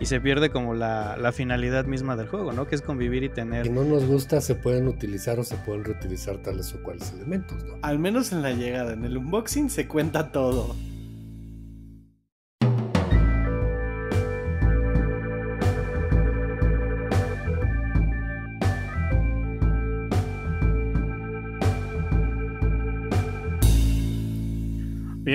y se pierde como la, finalidad misma del juego, ¿no? Que es convivir y tener... Si no nos gusta, se pueden utilizar o se pueden reutilizar tales o cuales elementos, ¿no? Al menos en la llegada, en el unboxing se cuenta todo.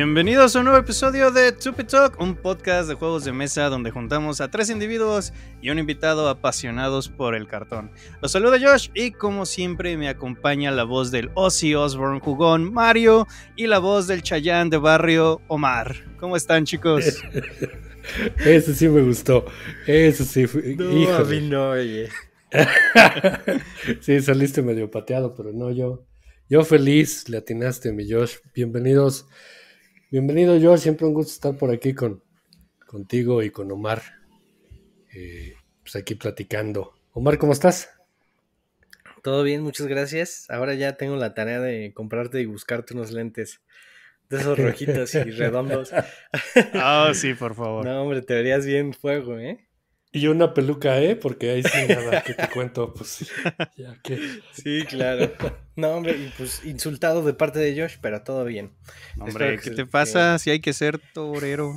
Bienvenidos a un nuevo episodio de Tupi Talk, un podcast de juegos de mesa donde juntamos a tres individuos y un invitado apasionados por el cartón. Los saluda Josh y como siempre me acompaña la voz del Ozzy Osbourne jugón Mario y la voz del Chayán de barrio Omar. ¿Cómo están chicos? Eso sí me gustó. Eso sí. Fue... No, oye. sí, saliste medio pateado, pero no yo. Yo feliz, le atinaste, mi Josh. Bienvenidos Bienvenido, George. Siempre un gusto estar por aquí con, contigo y con Omar. Eh, pues aquí platicando. Omar, ¿cómo estás? Todo bien, muchas gracias. Ahora ya tengo la tarea de comprarte y buscarte unos lentes de esos rojitos y redondos. Ah, sí, por favor. No, hombre, te verías bien fuego, ¿eh? Y una peluca, ¿eh? Porque ahí sí nada que te cuento, pues ya que. Sí, claro. No, hombre, pues insultado de parte de Josh, pero todo bien. Hombre, ¿qué te pasa? Si hay que ser torero.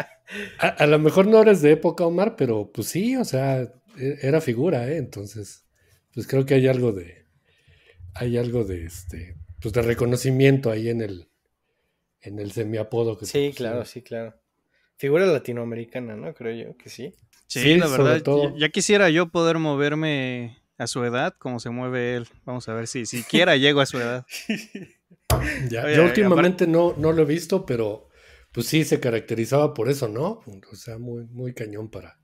a, lo mejor no eres de época, Omar, pero pues sí, o sea, e, era figura, ¿eh? Entonces, pues creo que hay algo de. Hay algo de este. Pues de reconocimiento ahí en el. En el semiapodo que Sí, claro, sí, claro. Figura latinoamericana, ¿no? Creo yo que sí. Sí, la verdad, ya quisiera yo poder moverme a su edad como se mueve él. Vamos a ver si siquiera llego a su edad. yo últimamente no, no lo he visto, pero pues sí se caracterizaba por eso, ¿no? O sea, muy, muy cañón para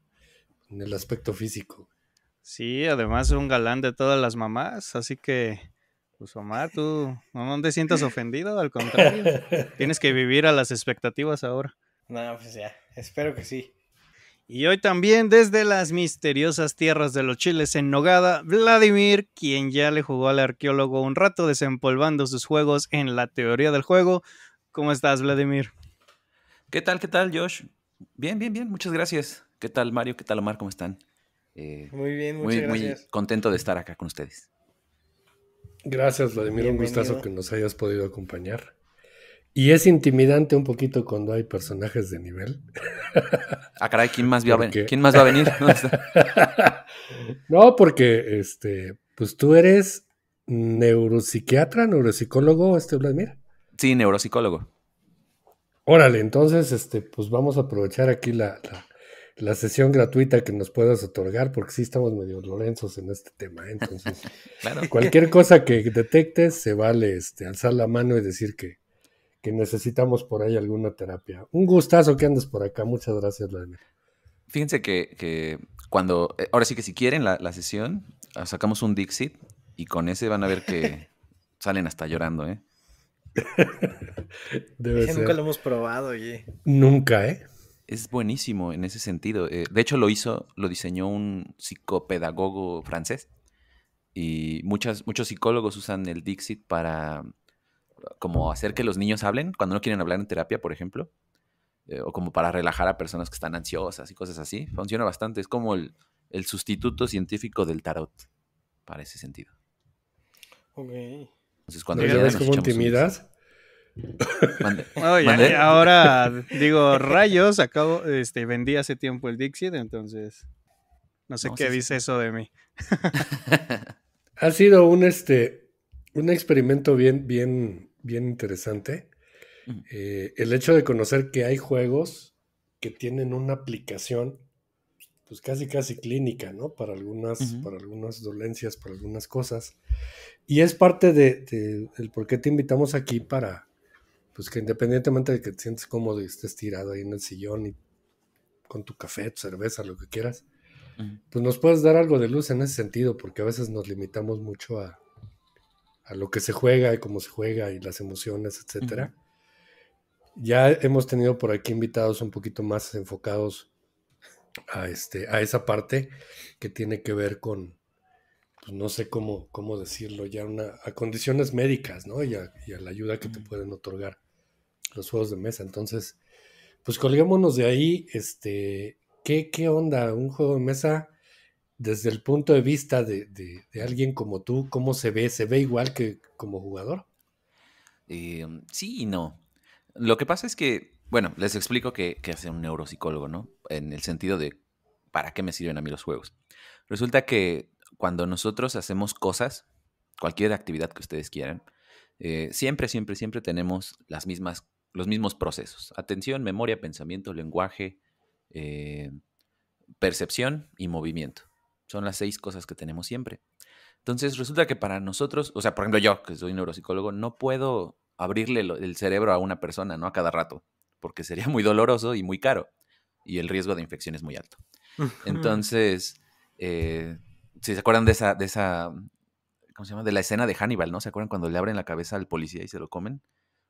en el aspecto físico. Sí, además es un galán de todas las mamás, así que, pues Omar, tú no te sientas ofendido, al contrario, tienes que vivir a las expectativas ahora. No, pues ya, espero que sí. Y hoy también desde las misteriosas tierras de los chiles en Nogada, Vladimir, quien ya le jugó al arqueólogo un rato desempolvando sus juegos en la teoría del juego. ¿Cómo estás, Vladimir? ¿Qué tal, qué tal, Josh? Bien, bien, bien, muchas gracias. ¿Qué tal, Mario? ¿Qué tal, Omar? ¿Cómo están? Eh, muy bien, muchas muy, gracias. Muy contento de estar acá con ustedes. Gracias, Vladimir. Un gustazo que nos hayas podido acompañar. Y es intimidante un poquito cuando hay personajes de nivel. ah, caray, ¿quién más, va, a venir? no, porque este, pues tú eres neuropsiquiatra, neuropsicólogo, este Vladimir. Sí, neuropsicólogo. Órale, entonces, este, pues vamos a aprovechar aquí la, sesión gratuita que nos puedas otorgar, porque sí estamos medio lorenzos en este tema. ¿eh? Entonces, cualquier cosa que detectes, se vale este, alzar la mano y decir que, necesitamos por ahí alguna terapia. Un gustazo que andes por acá. Muchas gracias, Vladimir. Fíjense que, cuando, eh, ahora sí que si quieren la, sesión, ah, sacamos un Dixit y con ese van a ver que salen hasta llorando, ¿eh? Debe Nunca lo hemos probado, oye. Nunca, ¿eh? Es buenísimo en ese sentido. Eh, de hecho, lo hizo, lo diseñó un psicopedagogo francés. Y muchas, muchos psicólogos usan el Dixit para como hacer que los niños hablen cuando no quieren hablar en terapia, por ejemplo, eh, o como para relajar a personas que están ansiosas y cosas así. Funciona bastante, es como el, sustituto científico del tarot, para ese sentido. Ok. Entonces, cuando ¿Ves cómo intimidas? ahora digo, rayos, acabo, este, vendí hace tiempo el Dixit, entonces no sé qué dice eso de mí. ha sido un este un experimento bien, bien bien interesante. Eh, el hecho de conocer que hay juegos que tienen una aplicación, pues casi casi clínica, ¿no? Para algunas, para algunas dolencias, para algunas cosas. Y es parte de, de, del por qué te invitamos aquí para, pues que independientemente de que te sientes cómodo y estés tirado ahí en el sillón y con tu café, tu cerveza, lo que quieras, pues nos puedes dar algo de luz en ese sentido, porque a veces nos limitamos mucho a, a lo que se juega y cómo se juega y las emociones, etcétera. Ya hemos tenido por aquí invitados un poquito más enfocados a, este, a esa parte que tiene que ver con, pues no sé cómo, cómo decirlo, ya una, a condiciones médicas, ¿no? Y a, la ayuda que te pueden otorgar los juegos de mesa. Entonces, pues colguémonos de ahí, este, ¿qué, qué onda? Un juego de mesa desde el punto de vista de, alguien como tú, ¿cómo se ve? ¿Se ve igual que como jugador? Eh, mm, sí y no. Lo que pasa es que, bueno, les explico que, hace un neuropsicólogo, ¿no? En el sentido de, ¿para qué me sirven a mí los juegos? Resulta que cuando nosotros hacemos cosas, cualquier actividad que ustedes quieran, eh, siempre, siempre, siempre tenemos las mismas, los mismos procesos. Atención, memoria, pensamiento, lenguaje, eh, percepción y movimiento son las seis cosas que tenemos siempre. Entonces resulta que para nosotros, o sea, por ejemplo yo, que soy neuropsicólogo, no puedo abrirle el cerebro a una persona, ¿no? A cada rato, porque sería muy doloroso y muy caro. Y el riesgo de infección es muy alto. Entonces, eh, si se acuerdan de esa, de esa, ¿cómo se llama? De la escena de Hannibal, ¿no? ¿Se acuerdan cuando le abren la cabeza al policía y se lo comen?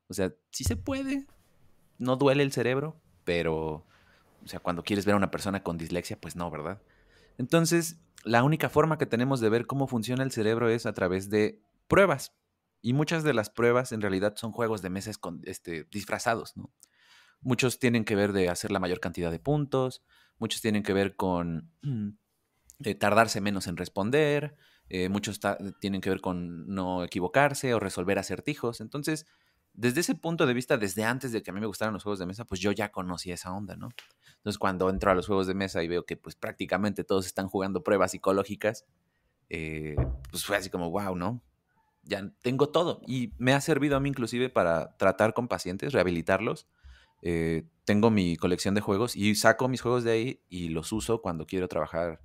O sea, sí se puede. No duele el cerebro, pero, o sea, cuando quieres ver a una persona con dislexia, pues no, ¿verdad? Entonces, la única forma que tenemos de ver cómo funciona el cerebro es a través de pruebas. Y muchas de las pruebas en realidad son juegos de meses con, este, disfrazados, ¿no? Muchos tienen que ver de hacer la mayor cantidad de puntos, muchos tienen que ver con eh, tardarse menos en responder, eh, muchos tienen que ver con no equivocarse o resolver acertijos. Entonces, desde ese punto de vista, desde antes de que a mí me gustaran los juegos de mesa, pues yo ya conocía esa onda, ¿no? Entonces cuando entro a los juegos de mesa y veo que pues prácticamente todos están jugando pruebas psicológicas, eh, pues fue así como, wow, ¿no? Ya tengo todo y me ha servido a mí inclusive para tratar con pacientes, rehabilitarlos. Eh, tengo mi colección de juegos y saco mis juegos de ahí y los uso cuando quiero trabajar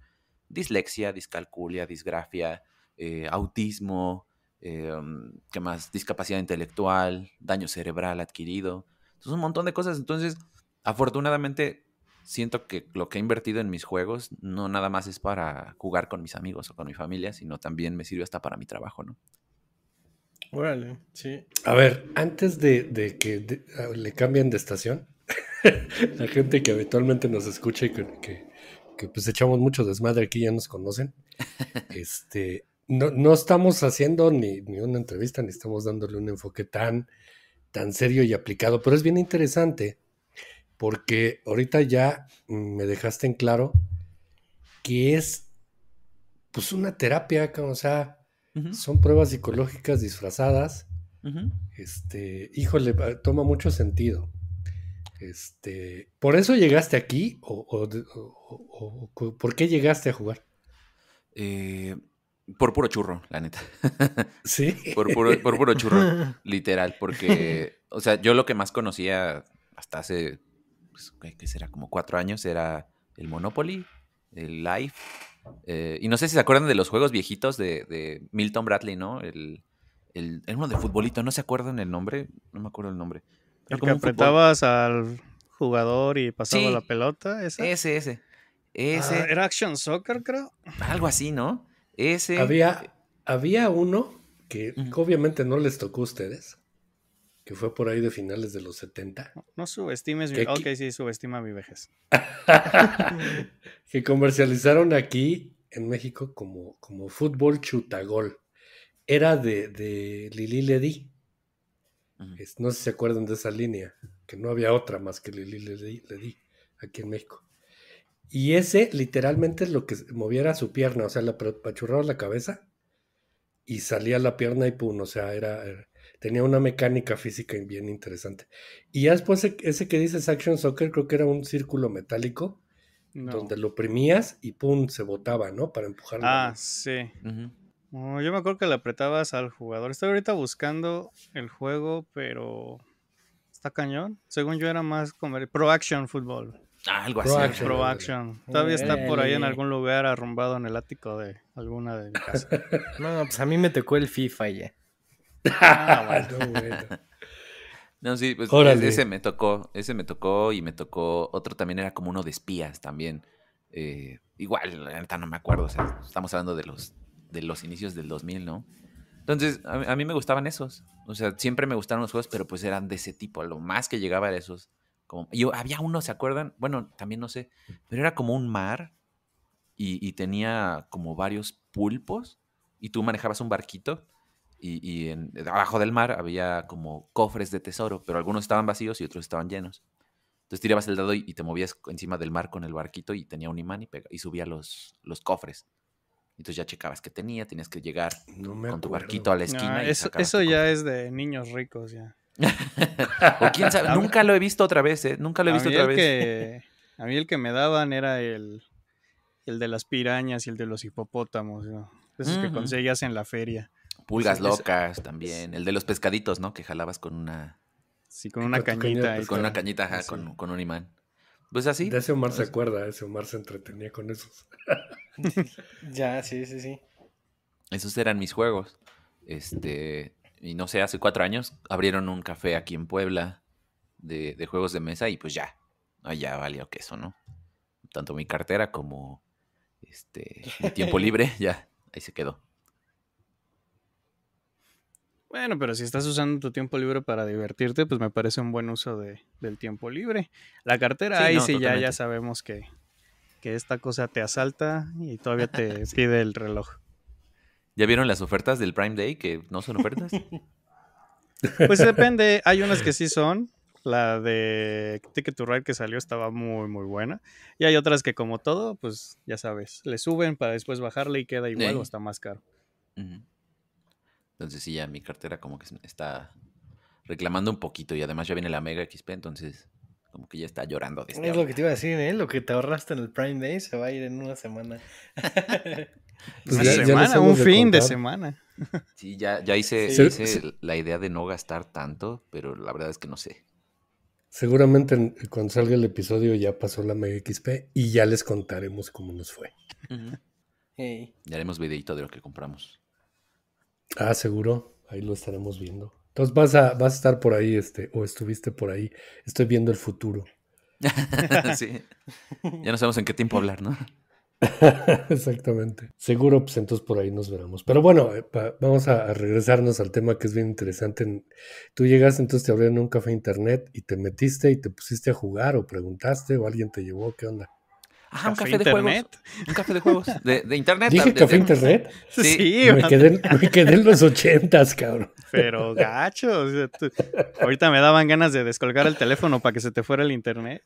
dislexia, discalculia, disgrafia, eh, autismo, eh, más? Discapacidad intelectual, daño cerebral adquirido. Entonces, un montón de cosas. Entonces, afortunadamente, siento que lo que he invertido en mis juegos no nada más es para jugar con mis amigos o con mi familia, sino también me sirve hasta para mi trabajo, ¿no? Órale, sí. A ver, antes de, que ah, le cambien de estación, la gente que habitualmente nos escucha y que, pues echamos mucho desmadre aquí ya nos conocen, este, no, no estamos haciendo ni, una entrevista, ni estamos dándole un enfoque tan, tan serio y aplicado, pero es bien interesante porque ahorita ya mm, me dejaste en claro que es pues una terapia, o sea, son pruebas psicológicas disfrazadas. Este, híjole, toma mucho sentido. Este, ¿por eso llegaste aquí o por qué llegaste a jugar? Eh, por puro churro, la neta. Sí. por, puro, churro, literal, porque, o sea, yo lo que más conocía hasta hace, pues, ¿qué será? Como cuatro años era el Monopoly, el Life. Eh, y no sé si se acuerdan de los juegos viejitos de, Milton Bradley, ¿no? El, el, uno de futbolito, no se acuerdan el nombre, no me acuerdo el nombre. el que apretabas al jugador y pasaba la pelota, Ese, ese. Ese. Ah, era Action Soccer, creo. Algo así, ¿no? Había, había uno que obviamente no les tocó a ustedes, que fue por ahí de finales de los 70. No, subestimes mi... Ok, sí, subestima mi vejez. que comercializaron aquí en México como, como fútbol chutagol. Era de, de Lili Ledi. No sé si se acuerdan de esa línea, que no había otra más que Lili Ledi aquí en México. Y ese literalmente es lo que moviera su pierna, o sea, le apachurraba la cabeza y salía la pierna y pum, o sea, era, tenía una mecánica física bien interesante. Y después e-, ese que dices Action Soccer, creo que era un círculo metálico donde lo oprimías y pum, se botaba, ¿no? Para empujar. Ah, sí. yo me acuerdo que le apretabas al jugador. Estoy ahorita buscando el juego, pero está cañón. Según yo era más como el Pro Action Football algo así. Pro Action. Todavía está por ahí en eh. algún lugar arrumbado en el ático de alguna de casa. no, pues a mí me tocó el FIFA ya. Ah, no, sí, pues e- ese me tocó, ese me tocó y me tocó, otro también era como uno de espías también. Eh, igual, ahorita no me acuerdo, o sea, estamos hablando de los, de los inicios del 2000, ¿no? Entonces, a, mí me gustaban esos, o sea, siempre me gustaron los juegos, pero pues eran de ese tipo, lo más que llegaba era esos yo, había uno, ¿se acuerdan? Bueno, también no sé, pero era como un mar y, tenía como varios pulpos y tú manejabas un barquito y, y abajo del mar había como cofres de tesoro, pero algunos estaban vacíos y otros estaban llenos. Entonces tirabas el dado y, te movías encima del mar con el barquito y tenía un imán y, subía los, los cofres. Entonces ya checabas qué tenía, tenías que llegar con tu barquito a la ah, esquina. eso, eso ya es de niños ricos ya. o quién sabe, nunca lo he visto otra vez, ¿eh? Nunca lo he visto otra vez. a mí el que me daban era el, el de las pirañas y el de los hipopótamos, esos que conseguías en la feria. Pulgas locas también, el de los pescaditos, ¿no? Que jalabas con una... Sí, con una cañita. Con una cañita, ah, con, un imán. Pues así. De ese Omar se pues acuerda, ese Omar se entretenía con esos. ya, sí, sí, sí. Esos eran mis juegos. Este, y no sé, hace cuatro años abrieron un café aquí en Puebla de, de juegos de mesa y pues ya, ahí ya valió que eso, ¿no? Tanto mi cartera como este, mi tiempo libre, ya, ahí se quedó. Bueno, pero si estás usando tu tiempo libre para divertirte, pues me parece un buen uso de, del tiempo libre. La cartera, ahí sí ya, ya sabemos que, esta cosa te asalta y todavía te pide el reloj. ¿Ya vieron las ofertas del Prime Day que no son ofertas? pues depende, hay unas que sí son. La de Ticket to Ride que salió estaba muy, muy buena. Y hay otras que, como todo, pues ya sabes, le suben para después bajarle y queda igual o está más caro. Entonces, sí, ya mi cartera como que está reclamando un poquito y además ya viene la Mega XP, entonces como que ya está llorando. Desde este es lo que te iba a decir, ¿eh? Lo que te ahorraste en el Prime Day se va a ir en una semana. Pues un fin de semana. Sí, ya, hice, la idea de no gastar tanto, pero la verdad es que no sé. Seguramente cuando salga el episodio ya pasó la Mega XP y ya les contaremos cómo nos fue. Ya haremos videito de lo que compramos. Ah, seguro. Ahí lo estaremos viendo. Entonces vas a, a estar por ahí, este, o estuviste por ahí. Estoy viendo el futuro. sí. Ya no sabemos en qué tiempo hablar, ¿no? Exactamente. Seguro, pues entonces por ahí nos veremos. Pero bueno, eh, vamos a, regresarnos al tema que es bien interesante. Tú llegaste, entonces te abrieron un café internet y te metiste y te pusiste a jugar o preguntaste o alguien te llevó, ¿qué onda? Ah, un café, de juegos. Un café de juegos. De, internet. ¿Dije café de, internet? Sí. me, quedé, en los ochentas, cabrón. Pero gacho. ahorita me daban ganas de descolgar el teléfono para que se te fuera el internet.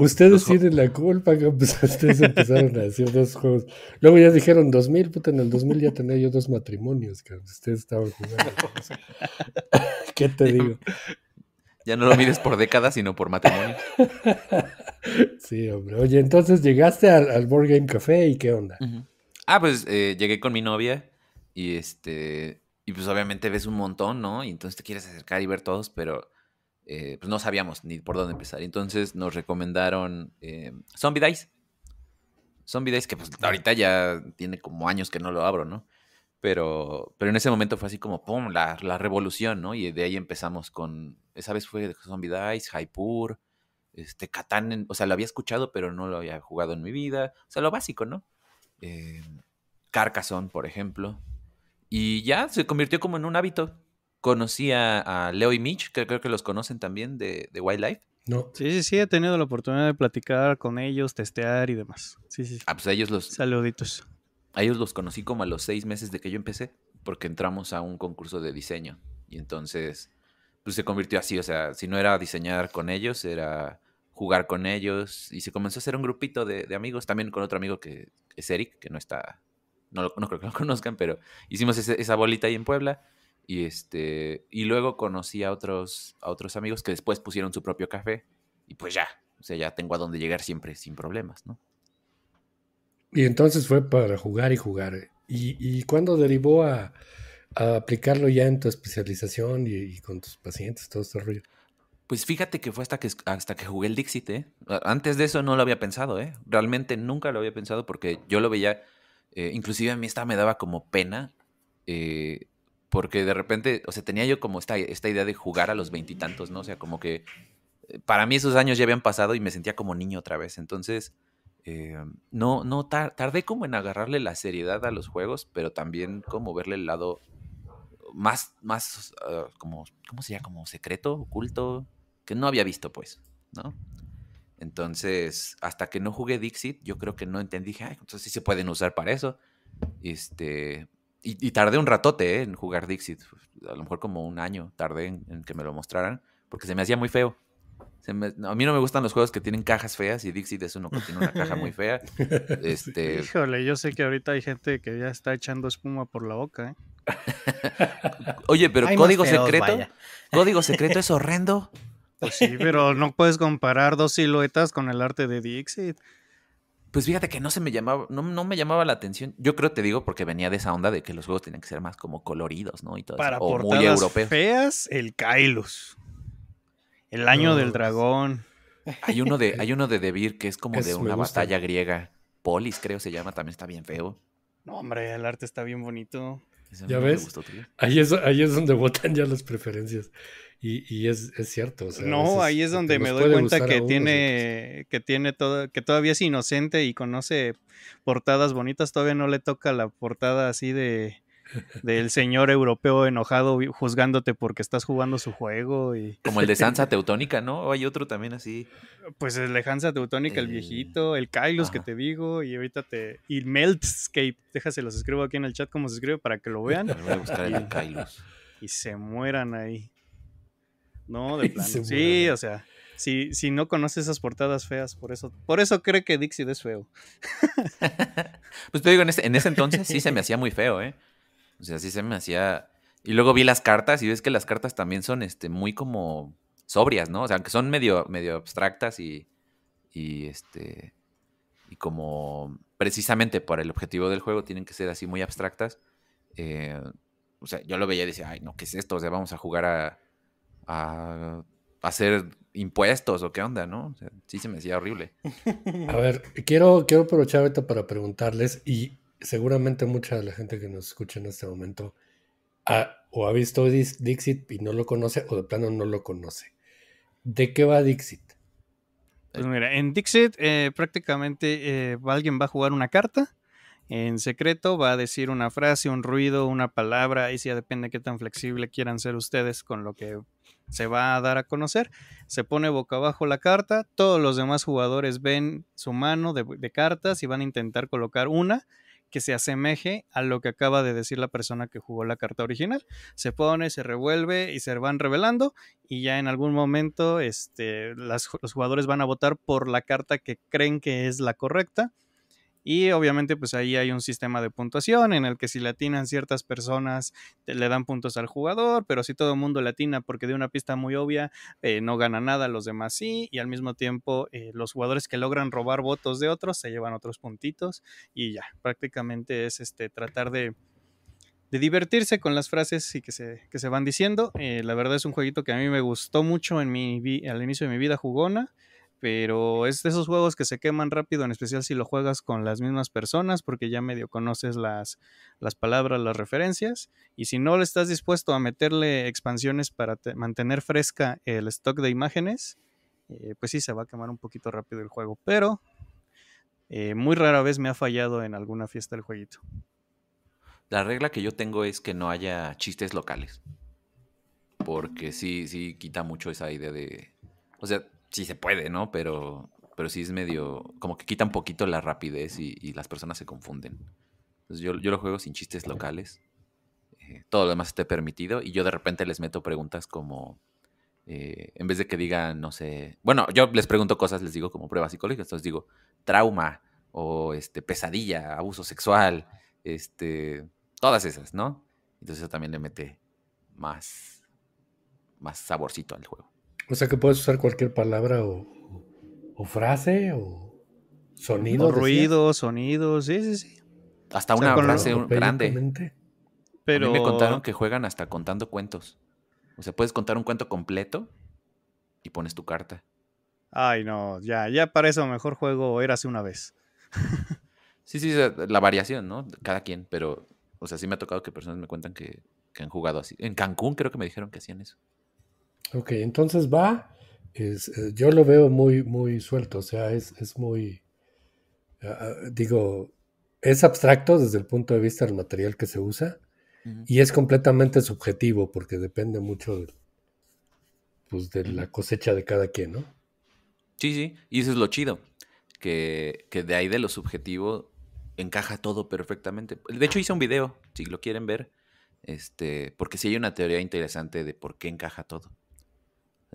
Ustedes tienen la culpa que pues, ustedes empezaron a hacer dos juegos. Luego ya dijeron 2000, puta, en el 2000 ya tenía yo dos matrimonios que ustedes estaban jugando. ¿Qué te digo? Ya no lo mires por décadas, sino por matrimonio. sí, hombre. Oye, entonces llegaste al, Board Game Café y qué onda. Ah, pues eh, llegué con mi novia y este. Y pues obviamente ves un montón, ¿no? Y entonces te quieres acercar y ver todos, pero eh, pues no sabíamos ni por dónde empezar. Entonces nos recomendaron eh, Zombie Dice. Zombie Dice, que pues, ahorita ya tiene como años que no lo abro, ¿no? Pero, pero en ese momento fue así como, ¡pum!, la, revolución, ¿no? Y de ahí empezamos con, esa vez fue Zombie Dice, Haipur, este, o sea, lo había escuchado, pero no lo había jugado en mi vida. O sea, lo básico, ¿no? Eh, Carcassonne, por ejemplo. Y ya se convirtió como en un hábito conocí a, Leo y Mitch, que creo que los conocen también de, Wildlife. No. Sí, sí, sí, he tenido la oportunidad de platicar con ellos, testear y demás. Sí, sí. Ah, pues ellos los. Saluditos. A ellos los conocí como a los seis meses de que yo empecé, porque entramos a un concurso de diseño. Y entonces, pues se convirtió así, o sea, si no era diseñar con ellos, era jugar con ellos. Y se comenzó a hacer un grupito de, amigos, también con otro amigo que es Eric, que no está, no, lo, creo que lo conozcan, pero hicimos esa bolita ahí en Puebla y, este, y luego conocí a otros, a otros amigos que después pusieron su propio café y pues ya, o sea, ya tengo a dónde llegar siempre sin problemas, ¿no? Y entonces fue para jugar y jugar. Eh. ¿Y, y cuándo derivó a, aplicarlo ya en tu especialización y, con tus pacientes, todo este rollo? Pues fíjate que fue hasta que, hasta que jugué el Dixit, ¿eh? Antes de eso no lo había pensado, ¿eh? Realmente nunca lo había pensado porque yo lo veía, eh, inclusive a mí esta me daba como pena eh, porque de repente, o sea, tenía yo como esta, esta idea de jugar a los veintitantos, ¿no? O sea, como que eh, para mí esos años ya habían pasado y me sentía como niño otra vez. Entonces, eh, no, no, tardé como en agarrarle la seriedad a los juegos, pero también como verle el lado más, más, ah, como, ¿cómo sería? Como secreto, oculto, que no había visto, pues, ¿no? Entonces, hasta que no jugué Dixit, yo creo que no entendí, dije, Ay, entonces sí se pueden usar para eso. Este, y, tardé un ratote ¿eh? en jugar Dixit. A lo mejor como un año tardé en, que me lo mostraran, porque se me hacía muy feo. a mí no me gustan los juegos que tienen cajas feas y Dixit es uno que tiene una caja muy fea. Este... Híjole, yo sé que ahorita hay gente que ya está echando espuma por la boca. ¿eh? Oye, pero código secreto. Código secreto es horrendo. Pues sí, pero no puedes comparar dos siluetas con el arte de Dixit. Pues fíjate que no se me llamaba, no, no, me llamaba la atención. Yo creo, te digo, porque venía de esa onda de que los juegos tienen que ser más como coloridos, ¿no? Y todo Para eso. O muy europeos. feas, el Kailos. El año del dragón. Hay uno de, hay uno de Debir que es como de una batalla griega. Polis, creo se llama, también está bien feo. No, hombre, el arte está bien bonito. ya ves, ahí, es, ahí es donde votan ya las preferencias. Y, es, cierto. no, ahí es donde me doy cuenta que tiene, que tiene todo, que todavía es inocente y conoce portadas bonitas. Todavía no le toca la portada así de del señor europeo enojado juzgándote porque estás jugando su juego y como el de Sansa Teutónica, ¿no? hay otro también así. Pues el de Sansa Teutónica, el, eh, viejito, el Kylos que te digo y ahorita te y Meltscape, déjase los escribo aquí en el chat como se escribe para que lo vean. y se mueran ahí. No, de plano. sí, o sea, si, si no conoces esas portadas feas, por eso, por eso cree que Dixie es feo. pues te digo, en ese, entonces sí se me hacía muy feo, ¿eh? O sea, sí se me hacía. Y luego vi las cartas y ves que las cartas también son este, muy como sobrias, ¿no? O sea, aunque son medio, medio abstractas y, este. Y como precisamente por el objetivo del juego tienen que ser así muy abstractas. Eh, o sea, yo lo veía y decía, ay, no, ¿qué es esto? O sea, vamos a jugar a, a hacer impuestos o qué onda, ¿no? sí se me decía horrible. A ver, quiero, quiero aprovechar ahorita para preguntarles, y seguramente mucha de la gente que nos escucha en este momento o ha visto Dixit y no lo conoce, o de plano no lo conoce. ¿De qué va Dixit? Eh. Pues mira, en Dixit eh, prácticamente eh, alguien va a jugar una carta en secreto, va a decir una frase, un ruido, una palabra, ahí sí depende qué tan flexible quieran ser ustedes con lo que se va a dar a conocer. Se pone boca abajo la carta, todos los demás jugadores ven su mano de, cartas y van a intentar colocar una que se asemeje a lo que acaba de decir la persona que jugó la carta original. Se pone, se revuelve y se van revelando y ya en algún momento este, los jugadores van a votar por la carta que creen que es la correcta y obviamente pues ahí hay un sistema de puntuación en el que si latinan ciertas personas le dan puntos al jugador, pero si todo el mundo latina porque de una pista muy obvia eh, no gana nada, los demás sí, y al mismo tiempo eh, los jugadores que logran robar votos de otros se llevan otros puntitos y ya, prácticamente es este tratar de, divertirse con las frases y que se, que se van diciendo. Eh, la verdad es un jueguito que a mí me gustó mucho en mi, al inicio de mi vida jugona pero es de esos juegos que se queman rápido, en especial si lo juegas con las mismas personas, porque ya medio conoces las, palabras, las referencias, y si no le estás dispuesto a meterle expansiones para mantener fresca el stock de imágenes, eh, pues sí se va a quemar un poquito rápido el juego, pero eh, muy rara vez me ha fallado en alguna fiesta el jueguito. La regla que yo tengo es que no haya chistes locales. Porque sí, sí quita mucho esa idea de. O sea, sí se puede, ¿no? Pero, pero sí es medio, como que quita un poquito la rapidez y, las personas se confunden. Entonces yo, lo juego sin chistes locales, eh, todo lo demás esté permitido y yo de repente les meto preguntas como, eh, en vez de que digan, no sé, bueno, yo les pregunto cosas, les digo como pruebas psicológicas, entonces digo trauma o este, pesadilla, abuso sexual, este, todas esas, ¿no? Entonces eso también le mete más, más saborcito al juego. O sea que puedes usar cualquier palabra o, o frase o sonido. ruido, sonidos, sí, sí, sí. Hasta una frase grande. A mí me contaron que juegan hasta contando cuentos. O sea, puedes contar un cuento completo y pones tu carta. Ay, no, ya, ya para eso mejor juego era hace una vez. sí, sí, la variación, ¿no? Cada quien, pero, o sea, sí me ha tocado que personas me cuentan que han jugado así. En Cancún creo que me dijeron que hacían eso. Ok, entonces va, eh, yo lo veo muy, muy suelto, o sea, es, muy, ah, ah, digo, es abstracto desde el punto de vista del material que se usa y es completamente subjetivo porque depende mucho pues, de, la cosecha de cada quien, ¿no? Sí, sí, y eso es lo chido, que, de ahí de lo subjetivo encaja todo perfectamente. De hecho hice un video, si lo quieren ver, este, porque sí hay una teoría interesante de por qué encaja todo.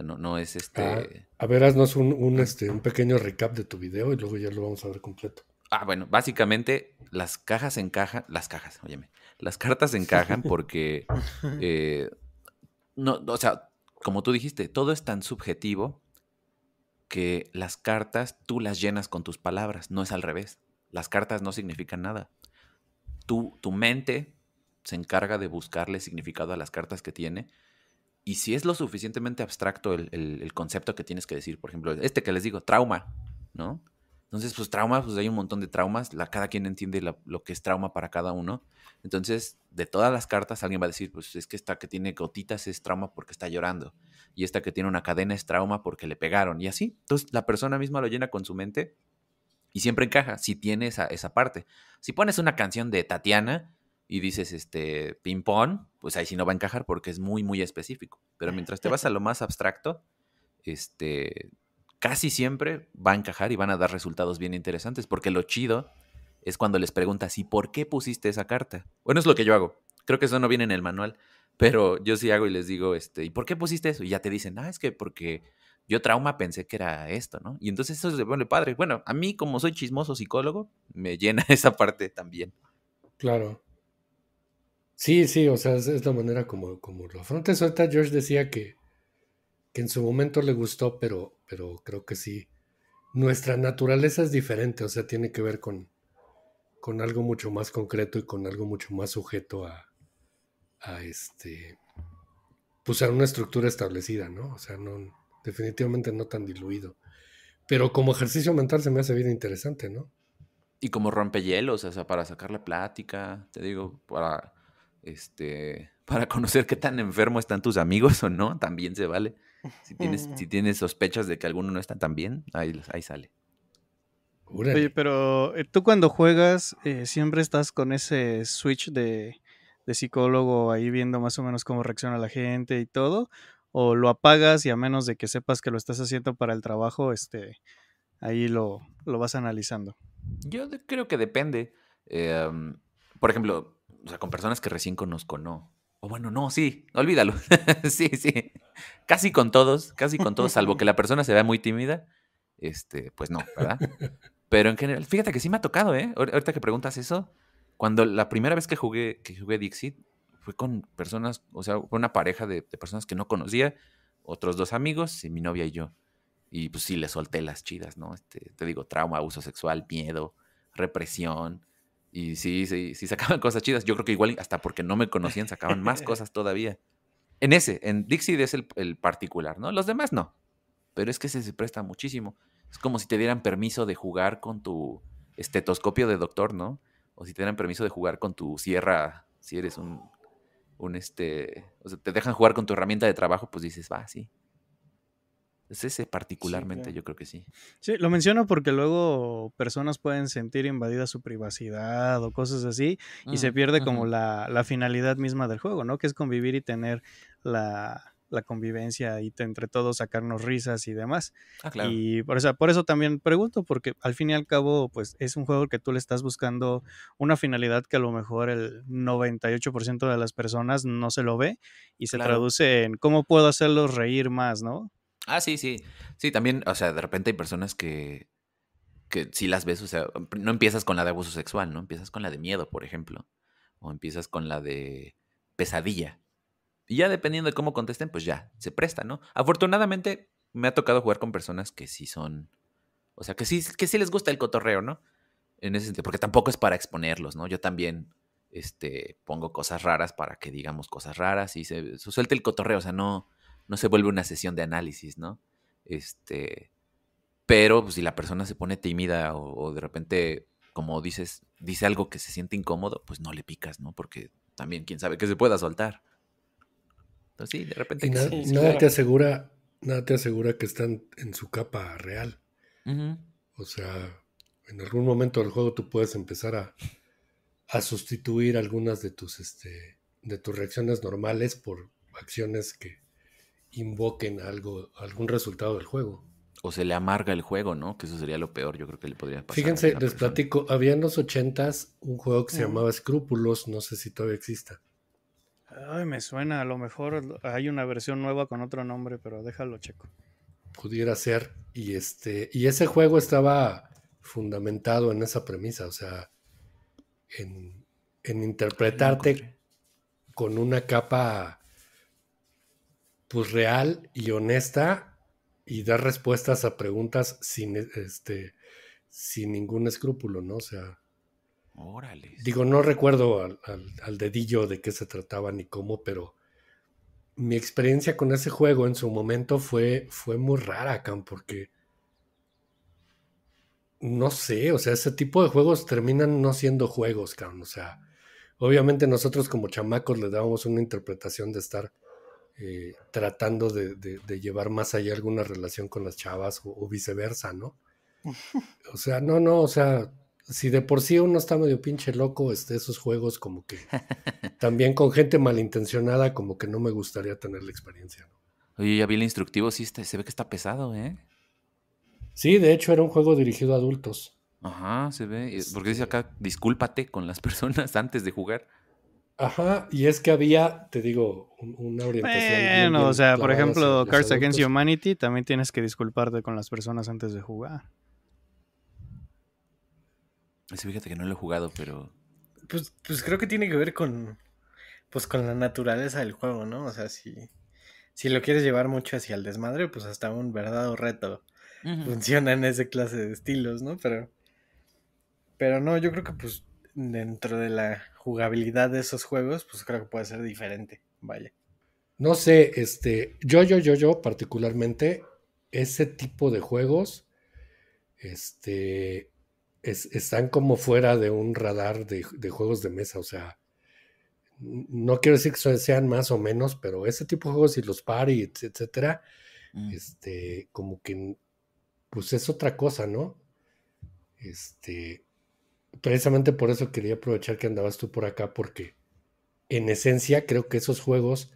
No, es ah, este. a ver, haznos un, un, este, un pequeño recap de tu video y luego ya lo vamos a ver completo. Ah, bueno, básicamente las cajas encajan, las cajas, óyeme, las cartas encajan porque, eh, no, o sea, como tú dijiste, todo es tan subjetivo que las cartas tú las llenas con tus palabras, no es al revés. Las cartas no significan nada. Tú, tu mente se encarga de buscarle significado a las cartas que tiene y si es lo suficientemente abstracto el, concepto que tienes que decir, por ejemplo, este que les digo, trauma, ¿no? Entonces, pues trauma, pues hay un montón de traumas, la, cada quien entiende lo que es trauma para cada uno. Entonces, de todas las cartas, alguien va a decir, pues es que esta que tiene gotitas es trauma porque está llorando, y esta que tiene una cadena es trauma porque le pegaron, y así. Entonces, la persona misma lo llena con su mente y siempre encaja si tiene esa, esa parte. Si pones una canción de Tatiana y dices, este, ping pong, pues ahí sí no va a encajar porque es muy, muy específico. Pero ah, mientras te vas a lo más abstracto, este, casi siempre va a encajar y van a dar resultados bien interesantes, porque lo chido es cuando les preguntas, ¿y por qué pusiste esa carta? Bueno, es lo que yo hago. Creo que eso no viene en el manual, pero yo sí hago y les digo, este, ¿y por qué pusiste eso? Y ya te dicen, ah, es que porque yo trauma pensé que era esto, ¿no? Y entonces eso se pone padre. Bueno, a mí como soy chismoso psicólogo, me llena esa parte también. Claro. Sí, sí, o sea, es, la manera como, como lo afronta. suelta. ahorita George decía que, en su momento le gustó, pero, pero creo que sí. Nuestra naturaleza es diferente, o sea, tiene que ver con, con algo mucho más concreto y con algo mucho más sujeto a, a este pues una estructura establecida, ¿no? O sea, no, definitivamente no tan diluido. Pero como ejercicio mental se me hace bien interesante, ¿no? Y como rompehielos, o sea, para la plática, te digo, para este, para conocer qué tan enfermo están tus amigos o no, también se vale. Si tienes, si tienes sospechas de que alguno no está tan bien, ahí, ahí sale. Oye, pero eh, tú cuando juegas eh, siempre estás con ese switch de, psicólogo ahí viendo más o menos cómo reacciona la gente y todo, o lo apagas y a menos de que sepas que lo estás haciendo para el trabajo, este, ahí lo, lo vas analizando. Yo creo que depende. Em, por ejemplo, o sea, con personas que recién conozco, no. O bueno, no, sí, olvídalo. sí, sí. Casi con todos, casi con todos, salvo que la persona se vea muy tímida, este, pues no, ¿verdad? Pero en general, fíjate que sí me ha tocado, ¿eh? Ahorita que preguntas eso, cuando la primera vez que jugué, que jugué Dixit, fue con personas, o sea, fue una pareja de, personas que no conocía, otros dos amigos, mi novia y yo. Y pues sí, le solté las chidas, ¿no? Este, te digo, trauma, abuso sexual, miedo, represión, y sí, sí, sí sacaban cosas chidas. Yo creo que igual, hasta porque no me conocían, sacaban más cosas todavía. En ese, en Dixie es el, el, particular, ¿no? Los demás no. Pero es que se presta muchísimo. Es como si te dieran permiso de jugar con tu estetoscopio de doctor, ¿no? O si te dieran permiso de jugar con tu sierra, si eres un, un este, o sea, te dejan jugar con tu herramienta de trabajo, pues dices, va, sí, es ese particularmente, yo creo que sí. Sí, lo menciono porque luego personas pueden sentir invadida su privacidad o cosas así y se mm, pierde como la, finalidad misma del juego, ¿no? Que es convivir y tener la, convivencia y entre todos sacarnos risas y demás. Ah, y por, eso también pregunto, porque al fin y al cabo, pues es un juego que tú le estás buscando una finalidad que a lo mejor el 98% de las personas no se lo ve y se traduce en cómo puedo hacerlos reír más, ¿no? Ah, sí, sí. Sí, también, o sea, de repente hay personas que, que sí las ves, o sea, no empiezas con la de abuso sexual, ¿no? Empiezas con la de miedo, por ejemplo. O empiezas con la de pesadilla. Y ya dependiendo de cómo contesten, pues ya, se presta, ¿no? Afortunadamente me ha tocado jugar con personas que sí son, o sea, que sí, que sí les gusta el cotorreo, ¿no? En ese sentido, porque tampoco es para exponerlos, ¿no? Yo también este, pongo cosas raras para que digamos cosas raras y se suelte el cotorreo, o sea, no, no se vuelve una sesión de análisis, ¿no? Este, pero pues, si la persona se pone tímida o, de repente, como dices, dice algo que se siente incómodo, pues no le picas, ¿no? Porque también quién sabe que se pueda soltar. Entonces sí, de repente... nada, te asegura, nada te asegura que están en su capa real. O sea, en algún momento del juego tú puedes empezar a, a sustituir algunas de tus, este, de tus reacciones normales por acciones que invoquen algo, algún resultado del juego. O se le amarga el juego, ¿no? Que eso sería lo peor, yo creo que le podría pasar. Fíjense, les platico, había en los ochentas un juego que se ah. llamaba Escrúpulos, no sé si todavía exista. Ay, me suena, a lo mejor hay una versión nueva con otro nombre, pero déjalo checo. Pudiera ser, y este, y ese juego estaba fundamentado en esa premisa, o sea, en interpretarte con una capa pues real y honesta y dar respuestas a preguntas sin este sin ningún escrúpulo, ¿no? O sea. Digo, no recuerdo al, dedillo de qué se trataba ni cómo, pero mi experiencia con ese juego en su momento fue, fue muy rara, Cam, porque no sé, o sea, ese tipo de juegos terminan no siendo juegos, Cam. O sea, obviamente nosotros como chamacos le dábamos una interpretación de estar eh, tratando de, llevar más allá alguna relación con las chavas o, viceversa, ¿no? O sea, no, no, o sea, si de por sí uno está medio pinche loco, este, esos juegos como que también con gente malintencionada como que no me gustaría tener la experiencia, ¿no? Oye, ya vi el instructivo, sí, se ve que está pesado, ¿eh? Sí, de hecho era un juego dirigido a adultos. Ajá, se ve. Eh, porque dice acá, discúlpate con las personas antes de jugar. Ajá, y es que había, te digo, una orientación. Bueno, o sea, por ejemplo, Cards Against Humanity, también tienes que disculparte con las personas antes de jugar. Sí, fíjate que no lo he jugado, pero. Pues, pues, creo que tiene que ver con. Pues con la naturaleza del juego, ¿no? O sea, si. Si lo quieres llevar mucho hacia el desmadre, pues hasta un verdadero reto. Funciona en ese clase de estilos, ¿no? Pero. Pero no, yo creo que pues. Dentro de la jugabilidad de esos juegos, pues creo que puede ser diferente. Vaya. No sé, este, yo, yo, yo, yo, particularmente, ese tipo de juegos, este, están como fuera de un radar de, juegos de mesa, o sea, no quiero decir que sean más o menos, pero ese tipo de juegos y los party, etcétera, mm. este, como que, pues es otra cosa, ¿no? Este, precisamente por eso quería aprovechar que andabas tú por acá, porque en esencia creo que esos juegos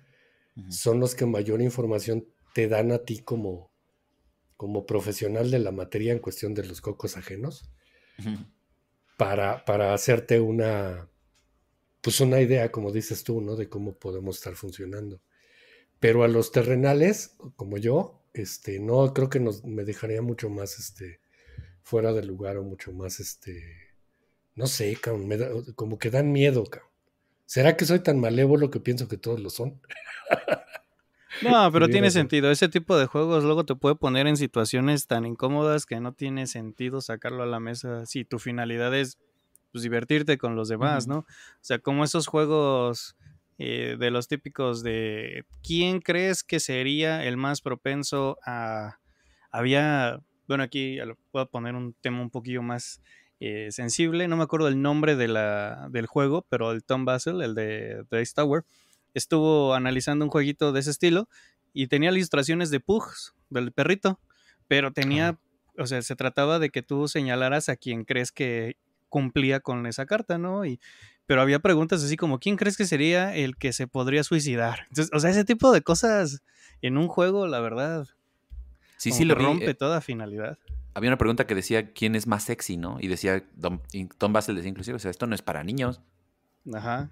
son los que mayor información te dan a ti como, como profesional de la materia en cuestión de los cocos ajenos, para, para hacerte una, pues una idea, como dices tú, ¿no? De cómo podemos estar funcionando. Pero a los terrenales, como yo, este, no creo que me dejaría mucho más este, fuera de lugar o mucho más este, no sé, como que dan miedo, ¿Será que soy tan malévolo que pienso que todos lo son? No, pero tiene sentido. Ese tipo de juegos luego te puede poner en situaciones tan incómodas que no tiene sentido sacarlo a la mesa si tu finalidad es pues, divertirte con los demás, ¿no? O sea, como esos juegos eh, de los típicos de quién crees que sería el más propenso a... Había, bueno, aquí voy a poner un tema un poquillo más eh, sensible, no me acuerdo el nombre de la, del juego, pero el Tom Basel, el de Dice Tower, estuvo analizando un jueguito de ese estilo y tenía ilustraciones de Pugs, del perrito, pero tenía, o sea, se trataba de que tú señalaras a quien crees que cumplía con esa carta, ¿no? Y, pero había preguntas así como, ¿quién crees que sería el que se podría suicidar? o sea, ese tipo de cosas en un juego, la verdad, sí, sí le rompe eh, toda finalidad había una pregunta que decía quién es más sexy, ¿no? Y decía, Tom, Basel decía inclusive, o sea, esto no es para niños. Ajá.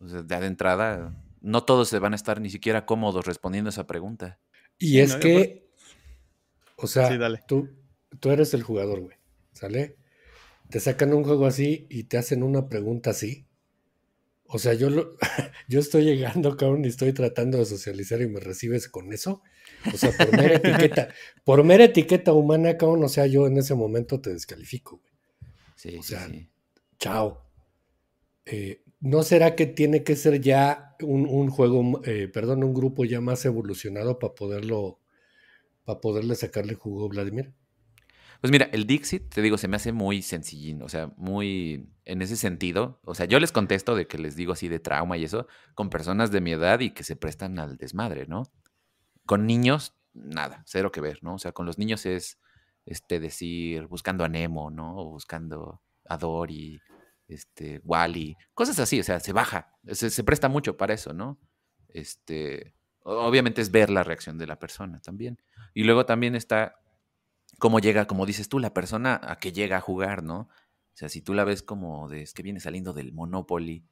O sea, de entrada, no todos se van a estar ni siquiera cómodos respondiendo esa pregunta. Y es que, o sea, Tú, tú eres el jugador, güey, ¿sale? Te sacan un juego así y te hacen una pregunta así. O sea, yo, yo estoy llegando, cabrón, y estoy tratando de socializar y me recibes con eso. O sea, por mera etiqueta, por mera etiqueta humana, cabrón, o sea, yo en ese momento te descalifico, Sí, o sea, chao. Eh, ¿No será que tiene que ser ya un, juego, eh, perdón, un grupo ya más evolucionado para poderlo, para poderle sacarle jugo a Vladimir? Pues mira, el Dixit, te digo, se me hace muy sencillín, o sea, muy en ese sentido. O sea, yo les contesto de que les digo así de trauma y eso, con personas de mi edad y que se prestan al desmadre, ¿no? Con niños, nada, cero que ver, ¿no? O sea, con los niños es este decir, buscando a Nemo, ¿no? O buscando a Dory, este, Wally, cosas así, o sea, se baja, se, presta mucho para eso, ¿no? Este, obviamente es ver la reacción de la persona también. Y luego también está cómo llega, como dices tú, la persona a que llega a jugar, ¿no? O sea, si tú la ves como de, es que viene saliendo del Monopoly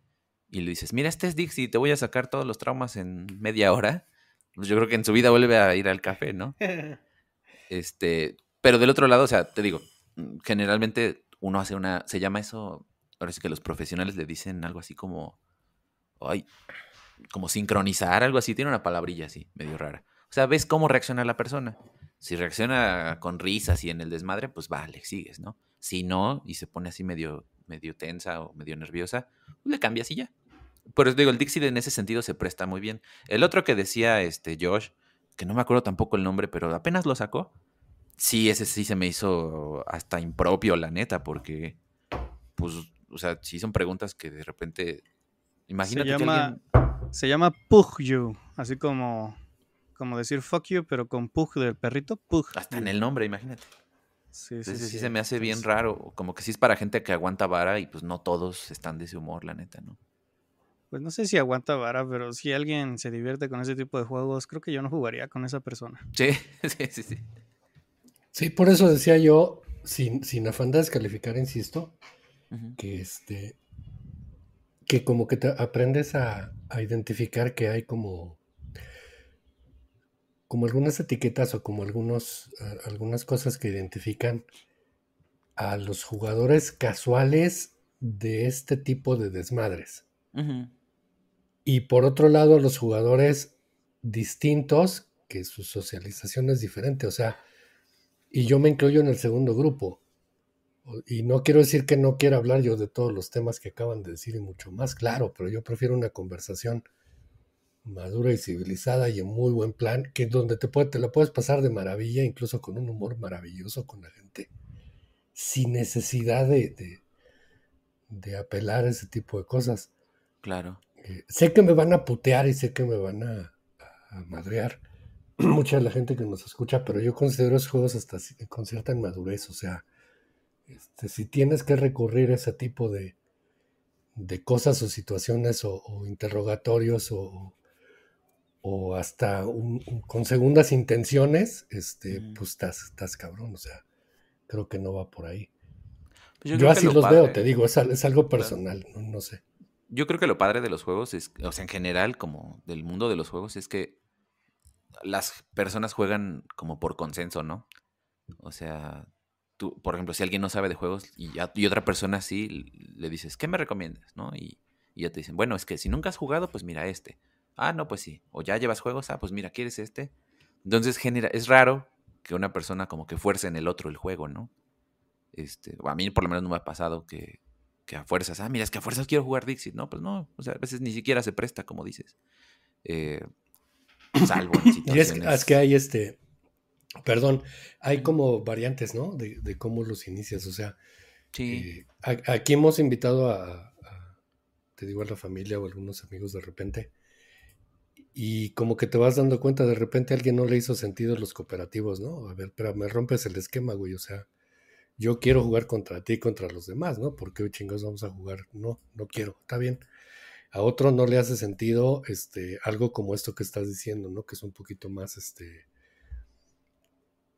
y le dices, mira, este es Dixie, te voy a sacar todos los traumas en media hora, pues, yo creo que en su vida vuelve a ir al café, ¿no? Este, pero del otro lado, o sea, te digo, mm, generalmente uno hace una, se llama eso, ahora sí que los profesionales le dicen algo así como, ay, como sincronizar, algo así, tiene una palabrilla así, medio rara. O sea, ves cómo reacciona la persona. Si reacciona con risas y en el desmadre, pues vale, sigues, ¿no? Si no, y se pone así medio, medio tensa o medio nerviosa, pues le cambias y ya. Por eso digo, el Dixie en ese sentido se presta muy bien. El otro que decía este Josh, que no me acuerdo tampoco el nombre, pero apenas lo sacó. Sí, ese sí se me hizo hasta impropio, la neta, porque, pues, o sea, sí son preguntas que de repente. Imagínate llama, que Se llama Pug You, así como, como decir fuck you, pero con Pug del perrito, Pug. Hasta en el nombre, imagínate. Sí, sí, sí, sí, se me hace bien raro. Como que sí es para gente que aguanta vara y pues no todos están de ese humor, la neta, ¿no? pues no sé si aguanta vara, pero si alguien se divierte con ese tipo de juegos, creo que yo no jugaría con esa persona. Sí, sí, sí. Sí, sí por eso decía yo, sin, afán de descalificar, insisto, que este que como que te aprendes a, identificar que hay como como algunas etiquetas o como algunos algunas cosas que identifican a los jugadores casuales de este tipo de desmadres. Ajá y por otro lado los jugadores distintos, que su socialización es diferente, o sea, y yo me incluyo en el segundo grupo. Y no quiero decir que no quiera hablar yo de todos los temas que acaban de decir y mucho más, claro, pero yo prefiero una conversación madura y civilizada y en muy buen plan, que donde te, puede, te la puedes pasar de maravilla, incluso con un humor maravilloso con la gente, sin necesidad de, de, de apelar a ese tipo de cosas. Claro. Eh, sé que me van a putear y sé que me van a, madrear mucha de la gente que nos escucha, pero yo considero esos juegos hasta con cierta inmadurez, o sea, este, si tienes que recurrir a ese tipo de, de cosas o situaciones o, interrogatorios o, hasta con segundas intenciones, este, pues estás, estás cabrón, o sea, creo que no va por ahí. Pues yo, así los veo, te digo, es, algo personal, no sé yo creo que lo padre de los juegos es, o sea, en general, como del mundo de los juegos, es que las personas juegan como por consenso, ¿no? O sea, tú, por ejemplo, si alguien no sabe de juegos y, otra persona sí, le dices, ¿qué me recomiendas? ¿No? Y, ya te dicen, bueno, es que si nunca has jugado, pues mira este. Ah, no, pues sí. O ya llevas juegos, ah, pues mira, ¿quieres este? Entonces genera, es raro que una persona como que fuerce en el otro el juego, ¿no? Este, a mí por lo menos no me ha pasado que, a fuerzas, ah, mira, es que a fuerzas quiero jugar Dixit. No, pues no, o sea, a veces ni siquiera se presta, como dices. Eh, salvo en y es, que hay este, perdón, hay como variantes, ¿no? De, cómo los inicias, o sea, sí. Eh, aquí hemos invitado a, te digo, a la familia o algunos amigos de repente. Y como que te vas dando cuenta, de repente a alguien no le hizo sentido los cooperativos, ¿no? A ver, pero me rompes el esquema, güey, o sea, yo quiero jugar contra ti y contra los demás, ¿no? Porque chingados vamos a jugar. No, no quiero, está bien. A otro no le hace sentido este, algo como esto que estás diciendo, ¿no? Que es un poquito más, este,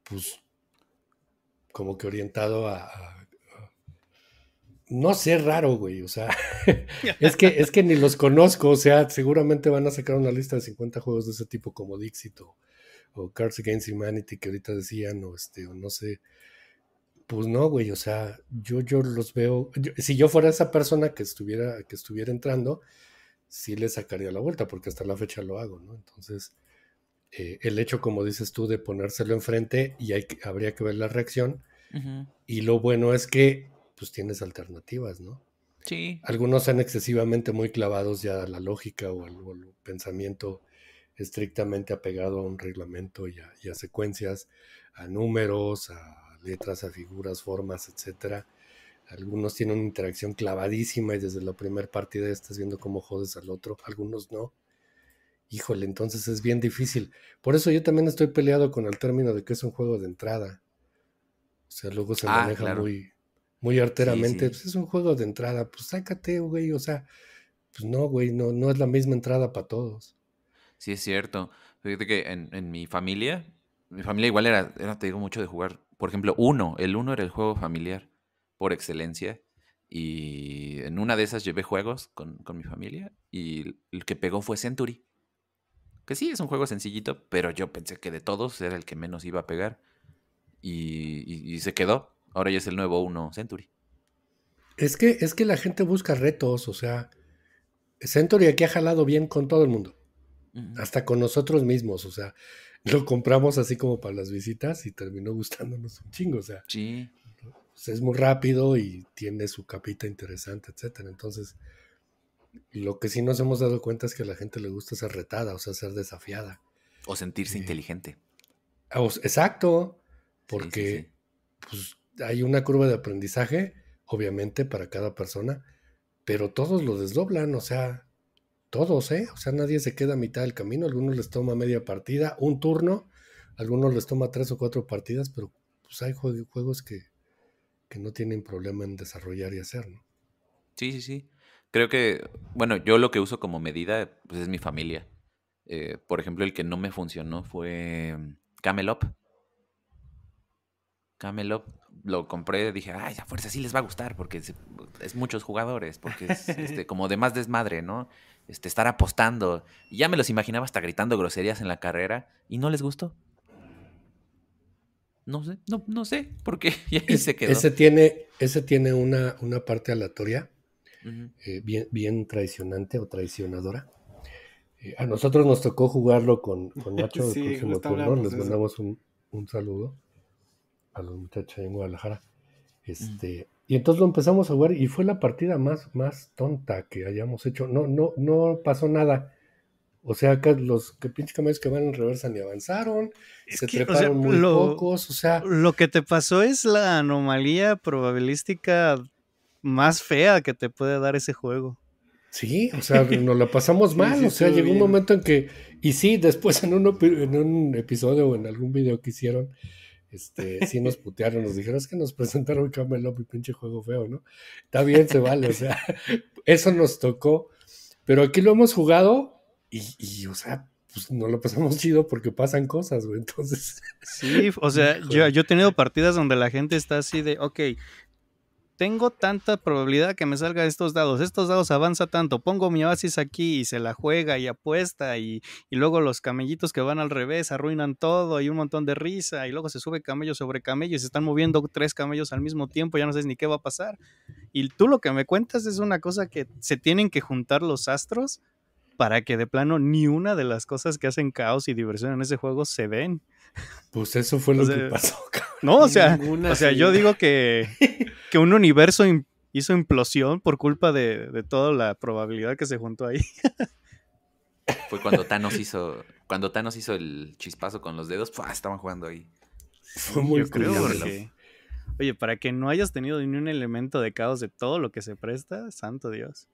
pues, como que orientado a, no sé, raro, güey. O sea, es que, es que ni los conozco. O sea, seguramente van a sacar una lista de 50 juegos de ese tipo como Dixit o, o Cards Against Humanity que ahorita decían, o este, o no sé, pues no, güey, o sea, yo, yo los veo, si yo fuera esa persona que estuviera, que estuviera entrando, sí le sacaría la vuelta, porque hasta la fecha lo hago, ¿no? Entonces, eh, el hecho, como dices tú, de ponérselo enfrente y hay, habría que ver la reacción, y lo bueno es que, pues tienes alternativas, ¿no? Sí. Algunos son excesivamente muy clavados ya a la lógica o al, pensamiento estrictamente apegado a un reglamento y a, y a secuencias, a números, a letras, a figuras, formas, etcétera. Algunos tienen una interacción clavadísima y desde la primer partida estás viendo cómo jodes al otro, algunos no. Híjole, entonces es bien difícil. Por eso yo también estoy peleado con el término de que es un juego de entrada. O sea, luego se ah, maneja muy, muy arteramente. Pues es un juego de entrada, pues sácate, güey. O sea, pues no, güey, no, no es la misma entrada para todos. Sí, es cierto. Fíjate que en, en mi familia, mi familia igual era, te digo, mucho de jugar por ejemplo, uno, el uno era el juego familiar por excelencia. Y en una de esas llevé juegos con, mi familia y el que pegó fue Century. Que sí, es un juego sencillito, pero yo pensé que de todos era el que menos iba a pegar. Y, se quedó. Ahora ya es el nuevo uno Century. Es que, es que la gente busca retos, o sea, Century aquí ha jalado bien con todo el mundo, hasta con nosotros mismos, o sea, lo compramos así como para las visitas y terminó gustándonos un chingo, o sea. Sí. Pues, es muy rápido y tiene su capita interesante, etcétera. Entonces, lo que sí nos hemos dado cuenta es que a la gente le gusta ser retada, o sea, ser desafiada. O sentirse eh, inteligente. Ah, exacto, porque Pues, hay una curva de aprendizaje, obviamente, para cada persona, pero todos lo desdoblan, o sea, todos, ¿eh? O sea, nadie se queda a mitad del camino, algunos les toma media partida, un turno, algunos les toma tres o cuatro partidas, pero pues hay juegos que, no tienen problema en desarrollar y hacer, ¿no? Sí, sí, sí. Creo que, bueno, yo lo que uso como medida pues, es mi familia. Eh, por ejemplo, el que no me funcionó fue mm, Camelop. Camelop lo compré, dije, ay, a fuerza sí les va a gustar porque es, muchos jugadores, porque es este, como de más desmadre, ¿no? Este, estar apostando. ya me los imaginaba hasta gritando groserías en la carrera y no les gustó. No sé, no, no sé, porque y que se quedó. Ese tiene, ese tiene una, una parte aleatoria, eh, bien, bien traicionante o traicionadora. Eh, a nosotros nos tocó jugarlo con, con Nacho Les mandamos un, saludo a los muchachos en Guadalajara. Este, y entonces lo empezamos a jugar y fue la partida más, más tonta que hayamos hecho. No, no, no pasó nada. O sea, que los que pinche que van en reversa ni avanzaron, se que, treparon muy pocos, o sea... Lo que te pasó es la anomalía probabilística más fea que te puede dar ese juego. Sí, o sea, nos la pasamos mal, o sea, llegó un momento en que... Y sí, después en en un episodio o en algún video que hicieron este, sí nos putearon, nos dijeron, es que nos presentaron Camelop y pinche juego feo, ¿no? Está bien, se vale, o sea, eso nos tocó, pero aquí lo hemos jugado y, y o sea, pues no lo pasamos chido porque pasan cosas, güey, entonces. Sí, o sea, yo, yo he tenido partidas donde la gente está así de, ok, tengo tanta probabilidad que me salga estos dados, estos dados avanza tanto, pongo mi oasis aquí y se la juega y apuesta y, luego los camellitos que van al revés arruinan todo y un montón de risa y luego se sube camello sobre camello y se están moviendo tres camellos al mismo tiempo, ya no sabes ni qué va a pasar. Y tú lo que me cuentas es una cosa que se tienen que juntar los astros para que de plano ni una de las cosas que hacen caos y diversión en ese juego se den. Pues eso fue lo que pasó, no, o sea, o sea, yo digo que, que un universo hizo implosión por culpa de, toda la probabilidad que se juntó ahí. Fue cuando Thanos hizo, cuando Thanos hizo el chispazo con los dedos, estaban jugando ahí. Fue muy yo Oye, para que no hayas tenido ni un elemento de caos de todo lo que se presta, santo Dios.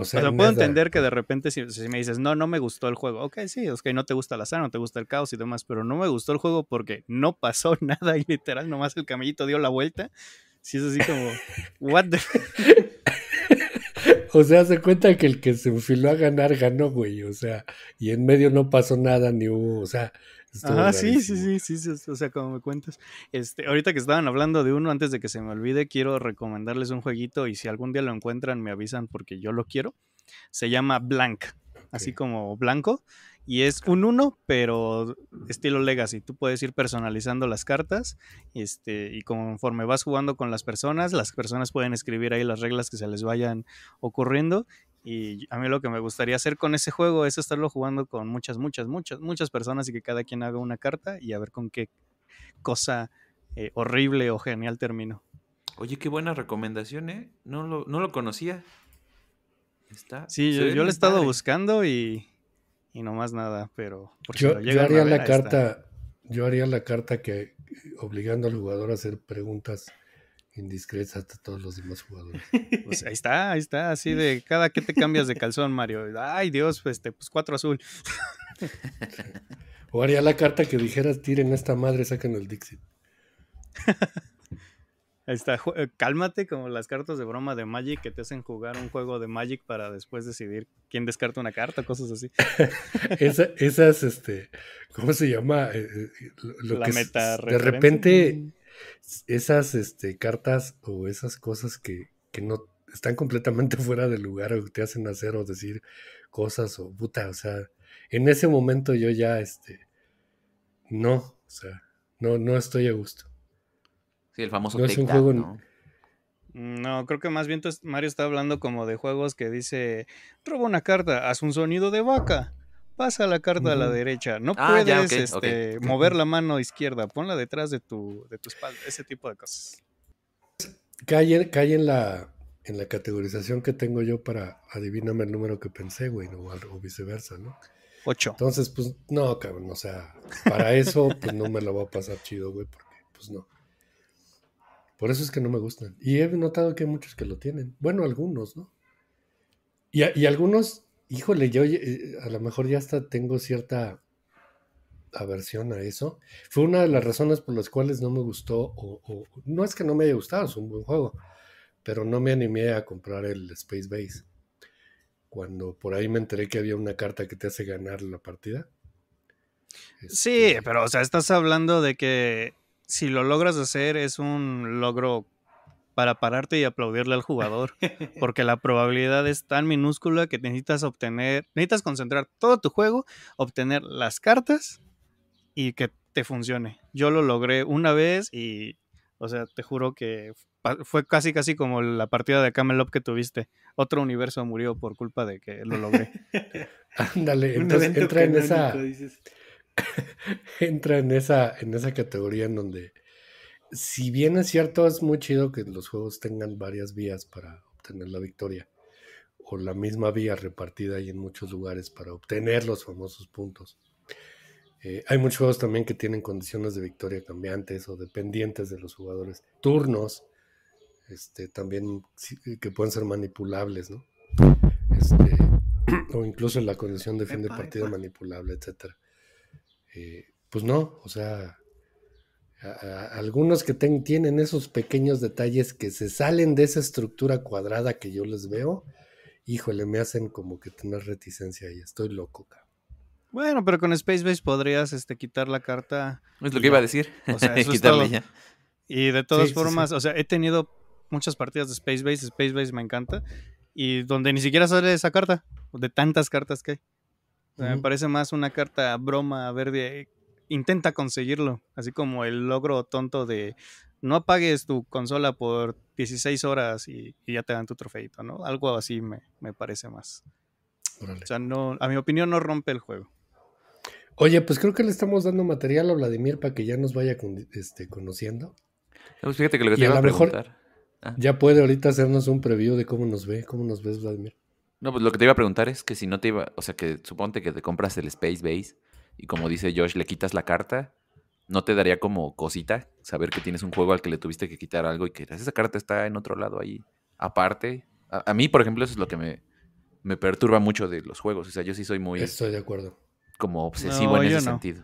O sea, puedo entender que de repente si, me dices, no, no me gustó el juego. Ok, sí, ok, no te gusta la sala, no te gusta el caos y demás, pero no me gustó el juego porque no pasó nada y literal, nomás el camellito dio la vuelta. Si es así como, what the... o sea, se cuenta que el que se enfiló a ganar ganó, güey. O sea, y en medio no pasó nada ni hubo, o sea, Ajá, sí, sí, sí, sí, o sea, como me cuentas. Este, ahorita que estaban hablando de uno, antes de que se me olvide, quiero recomendarles un jueguito y si algún día lo encuentran, me avisan porque yo lo quiero. Se llama Blank, así como blanco, y es un uno, pero estilo Legacy. Tú puedes ir personalizando las cartas este, y conforme vas jugando con las personas, las personas pueden escribir ahí las reglas que se les vayan ocurriendo y a mí lo que me gustaría hacer con ese juego es estarlo jugando con muchas, muchas, muchas, muchas personas y que cada quien haga una carta y a ver con qué cosa eh, horrible o genial termino. Oye, qué buena recomendación, ¿eh? No lo, no lo conocía. Está, sí, yo, lo he estado buscando y, y no más nada, pero... Yo, yo, haría la carta, yo haría la carta que obligando al jugador a hacer preguntas indiscretas a todos los demás jugadores. Pues ahí está, ahí está, así de cada que te cambias de calzón, Mario. Ay, Dios, pues, este, pues cuatro azul. O haría la carta que dijeras, tiren a esta madre, sacan el Dixit. Ahí está, eh, cálmate como las cartas de broma de Magic que te hacen jugar un juego de Magic para después decidir quién descarta una carta, cosas así. Esa, esas, este, ¿cómo se llama? Eh, eh, lo que meta de repente esas este, cartas o esas cosas que, no están completamente fuera de lugar o te hacen hacer o decir cosas o puta, o sea, en ese momento yo ya, este, no, o sea, no, no estoy a gusto. Sí, el famoso no es un juego. ¿no? Mm, no, creo que más bien pues, Mario está hablando como de juegos que dice, roba una carta, haz un sonido de vaca pasa la carta a la derecha. No ah, puedes este, mover la mano izquierda, ponla detrás de tu, espalda, ese tipo de cosas. Cae, en, la, en la categorización que tengo yo para adivinarme el número que pensé, güey, o viceversa, ¿no? Ocho. Entonces, pues, no, cabrón, o sea, para eso, pues no me lo voy a pasar chido, güey, porque, pues no. Por eso es que no me gustan. Y he notado que hay muchos que lo tienen. Bueno, algunos, ¿no? y algunos Híjole, yo eh, a lo mejor ya hasta tengo cierta aversión a eso. Fue una de las razones por las cuales no me gustó, o, no es que no me haya gustado, es un buen juego, pero no me animé a comprar el Space Base. Cuando por ahí me enteré que había una carta que te hace ganar la partida. Sí, este pero o sea, estás hablando de que si lo logras hacer es un logro para pararte y aplaudirle al jugador, porque la probabilidad es tan minúscula que necesitas obtener, necesitas concentrar todo tu juego, obtener las cartas y que te funcione. Yo lo logré una vez y, o sea, te juro que fue casi casi como la partida de Camelot que tuviste. Otro universo murió por culpa de que lo logré. Ándale, entonces entra en esa entra en esa en esa categoría en donde si bien es cierto, es muy chido que los juegos tengan varias vías para obtener la victoria, o la misma vía repartida ahí en muchos lugares para obtener los famosos puntos. Eh, hay muchos juegos también que tienen condiciones de victoria cambiantes o dependientes de los jugadores, turnos, este, también eh, que pueden ser manipulables, ¿no? Este, o incluso la condición de fin de partida manipulable, etc. Eh, pues no, o sea, algunos que tienen esos pequeños detalles que se salen de esa estructura cuadrada que yo les veo, híjole, me hacen como que tener reticencia y estoy loco, Bueno, pero con Space Base podrías este, quitar la carta. Es lo que iba a decir. Ya. Y de todas formas, o sea, he tenido muchas partidas de Space Base Space Base me encanta. Y donde ni siquiera sale esa carta, de tantas cartas que hay. Me parece más una carta broma verde intenta conseguirlo, así como el logro tonto de no apagues tu consola por 16 horas y, ya te dan tu trofeito, ¿no? Algo así me, me parece más. O sea, no, a mi opinión no rompe el juego. Oye, pues creo que le estamos dando material a Vladimir para que ya nos vaya este, conociendo. Pues fíjate que lo que a, preguntar. Ah. Ya puede ahorita hacernos un preview de cómo nos ve, cómo nos ves, Vladimir. No, pues lo que te iba a preguntar es que si no te iba, o sea, que suponte que te compras el Space Base y como dice Josh, le quitas la carta, ¿no te daría como cosita saber que tienes un juego al que le tuviste que quitar algo y que esa carta está en otro lado ahí aparte? A, mí, por ejemplo, eso es lo que me, me, perturba mucho de los juegos. O sea, yo sí soy muy... Estoy de acuerdo. Como obsesivo en ese sentido.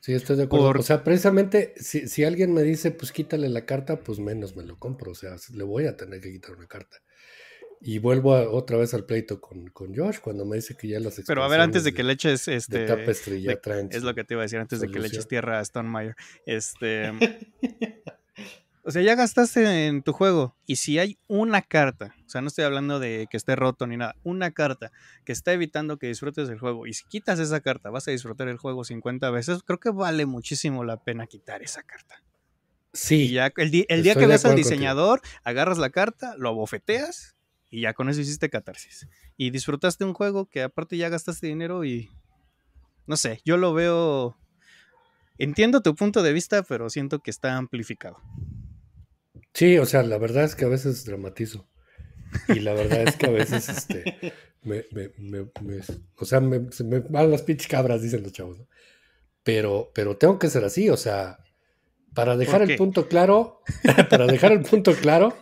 Sí, estoy de acuerdo. O sea, precisamente, si, alguien me dice, pues quítale la carta, pues menos me lo compro. O sea, le voy a tener que quitar una carta. Y vuelvo otra vez al pleito con, con, Josh cuando me dice que ya las Pero a ver, antes de que le eches este. Es lo que te iba a decir, antes de que le eches tierra a Meyer Este. o sea, ya gastaste en tu juego. Y si hay una carta, o sea, no estoy hablando de que esté roto ni nada, una carta que está evitando que disfrutes el juego. Y si quitas esa carta, vas a disfrutar el juego 50 veces. Creo que vale muchísimo la pena quitar esa carta. Sí. ya el, el día que ves al diseñador, agarras la carta, lo abofeteas y ya con eso hiciste catarsis. Y disfrutaste un juego que aparte ya gastaste dinero y. No sé, yo lo veo. Entiendo tu punto de vista, pero siento que está amplificado. Sí, o sea, la verdad es que a veces dramatizo. Y la verdad es que a veces, este, me, o sea, me, van las pinches cabras, dicen los chavos, Pero, pero tengo que ser así, o sea, para dejar el punto claro, para dejar el punto claro,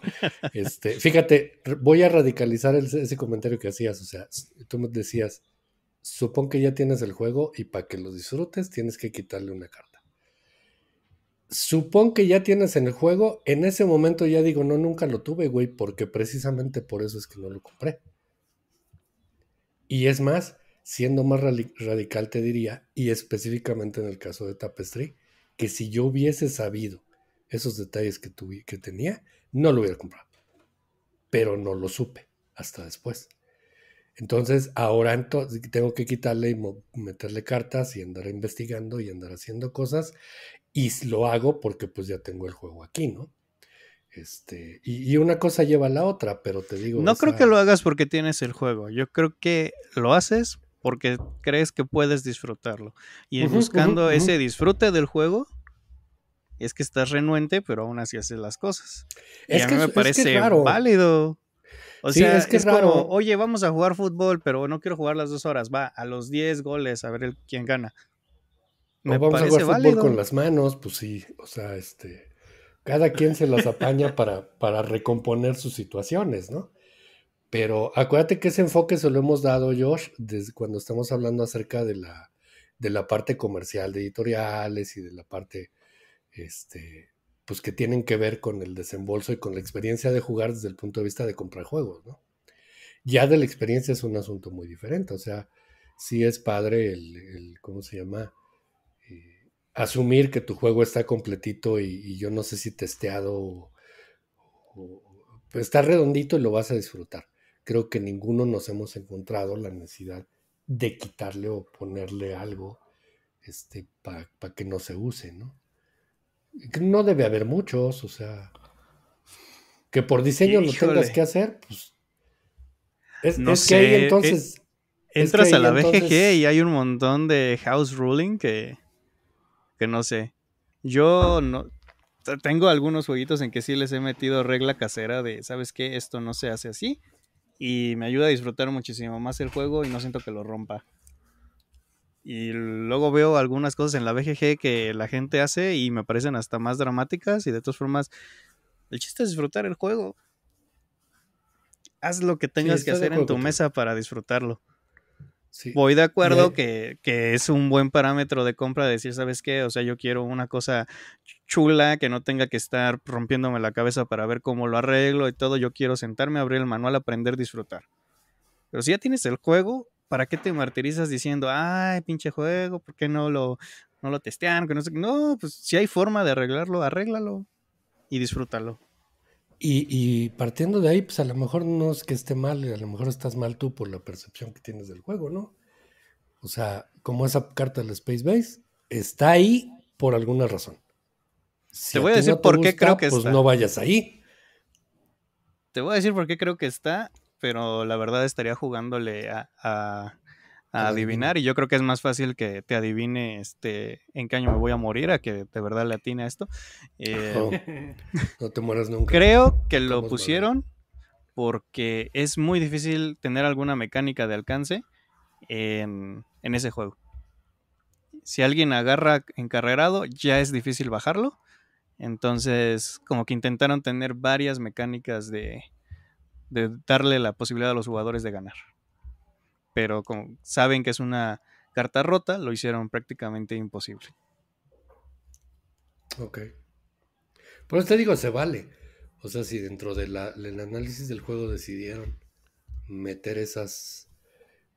este, fíjate, voy a radicalizar ese comentario que hacías. O sea, tú me decías, supón que ya tienes el juego y para que lo disfrutes tienes que quitarle una carta. Supón que ya tienes en el juego, en ese momento ya digo, no, nunca lo tuve, güey, porque precisamente por eso es que no lo compré. Y es más, siendo más radical te diría, y específicamente en el caso de Tapestry, que si yo hubiese sabido esos detalles que, que tenía, no lo hubiera comprado. Pero no lo supe hasta después. Entonces, ahora tengo que quitarle y meterle cartas y andar investigando y andar haciendo cosas. Y lo hago porque pues ya tengo el juego aquí, ¿no? Este, y, una cosa lleva a la otra, pero te digo. No creo que lo hagas porque tienes el juego. Yo creo que lo haces porque crees que puedes disfrutarlo. Y buscando ese disfrute del juego, es que estás renuente, pero aún así haces las cosas. Es que, me parece válido. O sea, es que es, como, oye, vamos a jugar fútbol, pero no quiero jugar las dos horas. Va, a los diez goles, a ver quién gana. Me vamos a jugar fútbol con las manos, pues sí. O sea, este. Cada quien se las apaña para, para recomponer sus situaciones, ¿no? Pero acuérdate que ese enfoque se lo hemos dado, Josh, desde cuando estamos hablando acerca de la, de la parte comercial de editoriales y de la parte este, pues que tienen que ver con el desembolso y con la experiencia de jugar desde el punto de vista de comprar juegos, ¿no? Ya de la experiencia es un asunto muy diferente, o sea, sí es padre el, ¿cómo se llama? Eh, asumir que tu juego está completito y, yo no sé si testeado o, está redondito y lo vas a disfrutar creo que ninguno nos hemos encontrado la necesidad de quitarle o ponerle algo este, para que no se use, ¿no? No debe haber muchos, o sea, que por diseño lo tengas que hacer, pues. Es, no que ahí eh, entonces. entras a la BGG y hay un montón de house ruling que. que no sé. Yo no. Tengo algunos jueguitos en que sí les he metido regla casera de, ¿sabes qué? Esto no se hace así y me ayuda a disfrutar muchísimo más el juego y no siento que lo rompa. Y luego veo algunas cosas en la BGG que la gente hace y me parecen hasta más dramáticas y de todas formas, el chiste es disfrutar el juego. Haz lo que tengas que hacer en tu mesa para disfrutarlo. Voy de acuerdo que, es un buen parámetro de compra decir, ¿sabes qué? O sea, yo quiero una cosa chula que no tenga que estar rompiéndome la cabeza para ver cómo lo arreglo y todo. Yo quiero sentarme, abrir el manual, aprender, disfrutar. Pero si ya tienes el juego, ¿para qué te martirizas diciendo, ay, pinche juego, ¿por qué no lo, no lo testean Que no, no, pues si hay forma de arreglarlo, arréglalo y disfrútalo. Y, partiendo de ahí, pues a lo mejor no es que esté mal, a lo mejor estás mal tú por la percepción que tienes del juego, ¿no? O sea, como esa carta del Space Base, está ahí por alguna razón. te voy a, decir por qué creo que pues, está. Pues no vayas ahí. Te voy a decir por qué creo que está, pero la verdad estaría jugándole a adivinar y yo creo que es más fácil que te adivine este en qué me voy a morir a que de verdad le atine a esto. Em, no te mueras nunca. Creo que lo pusieron porque es muy difícil tener alguna mecánica de alcance en, ese juego. Si alguien agarra encarrerado, ya es difícil bajarlo. Entonces, como que intentaron tener varias mecánicas de darle la posibilidad a los jugadores de ganar pero como saben que es una carta rota, lo hicieron prácticamente imposible. Ok. Por eso te digo, se vale. O sea, si dentro del análisis del juego decidieron meter esas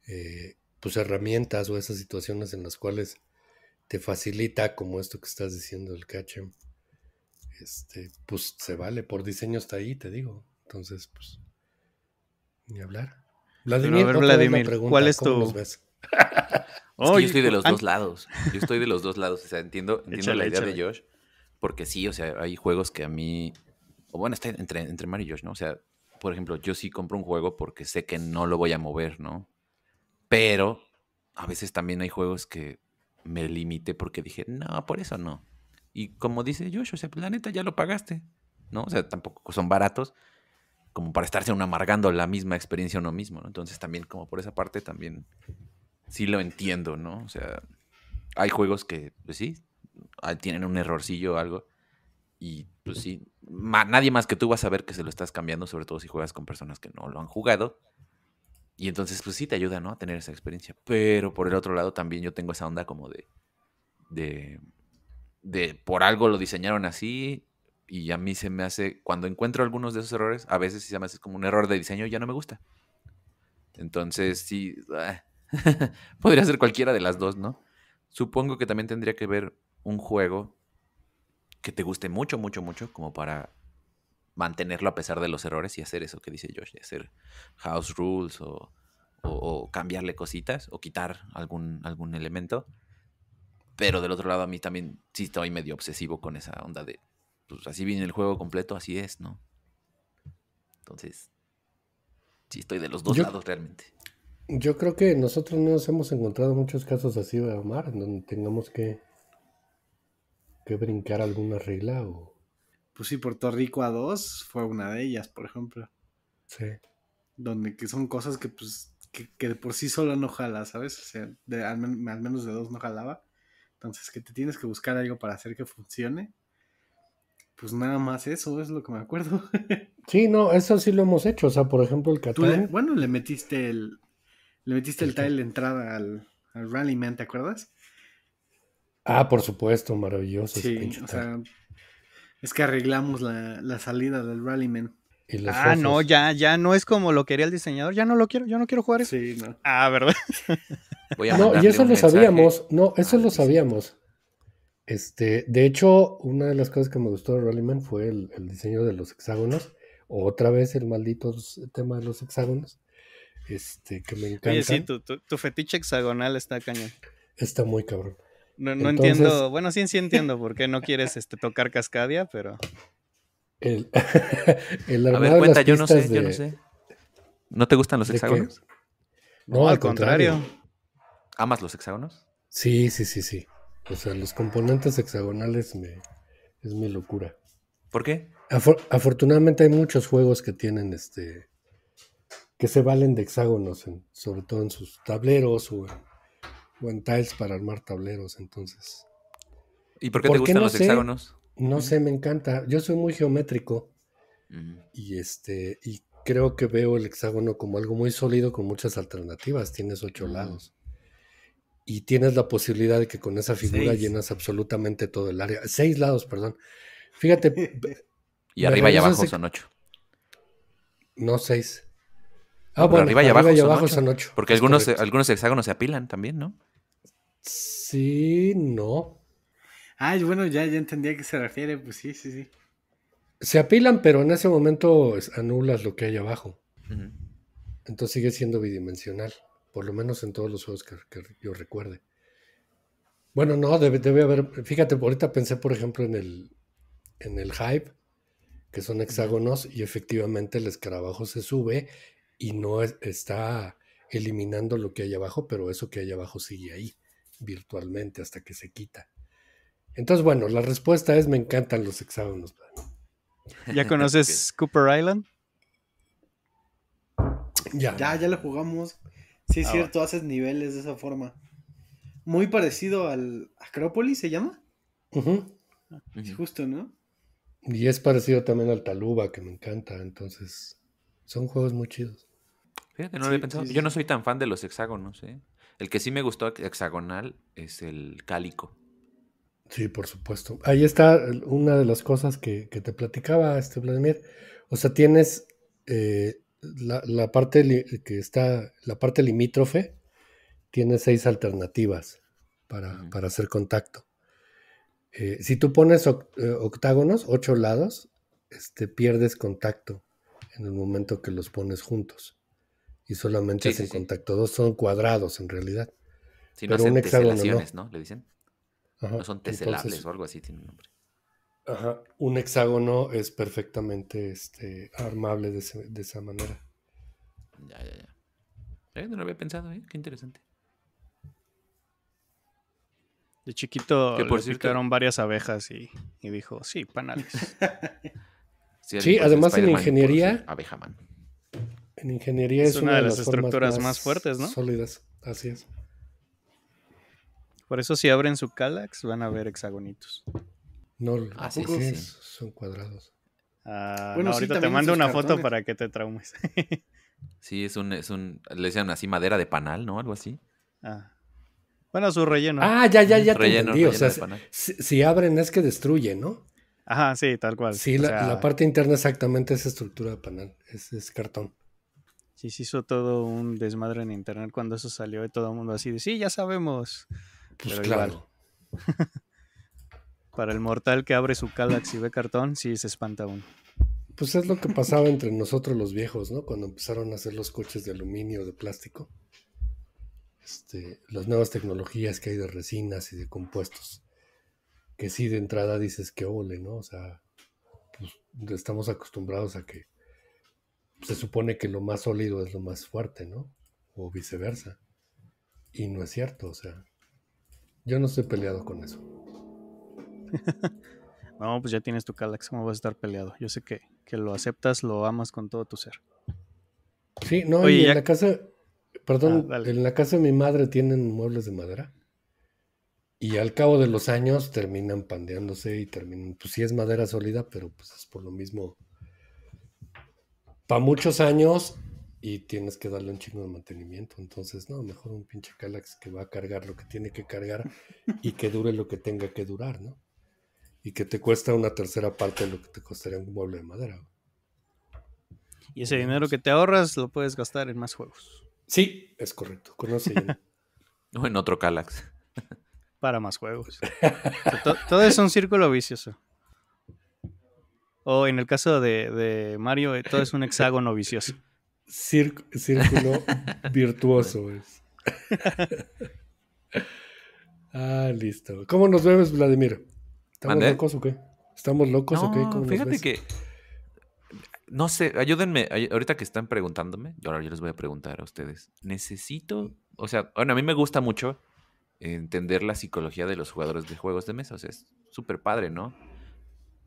eh, pues, herramientas o esas situaciones en las cuales te facilita, como esto que estás diciendo el catch este, pues se vale, por diseño está ahí, te digo. Entonces, pues, ni hablar. Vladimir, pregunta, ¿cuál es tu...? yo estoy de los dos lados. Yo estoy de los dos lados. O sea, entiendo, entiendo la idea de Josh. Porque sí, o sea, hay juegos que a mí. bueno, está entre, entre Mario y Josh, ¿no? O sea, por ejemplo, yo sí compro un juego porque sé que no lo voy a mover, ¿no? Pero a veces también hay juegos que me limite porque dije, no, por eso no. Y como dice Josh, o sea, la neta ya lo pagaste, ¿no? O sea, tampoco son baratos como para estarse aún amargando la misma experiencia uno mismo, ¿no? Entonces también como por esa parte también sí lo entiendo, ¿no? O sea, hay juegos que, pues sí, tienen un errorcillo o algo y pues sí, nadie más que tú va a saber que se lo estás cambiando, sobre todo si juegas con personas que no lo han jugado. Y entonces pues sí te ayuda, ¿no? A tener esa experiencia. Pero por el otro lado también yo tengo esa onda como de... de de por algo lo diseñaron así y a mí se me hace, cuando encuentro algunos de esos errores, a veces se me hace como un error de diseño y ya no me gusta. Entonces, sí, ah, podría ser cualquiera de las dos, ¿no? Supongo que también tendría que ver un juego que te guste mucho, mucho, mucho, como para mantenerlo a pesar de los errores y hacer eso que dice Josh, hacer house rules o, cambiarle cositas o quitar algún, algún elemento. Pero del otro lado, a mí también sí estoy medio obsesivo con esa onda de pues así viene el juego completo, así es, ¿no? Entonces, sí estoy de los dos lados realmente. Yo creo que nosotros nos hemos encontrado muchos casos así, Omar, en donde tengamos que, que brincar alguna regla o... Pues sí, Puerto Rico a dos fue una de ellas, por ejemplo. Sí. Donde que son cosas que pues que, de por sí solo no jala, ¿sabes? O sea, al menos de dos no jalaba. Entonces que te tienes que buscar algo para hacer que funcione pues nada más eso es lo que me acuerdo. sí, no, eso sí lo hemos hecho. O sea, por ejemplo, el Catán. bueno, le metiste el. Le metiste el, este. tile de entrada al, al Rallyman, ¿te acuerdas? Ah, por supuesto, maravilloso. Sí, o sea, es que arreglamos la, salida del Rallyman. ah, no, ya, ya no es como lo quería el diseñador, ya no lo quiero, yo no quiero jugar eso. Sí, no. Ah, ¿verdad? Voy a no, y eso lo sabíamos, no, eso ah, lo sabíamos. Este, de hecho, una de las cosas que me gustó de Rallyman fue el, diseño de los hexágonos. Otra vez el maldito tema de los hexágonos. Este, que me encanta. Oye, sí, tu, fetiche hexagonal está cañón. Está muy cabrón. No, entiendo, bueno, sí, sí entiendo por qué no quieres este, tocar Cascadia, pero. El, A ver, cuenta, yo no sé, yo no sé. ¿No te gustan los hexágonos? no, al, contrario. ¿Amas los hexágonos? Sí, sí, sí, sí. O sea, los componentes hexagonales me, es mi locura. ¿Por qué? afortunadamente hay muchos juegos que tienen este que se valen de hexágonos, sobre todo en sus tableros o en, tiles para armar tableros, entonces. ¿Y por qué te gustan los hexágonos? No sé, me encanta. Yo soy muy geométrico y este y creo que veo el hexágono como algo muy sólido con muchas alternativas. Tienes ocho lados y tienes la posibilidad de que con esa figura llenas absolutamente todo el área. Seis lados, perdón. Fíjate. Ah, y arriba y abajo son ocho. No, seis. Ah, bueno, arriba y abajo, son, ocho. Porque algunos, algunos hexágonos se apilan también, ¿no? Sí, no. Ah, bueno, ya, ya entendía a qué se refiere, pues sí, sí, sí. Se apilan, pero en ese momento anulas lo que hay abajo. Entonces sigue siendo bidimensional por lo menos en todos los juegos que, yo recuerde. Bueno, no, debe, haber, fíjate, ahorita pensé, por ejemplo, en el, en el hype, que son hexágonos, y efectivamente el escarabajo se sube y no está eliminando lo que hay abajo, pero eso que hay abajo sigue ahí, virtualmente, hasta que se quita. Entonces, bueno, la respuesta es, me encantan los hexágonos. ¿Ya conoces Cooper Island? Ya. ya, ya lo jugamos. Sí, es ah, cierto, haces niveles de esa forma. Muy parecido al Acrópolis, ¿se llama? es justo, ¿no? Y es parecido también al Taluba, que me encanta. Entonces, son juegos muy chidos. Fíjate, no pensado. Yo no soy tan fan de los hexágonos, ¿eh? El que sí me gustó hexagonal es el cálico. Sí, por supuesto. Ahí está eh, una de las cosas que, te platicaba este Vladimir. O sea, tienes eh, la, parte que está, la parte limítrofe tiene seis alternativas para, hacer contacto. Eh, si tú pones eh, octágonos, ocho lados, este, pierdes contacto en el momento que los pones juntos. Y solamente hacen contacto. Dos son cuadrados en realidad. Si no no. Le dicen. No son teselables o algo así, tiene un nombre. Ajá. Un hexágono es perfectamente este, armable de, esa manera. Ya, ya, ya. Eh, no lo había pensado, ¿eh? Qué interesante. De chiquito que por le quedaron varias abejas y, dijo, sí, panales. sí, además en ingeniería... Abeja En ingeniería es, una, de las, estructuras más, fuertes, ¿no? Sólidas, así es. Por eso si abren su Calax van a ver hexagonitos. No, ah, son cuadrados. Ah, bueno, ahorita te mando una foto para que te traumes. sí, es un, es un, le decían así madera de panal, ¿no? Algo así. Ah. Bueno, su relleno. Ah, ya, ya, ya te entendí. si, abren es que destruye ¿no? Ajá, sí, tal cual. Sí, la, parte interna exactamente es estructura de panal, es, cartón. Sí, se hizo todo un desmadre en internet cuando eso salió y todo el mundo así de, sí, ya sabemos. Pues claro. Para el mortal que abre su Calax y ve cartón, sí se espanta aún Pues es lo que pasaba entre nosotros los viejos, ¿no? Cuando empezaron a hacer los coches de aluminio, de plástico. Este, las nuevas tecnologías que hay de resinas y de compuestos. Que sí, de entrada dices que ole, ¿no? O sea, pues estamos acostumbrados a que se supone que lo más sólido es lo más fuerte, ¿no? O viceversa. Y no es cierto, o sea, yo no estoy peleado con eso. no, pues ya tienes tu Calax, ¿cómo vas a estar peleado? Yo sé que, lo aceptas, lo amas con todo tu ser. Sí, no, y en la casa, perdón, ah, en la casa de mi madre tienen muebles de madera. Y al cabo de los años terminan pandeándose y terminan, pues sí es madera sólida, pero pues es por lo mismo. Para muchos años y tienes que darle un chingo de mantenimiento. Entonces, no, mejor un pinche Calax que va a cargar lo que tiene que cargar y que dure lo que tenga que durar, ¿no? y que te cuesta una tercera parte de lo que te costaría un mueble de madera. Y ese dinero que te ahorras lo puedes gastar en más juegos. Sí, es correcto. Conoce. o en otro Calax. Para más juegos. todo, es un círculo vicioso. O en el caso de, Mario, eh, todo es un hexágono vicioso. círculo virtuoso es. ah, listo. ¿Cómo nos vemos, Vladimir? ¿Estamos locos o qué? ¿Estamos locos o qué? fíjate que. No sé, ayúdenme. Ahorita que están preguntándome, yo ahora yo les voy a preguntar a ustedes. Necesito. O sea, bueno, a mí me gusta mucho entender la psicología de los jugadores de juegos de mesa. O sea, es súper padre, ¿no?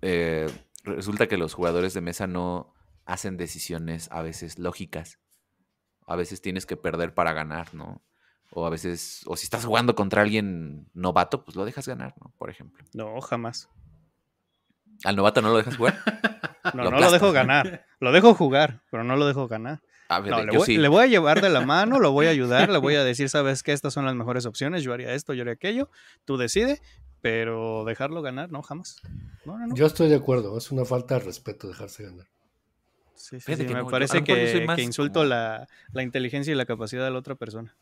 Eh, resulta que los jugadores de mesa no hacen decisiones a veces lógicas. A veces tienes que perder para ganar, ¿no? o a veces, o si estás jugando contra alguien novato, pues lo dejas ganar, ¿no? Por ejemplo. No, jamás. ¿Al novato no lo dejas jugar? no, no lo dejo ganar. Lo dejo jugar, pero no lo dejo ganar. A ver, no, le, voy, le, voy, a llevar de la mano, lo voy a ayudar, le voy a decir, sabes que estas son las mejores opciones, yo haría esto, yo haría aquello, tú decides pero dejarlo ganar, no, jamás. yo estoy de acuerdo, es una falta de respeto dejarse ganar. Sí, sí, me parece que, insulto la inteligencia y la capacidad de la otra persona.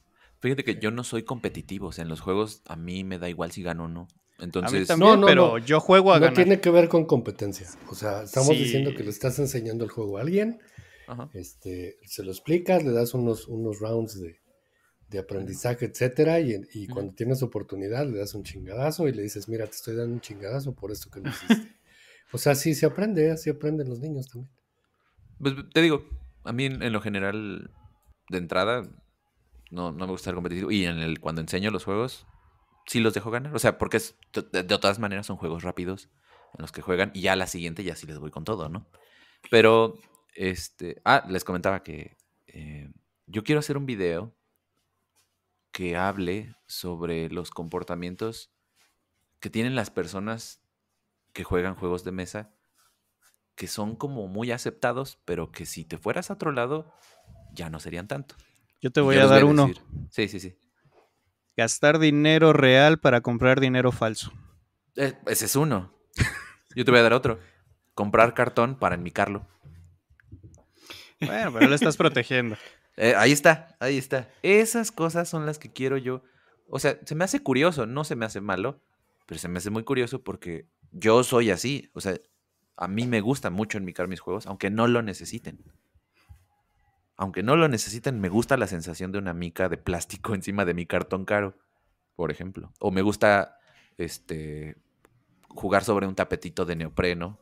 Fíjate que yo no soy competitivo, o sea, en los juegos a mí me da igual si gano o no. Entonces, también, no, no, pero yo juego a no tiene que ver con competencia. O sea, estamos diciendo que le estás enseñando el juego a alguien, este, se lo explicas, le das unos, unos rounds de, de aprendizaje, etcétera, y, cuando tienes oportunidad le das un chingadazo y le dices, mira, te estoy dando un chingadazo por esto que no hiciste. o sea, sí se aprende, así aprenden los niños también. Pues te digo, a mí en lo general, de entrada, no, no me gusta el competitivo. Y en el, cuando enseño los juegos, sí los dejo ganar. O sea, porque de, todas maneras son juegos rápidos en los que juegan. Y ya la siguiente ya sí les voy con todo, ¿no? Pero, este... Ah, les comentaba que eh, yo quiero hacer un video que hable sobre los comportamientos que tienen las personas que juegan juegos de mesa, que son como muy aceptados, pero que si te fueras a otro lado, ya no serían tanto. Yo te voy a dar uno. Sí, sí, sí. Gastar dinero real para comprar dinero falso. Eh, ese es uno. Yo te voy a dar otro. Comprar cartón para enmicarlo. Bueno, pero lo estás protegiendo. Eh, ahí está, ahí está. Esas cosas son las que quiero yo. O sea, se me hace curioso, no se me hace malo, pero se me hace muy curioso porque yo soy así. O sea, a mí me gusta mucho enmicar mis juegos, aunque no lo necesiten aunque no lo necesiten, me gusta la sensación de una mica de plástico encima de mi cartón caro, por ejemplo. O me gusta este jugar sobre un tapetito de neopreno,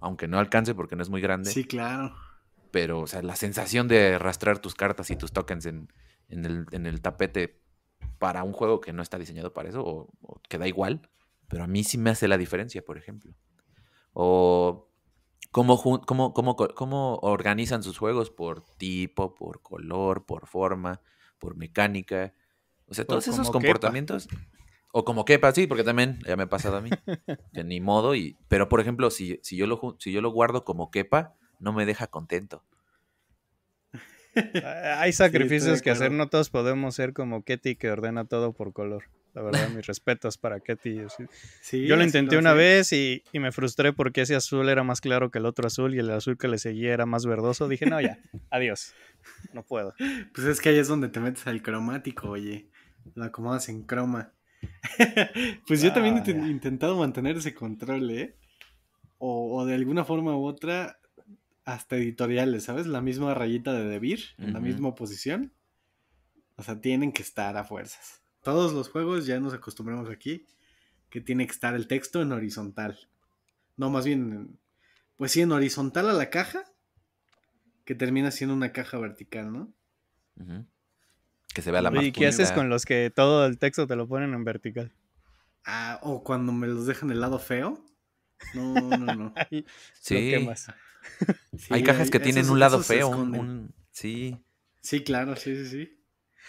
aunque no alcance porque no es muy grande. Sí, claro. Pero, o sea, la sensación de arrastrar tus cartas y tus tokens en, el, tapete para un juego que no está diseñado para eso, o, o que da igual, pero a mí sí me hace la diferencia, por ejemplo. O cómo, cómo, organizan sus juegos por tipo, por color, por forma, por mecánica. O sea, todos esos comportamientos. O como quepa, sí, porque también ya me ha pasado a mí. que ni modo. Y, pero, por ejemplo, si, si, yo lo, si yo lo guardo como quepa, no me deja contento. Hay sacrificios que hacer, no todos podemos ser como Ketty que ordena todo por color. La verdad, mis respetos para Ketty. Sí, yo lo intenté una vez y, me frustré porque ese azul era más claro que el otro azul y el azul que le seguía era más verdoso. Dije, no, ya, adiós. No puedo. Pues es que ahí es donde te metes al cromático, oye. Lo acomodas en croma. pues yo ah, también he intentado mantener ese control, ¿eh? O, de alguna forma u otra, hasta editoriales, ¿sabes? La misma rayita de Debir, en la misma posición. O sea, tienen que estar a fuerzas todos los juegos ya nos acostumbramos aquí que tiene que estar el texto en horizontal. No, más bien, pues sí, en horizontal a la caja, que termina siendo una caja vertical, ¿no? Que se vea la más. ¿Y qué haces con los que todo el texto te lo ponen en vertical? Ah, o cuando me los dejan el lado feo. No, no, no. sí. sí. Hay cajas que tienen un lado feo. Sí. Sí, claro, sí, sí, sí.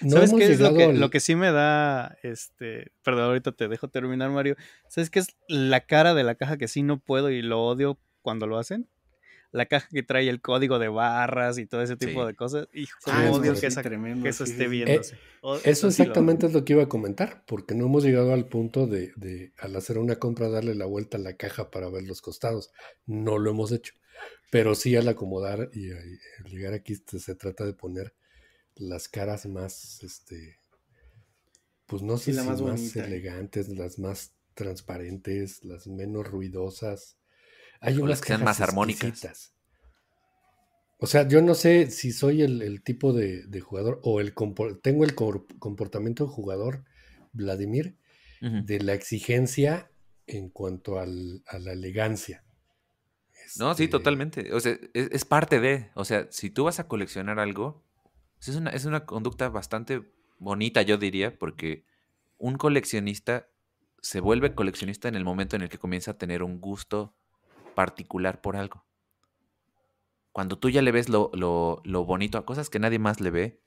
¿Sabes qué es lo que, que, sí me da, este, perdón, ahorita te dejo terminar, Mario. ¿Sabes qué es la cara de la caja que sí no puedo y lo odio cuando lo hacen? La caja que trae el código de barras y todo ese tipo de cosas. y ah, odio que, que eso esté viéndose. Eh, eso exactamente es lo que iba a comentar, porque no hemos llegado al punto de, al hacer una compra, darle la vuelta a la caja para ver los costados. No lo hemos hecho. Pero sí al acomodar y, llegar aquí este, se trata de poner las caras más, este, pues no sé si más, elegantes, las más transparentes, las menos ruidosas. Hay unas que sean más armónicas. O sea, yo no sé si soy el, tipo de, jugador o el tengo el comportamiento de jugador, Vladimir, de la exigencia en cuanto a la elegancia. No, sí, este totalmente. O sea, es, es, parte de. O sea, si tú vas a coleccionar algo, es una, conducta bastante bonita, yo diría, porque un coleccionista se vuelve coleccionista en el momento en el que comienza a tener un gusto particular por algo. Cuando tú ya le ves lo, bonito a cosas que nadie más le ve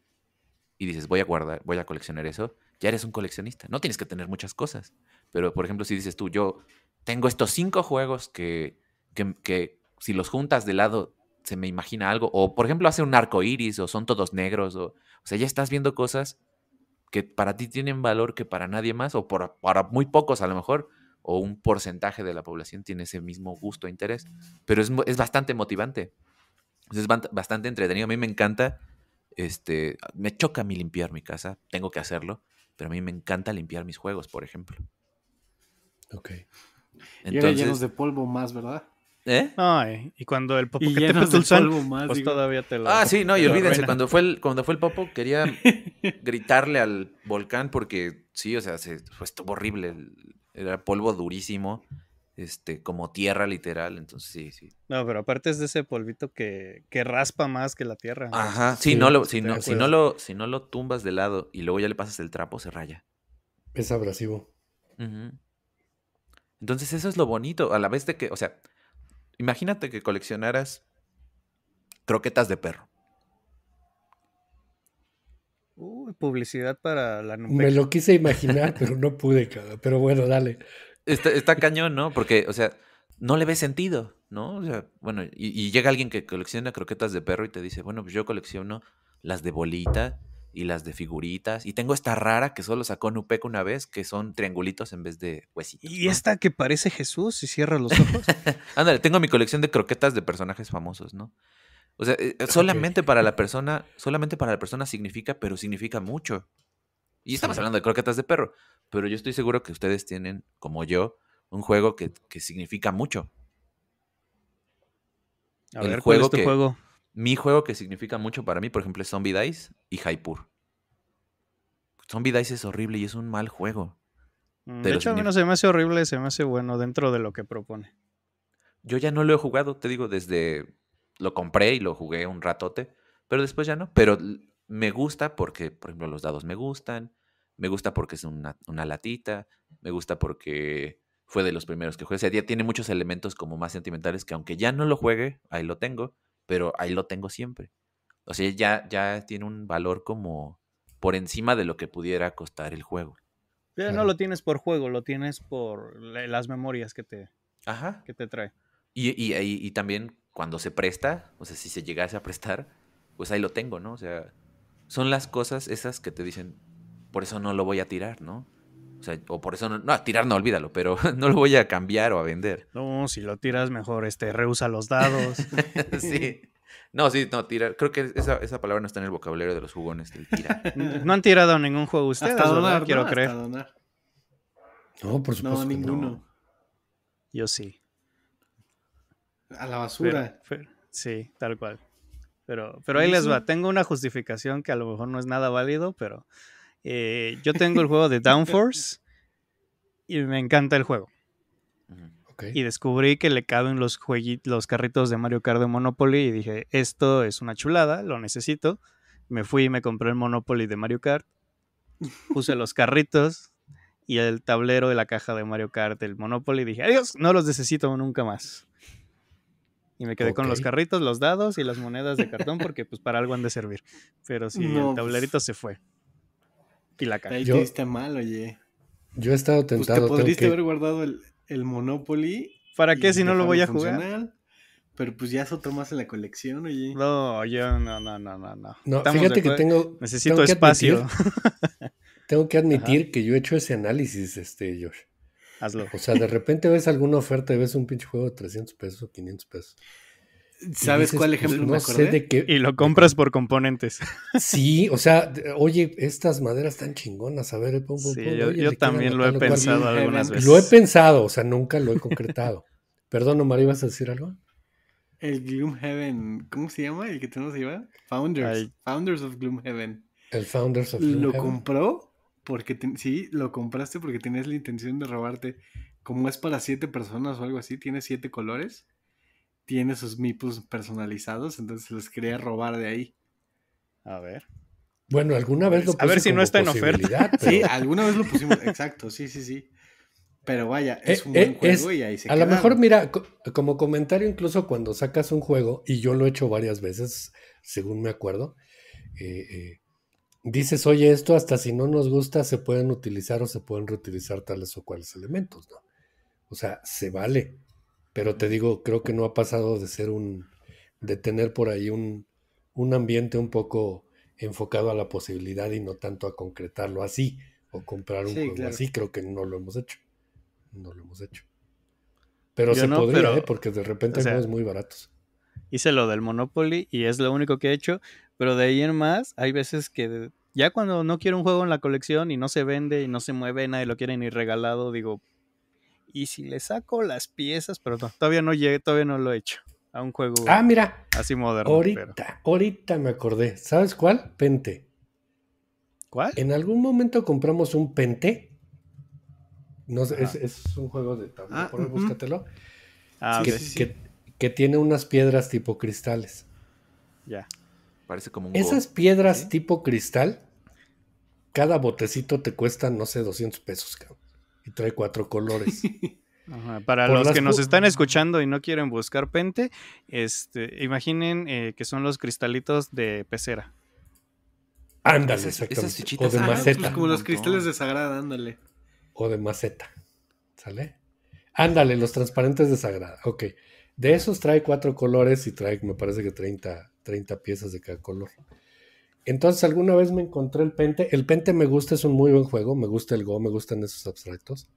y dices, voy a guardar, voy a coleccionar eso, ya eres un coleccionista. No tienes que tener muchas cosas. Pero, por ejemplo, si dices tú, yo tengo estos cinco juegos que, que si los juntas de lado se me imagina algo. O, por ejemplo, hace un arco iris, o son todos negros, o, o sea, ya estás viendo cosas que para ti tienen valor que para nadie más, o para muy pocos a lo mejor, o un porcentaje de la población tiene ese mismo gusto e interés. Pero es, es bastante motivante. Es bastante entretenido. A mí me encanta. Este, me choca a mí limpiar mi casa. Tengo que hacerlo. Pero a mí me encanta limpiar mis juegos, por ejemplo. Ok. llenos de polvo más, ¿verdad? ¿Eh? Ay, y cuando el Popo y que te polvo más, pues todavía te lo. Ah, sí, no, y olvídense, cuando fue, el, cuando fue el Popo quería gritarle al volcán porque sí, o sea, se, fue, estuvo horrible. Era polvo durísimo, este, como tierra literal, entonces sí, sí. No, pero aparte es de ese polvito que, raspa más que la tierra. Ajá, sí, no lo, si, no, si, no lo, si no lo tumbas de lado y luego ya le pasas el trapo, se raya. Es abrasivo. Entonces eso es lo bonito, a la vez de que, o sea, Imagínate que coleccionaras croquetas de perro. Uy, publicidad para la Me lo quise imaginar, pero no pude, Pero bueno, dale. Está, cañón, ¿no? Porque, o sea, no le ve sentido, ¿no? O sea, bueno, y, llega alguien que colecciona croquetas de perro y te dice, bueno, pues yo colecciono las de bolita y las de figuritas. Y tengo esta rara que solo sacó Nupec una vez, que son triangulitos en vez de huesitos. Y esta que parece Jesús y cierra los ojos. Ándale, tengo mi colección de croquetas de personajes famosos, ¿no? O sea, eh, eh, solamente para la persona, solamente para la persona significa, pero significa mucho. Y estamos hablando de croquetas de perro, pero yo estoy seguro que ustedes tienen, como yo, un juego que, significa mucho. A el ver, juego ¿cuál juego? Mi juego que significa mucho para mí, por ejemplo, es Zombie Dice y Hypur. Zombie Dice es horrible y es un mal juego. Mm, de hecho, a mí no se me hace horrible, se me hace bueno dentro de lo que propone. Yo ya no lo he jugado, te digo, desde lo compré y lo jugué un ratote, pero después ya no. Pero me gusta porque, por ejemplo, los dados me gustan, me gusta porque es una, una latita, me gusta porque fue de los primeros que jugué. O sea, ya tiene muchos elementos como más sentimentales que aunque ya no lo juegue, ahí lo tengo pero ahí lo tengo siempre. O sea, ya, ya tiene un valor como por encima de lo que pudiera costar el juego. Pero no lo tienes por juego, lo tienes por las memorias que te, Ajá. Que te trae. Y, y, y, y, también cuando se presta, o sea, si se llegase a prestar, pues ahí lo tengo, ¿no? O sea, son las cosas esas que te dicen, por eso no lo voy a tirar, ¿no? o por eso no, no, tirar no, olvídalo, pero no lo voy a cambiar o a vender. No, si lo tiras mejor, este, los dados. sí. No, sí, no, tirar. Creo que esa, palabra no está en el vocabulario de los jugones, No han tirado ningún juego ustedes, quiero creer. No, por supuesto. No, ninguno. Yo sí. A la basura. sí, tal cual. Pero, pero ahí les va. Tengo una justificación que a lo mejor no es nada válido, pero eh, yo tengo el juego de Downforce y me encanta el juego. Y descubrí que le caben los, carritos de Mario Kart de Monopoly y dije, esto es una chulada, lo necesito. Me fui y me compré el Monopoly de Mario Kart. Puse los carritos y el tablero de la caja de Mario Kart del Monopoly. Y dije, adiós, no los necesito nunca más. Y me quedé con los carritos, los dados y las monedas de cartón porque pues para algo han de servir. Pero sí, el pues, tablerito se fue y la caja. Ahí yo, diste mal, oye. Yo he estado tentado. Pues te podrías haber guardado el, Monopoly. ¿Para qué si no lo voy a jugar? Pero pues ya eso tomas en la colección, oye. No, yo no, no, no, no. no. fíjate que tengo. Necesito espacio. tengo que admitir que yo he hecho ese análisis, este, Josh. Hazlo. O sea, de repente ves alguna oferta y ves un pinche juego de 300 pesos o 500 pesos. ¿Sabes cuál pues, ejemplo Y lo compras por componentes. Sí, o sea, oye, estas maderas están chingonas, a ver, eh, yo, también lo he pensado algunas veces. Lo he pensado, o sea, nunca lo he concretado. Perdón, Omar, ¿ibas a decir algo? El Gloomhaven, ¿cómo se llama el que tenemos lleva? Founders, Founders of Gloomhaven. El Founders of Gloomhaven. Lo compró porque, sí, lo compraste porque tenías la intención de robarte. Como es para siete personas o algo así, tiene siete colores tiene sus mips personalizados, entonces los quería robar de ahí. A ver. Bueno, alguna vez lo pusimos. A ver si no está en oferta. Sí, alguna vez lo pusimos, exacto, sí, sí, sí. Pero vaya, eh, es un buen eh, juego y ahí se A lo mejor, mira, como comentario, incluso cuando sacas un juego, y yo lo he hecho varias veces, según me acuerdo, eh, dices, oye, esto hasta si no nos gusta, se pueden utilizar o se pueden reutilizar tales o cuales elementos, ¿no? O sea, se vale pero te digo, creo que no ha pasado de ser un, de tener por ahí un, ambiente un poco enfocado a la posibilidad y no tanto a concretarlo así o comprar un juego así, creo que no lo hemos hecho. No lo hemos hecho. Pero se podría, ¿eh? porque de repente no muy baratos. Hice lo del Monopoly y es lo único que he hecho, pero de ahí en más hay veces que ya cuando no quiero un juego en la colección y no se vende y no se mueve, nadie lo quiere ni regalado, digo, y si le saco las piezas, pero todavía no llegué, todavía no lo he hecho. A un juego ah, mira, así moderno. Ahorita, ahorita me acordé. ¿Sabes cuál? Pente. ¿Cuál? En algún momento compramos un Pente. No sé, es, ah. un juego de tablero, ah, por ahí, ah, que, tiene unas piedras tipo cristales. Ya. Parece como un Esas piedras tipo cristal, cada botecito te cuesta, no sé, 200 pesos, cabrón y trae cuatro colores. para los que nos están escuchando y no quieren buscar pente, este, imaginen eh, que son los cristalitos de pecera. Ándale, exactamente. o de maceta. como los cristales de sagrada, ándale. O de maceta. ¿Sale? Ándale, los transparentes de sagrada. Ok. De esos trae cuatro colores y trae, me parece que 30, 30 piezas de cada color. Entonces alguna vez me encontré el Pente. El Pente me gusta, es un muy buen juego, me gusta el Go, me gustan esos abstractos.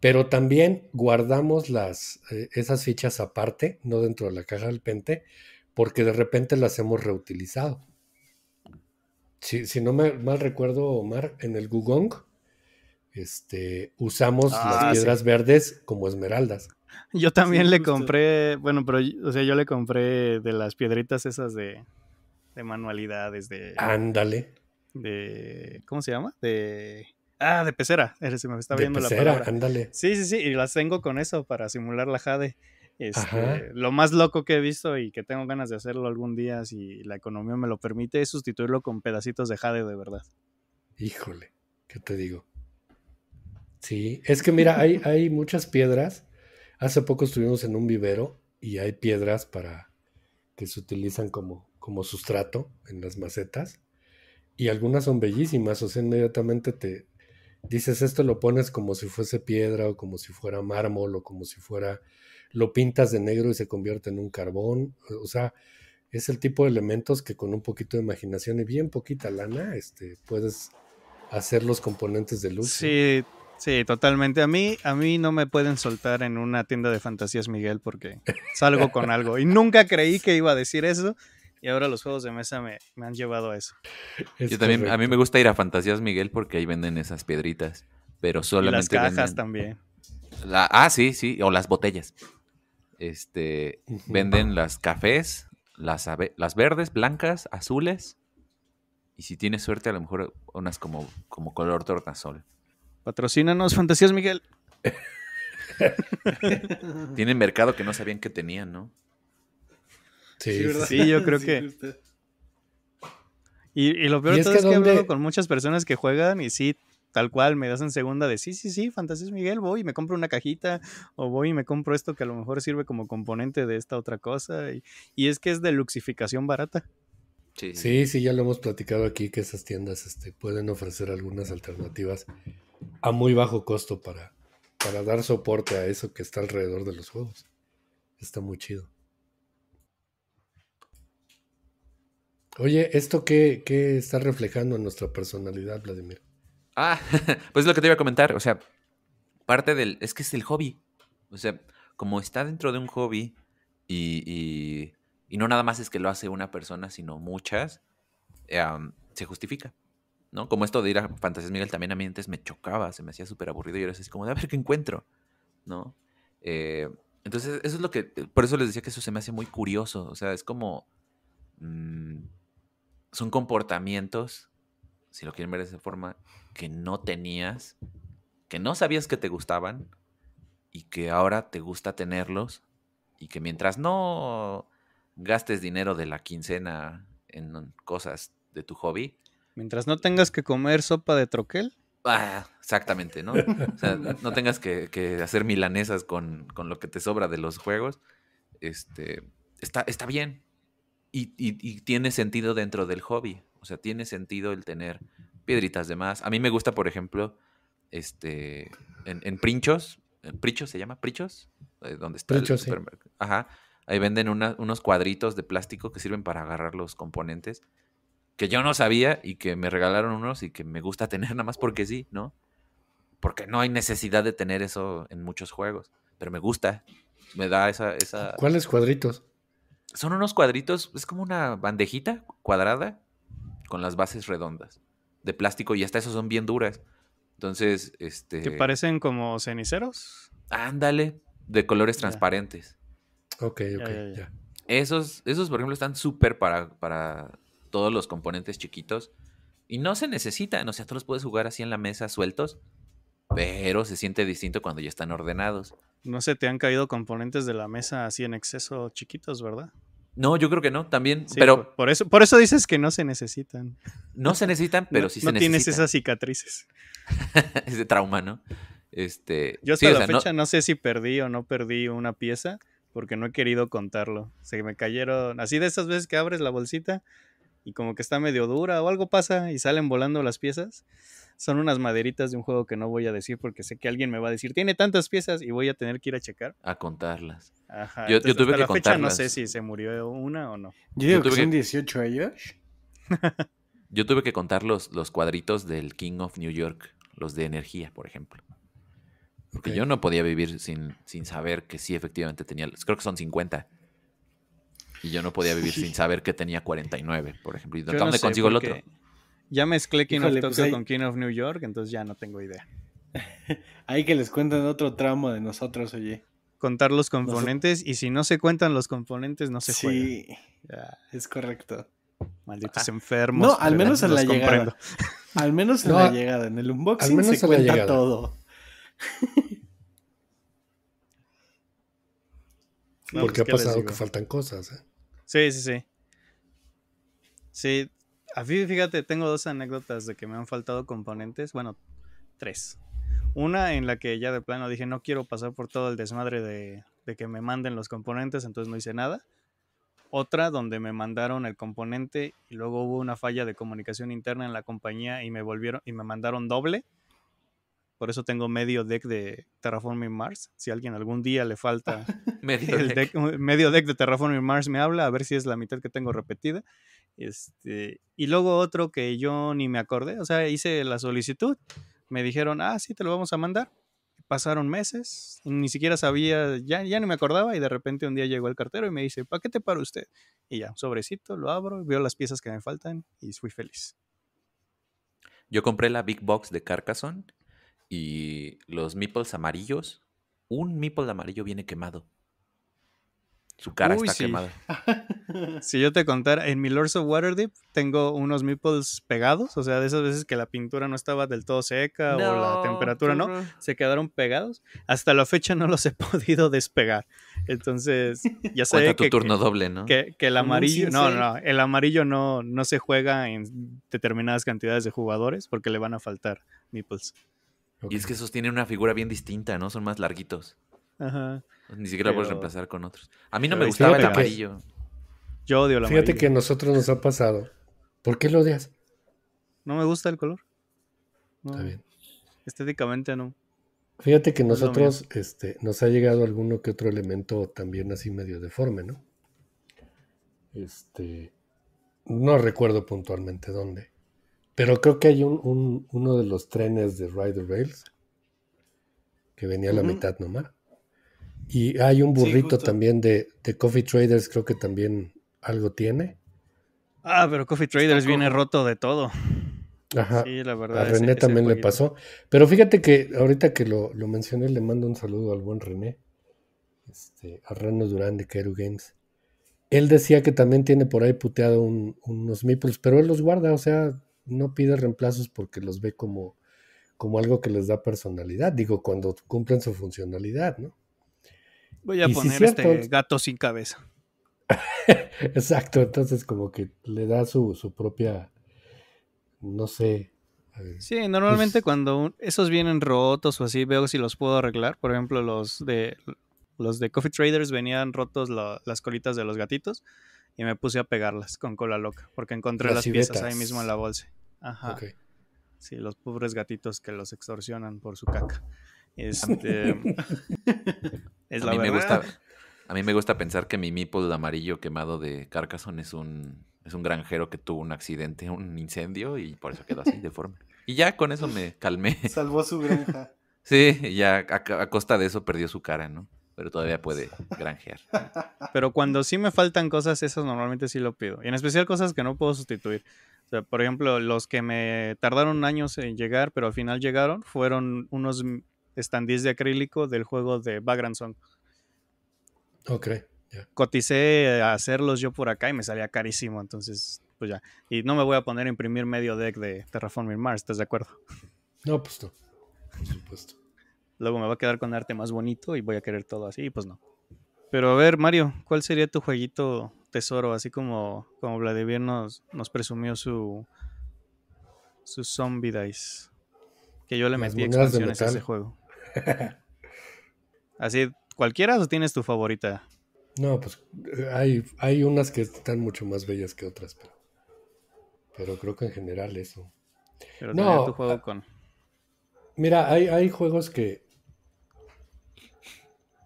Pero también guardamos las, eh, esas fichas aparte, no dentro de la caja del Pente, porque de repente las hemos reutilizado. Si, no me, mal recuerdo, Omar, en el Gugong este, usamos ah, las piedras verdes como esmeraldas. Yo también le compré, bueno, pero o sea, yo le compré de las piedritas esas de, de manualidades, de... Ándale. De... ¿Cómo se llama? De... Ah, de pecera. Eh, se me está viendo pecera, ándale. Sí, sí, sí, y las tengo con eso para simular la jade. Este, lo más loco que he visto y que tengo ganas de hacerlo algún día, si la economía me lo permite, es sustituirlo con pedacitos de jade de verdad. Híjole, ¿qué te digo? Sí, es que mira, hay muchas piedras. Hace poco estuvimos en un vivero y hay piedras para que se utilizan como como sustrato en las macetas. Y algunas son bellísimas, o sea, inmediatamente te dices esto, lo pones como si fuese piedra o como si fuera mármol o como si fuera, lo pintas de negro y se convierte en un carbón. O sea, es el tipo de elementos que con un poquito de imaginación y bien poquita lana, este, puedes hacer los componentes de luz. Sí, sí, totalmente. A mí, a mí no me pueden soltar en una tienda de fantasías, Miguel, porque salgo con algo. Y nunca creí que iba a decir eso, y ahora los juegos de mesa me, han llevado a eso. Yo también, a mí me gusta ir a Fantasías Miguel porque ahí venden esas piedritas, pero solamente. las cajas también. ah, sí, sí, o las botellas. Este, venden las cafés, las, las verdes, blancas, azules. Y si tienes suerte, a lo mejor unas como, como color tornasol. Patrocínanos, Fantasías Miguel. Tienen mercado que no sabían que tenían, ¿no? Sí, yo creo que. Y, lo peor es que, con muchas personas que juegan y sí, tal cual, me das en segunda de sí, sí, sí, Fantasías Miguel, voy y me compro una cajita o voy y me compro esto que a lo mejor sirve como componente de esta otra cosa. Y, y es que es de luxificación barata. Sí. sí. sí, ya lo hemos platicado aquí que esas tiendas este, pueden ofrecer algunas alternativas a muy bajo costo para, para dar soporte a eso que está alrededor de los juegos. Está muy chido. Oye, ¿esto qué, está reflejando en nuestra personalidad, Vladimir? Ah, pues es lo que te iba a comentar. O sea, parte del. Es que es el hobby. O sea, como está dentro de un hobby y, no nada más es que lo hace una persona, sino muchas, eh, se justifica. ¿no? Como esto de ir a Fantasías Miguel también a mí antes me chocaba, se me hacía súper aburrido y es así como de a ver qué encuentro, ¿no? Eh, entonces, eso es lo que. Por eso les decía que eso se me hace muy curioso. O sea, es como. Mm, son comportamientos, si lo quieren ver de esa forma, que no tenías, que no sabías que te gustaban y que ahora te gusta tenerlos y que mientras no gastes dinero de la quincena en cosas de tu hobby. Mientras no tengas que comer sopa de troquel. Ah, exactamente, ¿no? O sea, no tengas que, hacer milanesas con, con, lo que te sobra de los juegos. Este, está, está bien, y, tiene sentido dentro del hobby. O sea, tiene sentido el tener piedritas de más. A mí me gusta, por ejemplo, este, en, en Princhos, eh, Prichos se llama, Prichos, eh, donde está Ajá. Ahí venden unos cuadritos de plástico que sirven para agarrar los componentes. Que yo no sabía y que me regalaron unos y que me gusta tener nada más porque sí, ¿no? Porque no hay necesidad de tener eso en muchos juegos. Pero me gusta. Me da esa. esa... ¿Cuáles cuadritos? Son unos cuadritos, es como una bandejita cuadrada con las bases redondas de plástico y hasta esos son bien duras. Entonces, este. ¿Te parecen como ceniceros? Ándale, de colores transparentes. Ok, ok, ya, Esos, esos, por ejemplo, están súper para, para todos los componentes chiquitos y no se necesitan, o sea, tú los puedes jugar así en la mesa sueltos pero se siente distinto cuando ya están ordenados. No se te han caído componentes de la mesa así en exceso chiquitos, ¿verdad? No, yo creo que no, también, pero... Por, eso, por eso dices que no se necesitan. No se necesitan, pero si sí se no necesitan. No tienes esas cicatrices. de trauma, ¿no? Este, yo hasta la fecha no... no sé si perdí o no perdí una pieza, porque no he querido contarlo. Se me cayeron, así de esas veces que abres la bolsita y como que está medio dura o algo pasa y salen volando las piezas son unas maderitas de un juego que no voy a decir porque sé que alguien me va a decir, tiene tantas piezas y voy a tener que ir a checar. A contarlas. Ajá. Yo, tuve que contarlas. no sé si se murió una o no. Yo digo tuve que son 18 ellos. yo tuve que contar los, cuadritos del King of New York, los de energía, por ejemplo. Porque yo no podía vivir sin, sin saber que sí, efectivamente tenía. Creo que son 50. Y yo no podía vivir sin saber que tenía 49, por ejemplo. ¿Y dónde no consigo el otro? Ya mezclé King of Tokyo pues con King of New York, entonces ya no tengo idea. Hay que les cuenten otro tramo de nosotros, oye. Contar los componentes y si no se cuentan los componentes, no se juega. Sí, es correcto. Malditos ah, enfermos. No, al menos en la llegada. al menos en la En el unboxing se cuenta todo. Porque pues, ha pasado que faltan cosas. ¿eh? Sí, sí, sí. Sí, a mí, fíjate, tengo dos anécdotas de que me han faltado componentes. Bueno, tres. Una en la que ya de plano dije, no quiero pasar por todo el desmadre de, que me manden los componentes, entonces no hice nada. Otra donde me mandaron el componente y luego hubo una falla de comunicación interna en la compañía y me volvieron y me mandaron doble. Por eso tengo medio deck de Terraforming Mars. Si alguien algún día le falta medio, el deck. deck. medio deck de Terraforming Mars, me habla a ver si es la mitad que tengo repetida. Este, y luego otro que yo ni me acordé, o sea, hice la solicitud, me dijeron, ah, sí, te lo vamos a mandar. Pasaron meses, ni siquiera sabía, ya, ya no me acordaba y de repente un día llegó el cartero y me dice, paquete para usted. Y ya, sobrecito, lo abro, veo las piezas que me faltan y fui feliz. Yo compré la Big Box de Carcassonne y los meeples amarillos. Un meeple amarillo viene quemado. Su cara está quemada. si yo te contara, en mi Lords of Waterdeep tengo unos meeples pegados, o sea, de esas veces que la pintura no estaba del todo seca o la temperatura no, se quedaron pegados. Hasta la fecha no los he podido despegar. Entonces, ya sé que, turno que, doble, ¿no? Que, el amarillo, no, no, el amarillo no, no se juega en determinadas cantidades de jugadores porque le van a faltar meeples. Y es que esos tienen una figura bien distinta, ¿no? Son más larguitos. Ajá. Pues, ni siquiera puedes reemplazar con otros. A mí no me gustaba el amarillo. Yo odio el amarillo. Fíjate que a nosotros nos ha pasado. ¿Por qué lo odias? No me gusta el color. Está bien. Estéticamente no. Fíjate que nosotros este, nos ha llegado alguno que otro elemento también así medio deforme, ¿no? Este, no recuerdo puntualmente dónde, pero creo que hay uno de los trenes de Rider Rails que venía a la mitad nomás. Y hay un burrito también de, Coffee Traders, creo que también algo tiene. Ah, pero Coffee Traders viene roto de todo. Ajá. Sí, la verdad. A René también le pasó. Pero fíjate que ahorita que lo, mencioné, le mando un saludo al buen René, este, a Rano Durán de Keru Games. Él decía que también tiene por ahí puteado unos meeples, pero él los guarda, o sea, no pide reemplazos porque los ve como, como algo que les da personalidad, digo, cuando cumplen su funcionalidad, ¿no? Voy a poner este gato sin cabeza. Exacto, entonces como que le da su, propia, no sé. Eh, sí, normalmente pues cuando esos vienen rotos o así, veo si los puedo arreglar. Por ejemplo, los de los de Coffee Traders venían rotos las colitas de los gatitos y me puse a pegarlas con cola loca porque encontré las, piezas ahí mismo en la bolsa. Ajá. Sí, los pobres gatitos que los extorsionan por su caca. Este, es la a mí Me gusta, a mí me gusta pensar que mi meeple amarillo quemado de Carcassonne es un, es un granjero que tuvo un accidente, un incendio y por eso quedó así, deforme. Y ya con eso me calmé. Salvó su granja. Sí, y ya a, costa de eso perdió su cara, ¿no? pero todavía puede granjear. Pero cuando sí me faltan cosas, esas normalmente sí lo pido. Y en especial cosas que no puedo sustituir. por ejemplo, los que me tardaron años en llegar, pero al final llegaron, fueron unos estandis de acrílico del juego de Vagrant Song. Ok. Coticé a hacerlos yo por acá y me salía carísimo, entonces, pues ya. Y no me voy a poner a imprimir medio deck de Terraforming Mars, ¿estás de acuerdo? No, pues no. Por supuesto. Luego me va a quedar con arte más bonito y voy a querer todo así, y pues no. Pero a ver, Mario, ¿cuál sería tu jueguito tesoro? Así como, como Vladimir nos, presumió su, su Zombie Dice. Que yo le metí expansiones a ese juego. Así, ¿cualquiera o tienes tu favorita? No, pues hay, hay unas que están mucho más bellas que otras, pero, pero creo que en general eso. Pero no, tu juego ah, con... Mira, hay, hay juegos que,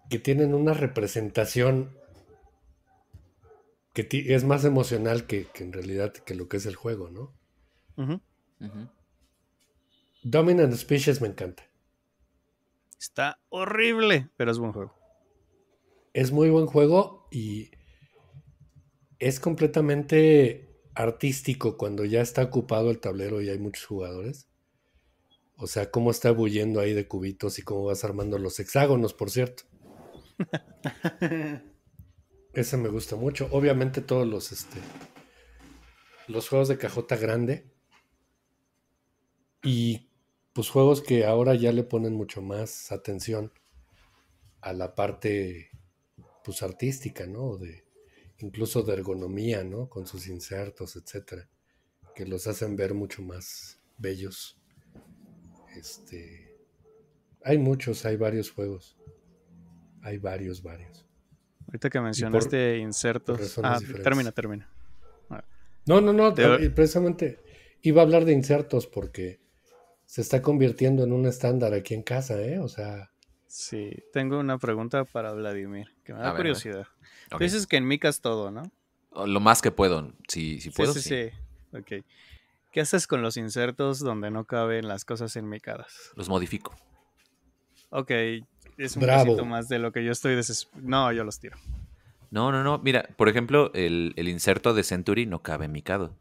que tienen una representación que es más emocional que, que, en realidad que lo que es el juego, ¿no? Dominant Species me encanta. Está horrible, pero es buen juego. Es muy buen juego y es completamente artístico cuando ya está ocupado el tablero y hay muchos jugadores. O sea, cómo está bulliendo ahí de cubitos y cómo vas armando los hexágonos, por cierto. Ese me gusta mucho. Obviamente todos los este los juegos de cajota grande. Y pues juegos que ahora ya le ponen mucho más atención a la parte pues artística, ¿no? De, incluso de ergonomía, ¿no? Con sus insertos, etcétera, que los hacen ver mucho más bellos. Este, hay muchos, hay varios juegos. Hay varios, varios. Ahorita que mencionaste insertos. ah, termina, termina. No, no, no, eh, precisamente iba a hablar de insertos porque se está convirtiendo en un estándar aquí en casa, ¿eh? O sea. Sí, tengo una pregunta para Vladimir, que me da curiosidad. Tú dices que en Mica es todo, ¿no? Oh, lo más que puedo, si, puedo. Sí, sí, sí. sí. Okay. ¿Qué haces con los insertos donde no caben las cosas en enmicadas? Los modifico. Ok, es un poquito más de lo que yo estoy desesperado. No, yo los tiro. No, no, no. Mira, por ejemplo, el, el inserto de Century no cabe en micado.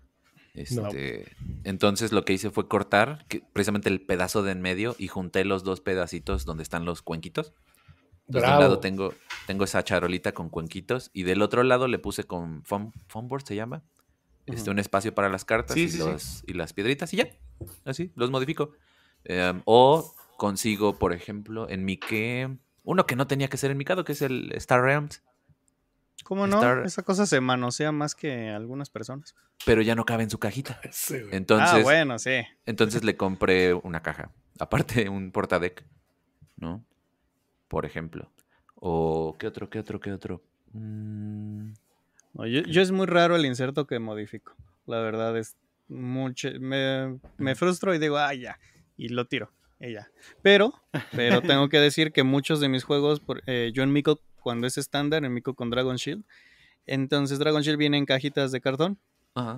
Este, entonces lo que hice fue cortar precisamente el pedazo de en medio y junté los dos pedacitos donde están los cuenquitos. Entonces, de un lado tengo, tengo esa charolita con cuenquitos y del otro lado le puse con foam, board, se llama. Este, un espacio para las cartas y, las piedritas y ya. Así, los modifico. Em, o consigo, por ejemplo, en mi que. Uno que no tenía que ser en mi que es el Star Realms. ¿Cómo no? Esa cosa se manosea más que algunas personas. Pero ya no cabe en su cajita. ah, bueno, sí. Entonces le compré una caja. Aparte, un portadec. ¿no? Por ejemplo. O, ¿qué otro, qué otro, qué otro? Mm, yo, es muy raro el inserto que modifico. La verdad es mucho. Me, frustro y digo, ah, ya. Y lo tiro. Ella. Pero, pero tengo que decir que muchos de mis juegos, eh, yo en mi, cuando es estándar en Mico con Dragon Shield. Entonces Dragon Shield viene en cajitas de cartón.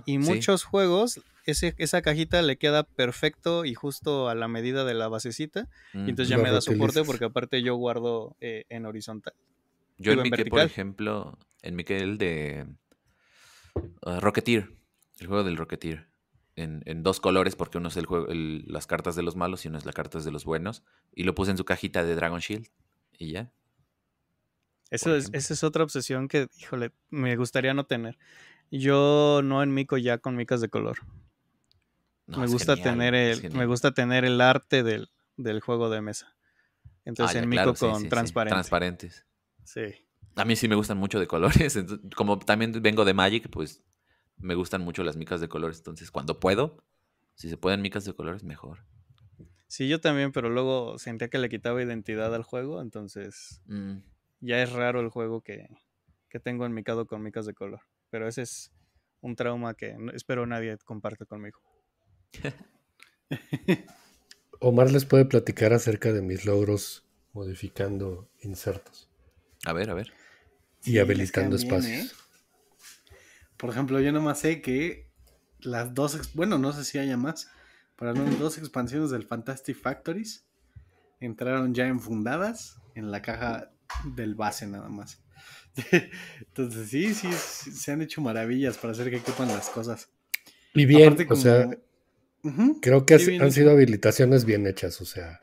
y muchos juegos, esa cajita le queda perfecto y justo a la medida de la basecita. Mm. y entonces ya me da soporte porque aparte yo guardo eh, en horizontal. Yo por ejemplo, en Miquel de ah, Rocketeer, el juego del Rocketeer. En, dos colores, porque uno es el juego, las cartas de los malos y uno es las cartas de los buenos. Y lo puse en su cajita de Dragon Shield. Y ya. Eso es, esa es otra obsesión que, híjole, me gustaría no tener. Yo no enmico ya con micas de color. me, gusta tener el, me gusta tener el arte del, juego de mesa. Ah, entonces en mico con transparentes transparentes. Sí. A mí sí me gustan mucho de colores. como también vengo de Magic, pues me gustan mucho las micas de colores. Entonces, cuando puedo, si se pueden micas de colores, mejor. Sí, yo también, pero luego sentía que le quitaba identidad al juego, entonces mm ya es raro el juego que, tengo en mi cado con micas de color. Pero ese es un trauma que espero nadie comparte conmigo. Omar les puede platicar acerca de mis logros modificando insertos. A ver, a ver. Y habilitando ¿eh? espacios. Por ejemplo, yo nomás sé que las dos, bueno, no sé si haya más, pero menos dos expansiones del Fantastic Factories entraron ya enfundadas en la caja del base nada más. Entonces, sí, sí, se han hecho maravillas para hacer que quepan las cosas. Y bien, sea, creo que han sido habilitaciones bien hechas, o sea,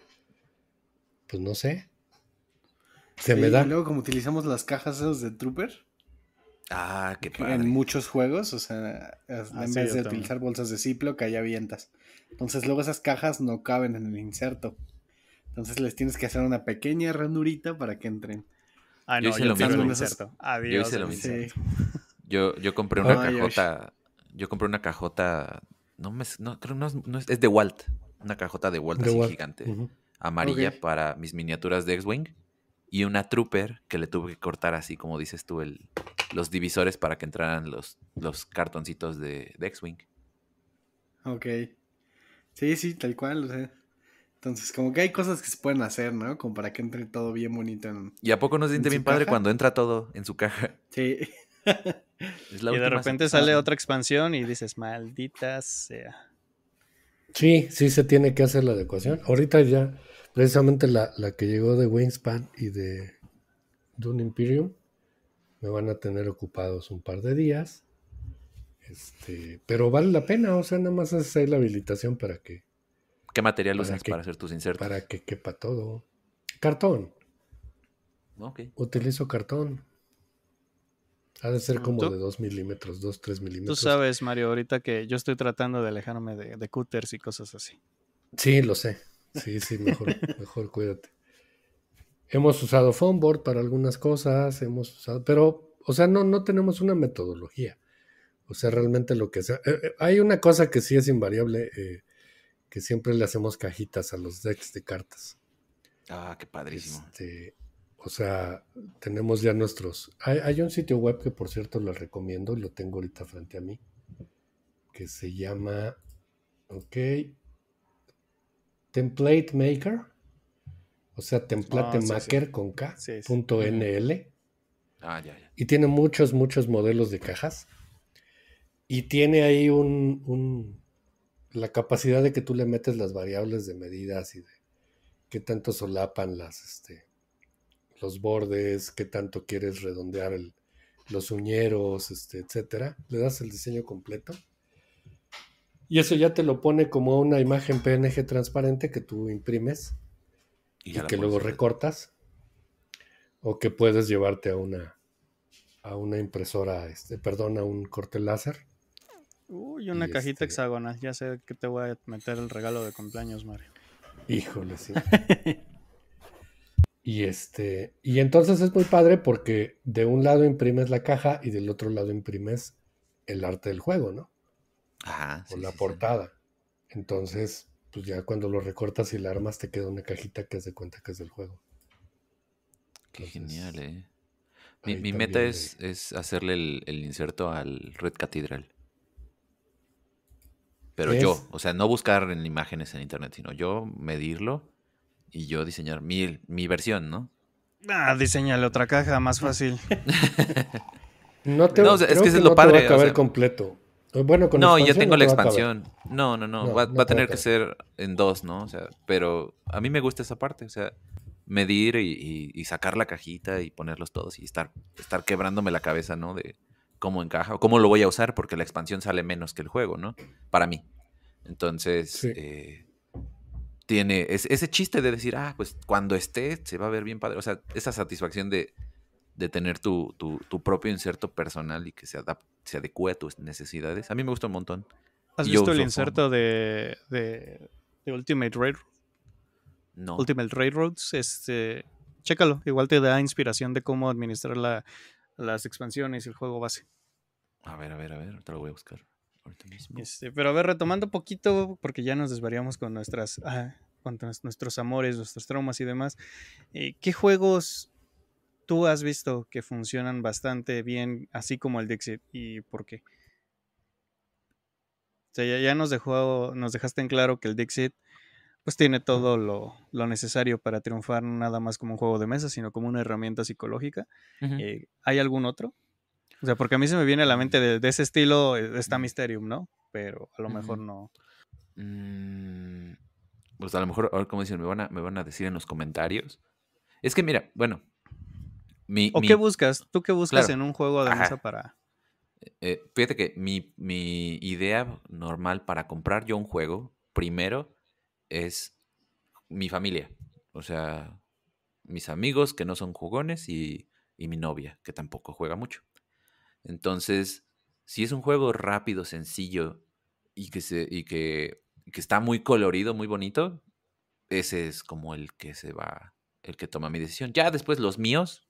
pues no sé. Se me da. luego, como utilizamos las cajas esas de Trooper. Ah, qué En muchos juegos, o sea, ah, en vez de utilizar bolsas de que ahí avientas. Entonces, luego esas cajas no caben en el inserto. Entonces les tienes que hacer una pequeña ranurita para que entren. Ah, no, yo hice lo mismo. Yo hice lo mismo. Yo, yo, compré una cajota. Yo compré una cajota. No me. No, creo, no, es de Walt. Una cajota de Walt así gigante. Amarilla para mis miniaturas de X-Wing. Y una Trooper que le tuve que cortar así, como dices tú, el, los divisores para que entraran los, los cartoncitos de, de X-Wing. Ok. Sí, sí, tal cual. O sea, entonces, como que hay cosas que se pueden hacer, ¿no? Como para que entre todo bien bonito ¿Y a poco no se siente bien padre cuando entra todo en su caja? Sí. y de repente sale otra expansión y dices, maldita sea. Sí, sí se tiene que hacer la adecuación. Ahorita ya, precisamente la, que llegó de Wingspan y de Dune Imperium, me van a tener ocupados un par de días. Este, pero vale la pena, o sea, nada más ahí la habilitación para que ¿Qué material usas para hacer tus insertos? Para que quepa todo. Cartón. Ok. Utilizo cartón. Ha de ser mm, como de 2 milímetros, 2, 3 milímetros. Tú sabes, Mario, ahorita que yo estoy tratando de alejarme de, de cúters y cosas así. Sí, lo sé. Sí, sí, mejor, mejor cuídate. Hemos usado board para algunas cosas, hemos usado, pero, o sea, no, no tenemos una metodología. O sea, realmente lo que sea. Eh, eh, hay una cosa que sí es invariable. Eh, que siempre le hacemos cajitas a los decks de cartas. Ah, qué padrísimo. Este, o sea, tenemos ya nuestros. Hay, un sitio web que, por cierto, lo recomiendo lo tengo ahorita frente a mí, que se llama. Ok. Template Maker. O sea, template ah, maker con K.NL. Ah, ya, ya. Y tiene muchos, muchos modelos de cajas. Y tiene ahí un la capacidad de que tú le metes las variables de medidas y de qué tanto solapan las, este, los bordes, qué tanto quieres redondear los uñeros, este, etcétera. Le das el diseño completo. Y eso ya te lo pone como una imagen PNG transparente que tú imprimes y, que luego recortas. O que puedes llevarte a una, a una impresora, este, perdón, a un corte láser Uy, una cajita este hexagonal. Ya sé que te voy a meter el regalo de cumpleaños, Mario. Híjole, sí. y este, y entonces es muy padre porque de un lado imprimes la caja y del otro lado imprimes el arte del juego, ¿no? Ajá. Ah, o la portada. Entonces, pues ya cuando lo recortas y la armas te queda una cajita que de cuenta que es del juego. Qué genial, eh. Mi, meta es, es hacerle el, el, inserto al Red Catedral. Pero yo, o sea, no buscar en imágenes en internet, sino yo medirlo y yo diseñar mi, mi versión, ¿no? Ah, diseñale otra caja, más fácil. no te es que, es lo padre. va a completo. Eh, no, ya tengo la expansión. No, no, no. va, a tener que ser en dos, ¿no? O sea, pero a mí me gusta esa parte. O sea, medir y, sacar la cajita y ponerlos todos y estar, estar quebrándome la cabeza, ¿no? De, cómo encaja cómo lo voy a usar, porque la expansión sale menos que el juego, ¿no? Para mí. Entonces, eh, tiene ese chiste de decir, ah, pues cuando esté se va a ver bien padre. O sea, esa satisfacción de, tener tu, propio inserto personal y que se, adapte, se adecue a tus necesidades. A mí me gusta un montón. ¿Has visto el inserto de, Ultimate Railroad? No. Ultimate Railroads, este, chécalo. Igual te da inspiración de cómo administrar la, las expansiones y el juego base. A ver, a ver, a ver, te lo voy a buscar ahorita mismo. Este, pero a ver, retomando un poquito, porque ya nos desvariamos con nuestras. Ah, con nuestros amores, nuestros traumas y demás. Eh, ¿Qué juegos tú has visto que funcionan bastante bien, así como el Dixit, y por qué? O sea, ya, ya nos dejó, nos dejaste en claro que el Dixit pues tiene todo lo, lo, necesario para triunfar, nada más como un juego de mesa, sino como una herramienta psicológica. Eh, ¿Hay algún otro? O sea, porque a mí se me viene a la mente de, ese estilo, eh, está Mysterium, ¿no? Pero a lo mejor no. Mm, pues a lo mejor, ahora como dicen, me van, a, me van a decir en los comentarios. Es que mira, bueno. Mi, ¿O qué buscas? ¿Tú qué buscas en un juego de mesa para...? Eh, fíjate que mi, mi idea normal para comprar yo un juego, primero, es mi familia. O sea, mis amigos que no son jugones y, y mi novia que tampoco juega mucho. Entonces, si es un juego rápido, sencillo y que, se, y que, está muy colorido, muy bonito, ese es como el que se va, el que toma mi decisión. Ya después los míos,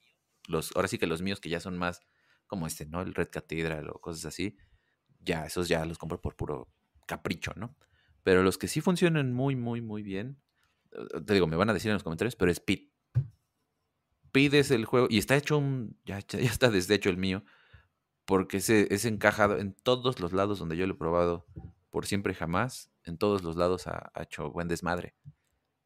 los, ahora sí que los míos que ya son más como este, ¿no? El Red Cathedral o cosas así, ya esos ya los compro por puro capricho, ¿no? Pero los que sí funcionan muy, muy, muy bien, eh, te digo, me van a decir en los comentarios, pero es Pit. Pit es el juego, y está hecho un, ya, ya está hecho el mío, porque es, es encajado en todos los lados donde yo lo he probado, por siempre jamás, en todos los lados ha, hecho buen desmadre.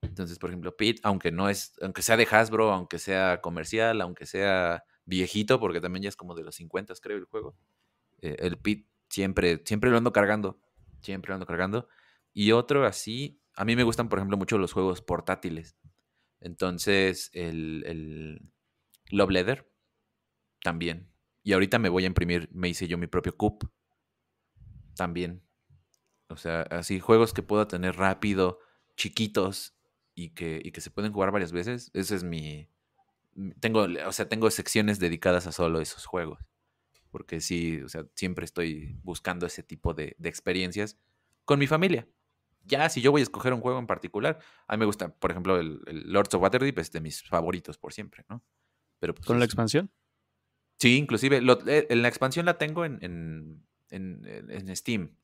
Entonces, por ejemplo, Pit, aunque no es, aunque sea de Hasbro, aunque sea comercial, aunque sea viejito, porque también ya es como de los 50, creo, el juego. Eh, el Pit siempre, siempre lo ando cargando, siempre lo ando cargando. Y otro así, a mí me gustan, por ejemplo, mucho los juegos portátiles. Entonces, el, el Love también. Y ahorita me voy a imprimir, me hice yo mi propio cup también. O sea, así juegos que puedo tener rápido, chiquitos y que, y que se pueden jugar varias veces. Ese es mi. Tengo, o sea, tengo secciones dedicadas a solo esos juegos. Porque sí, o sea, siempre estoy buscando ese tipo de, de experiencias con mi familia ya si yo voy a escoger un juego en particular, a mí me gusta, por ejemplo, el, el Lords of Waterdeep es de mis favoritos por siempre, ¿no? Pero pues, ¿Con la expansión? Sí, inclusive, eh, en la expansión la tengo en, Steam.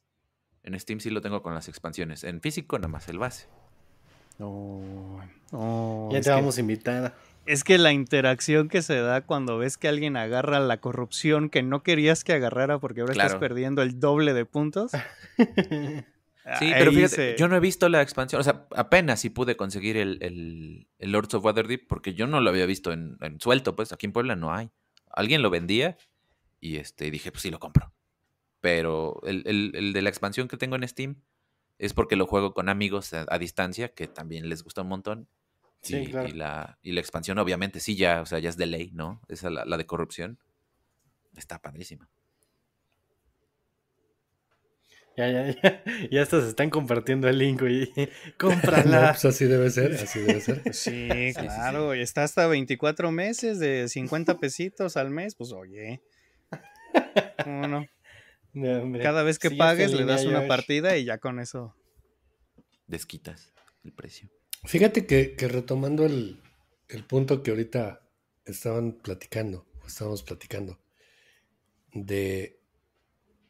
En Steam sí lo tengo con las expansiones. En físico nada más el base. Oh, ya te vamos invitando. Es que la interacción que se da cuando ves que alguien agarra la corrupción que no querías que agarrara porque ahora estás perdiendo el doble de puntos. Sí, pero fíjate, yo no he visto la expansión. O sea, apenas sí pude conseguir el, Lords of Waterdeep porque yo no lo había visto en, suelto, pues aquí en Puebla no hay. Alguien lo vendía y este, dije, pues sí lo compro. Pero el, de la expansión que tengo en Steam es porque lo juego con amigos a, distancia, que también les gusta un montón. Sí, y, claro. y, la, expansión, obviamente, sí, ya, o sea, ya es de ley, ¿no? Esa la de corrupción. Está padrísima. Ya, ya, ya, ya hasta se están compartiendo el link, y Cómprala. pues así debe ser, así debe ser. Pues sí, claro, y está hasta 24 meses de 50 pesitos al mes, pues oye. Cada vez que pagues le das una partida y ya con eso. Desquitas el precio. Fíjate que, retomando el, el, punto que ahorita estaban platicando, estábamos platicando, de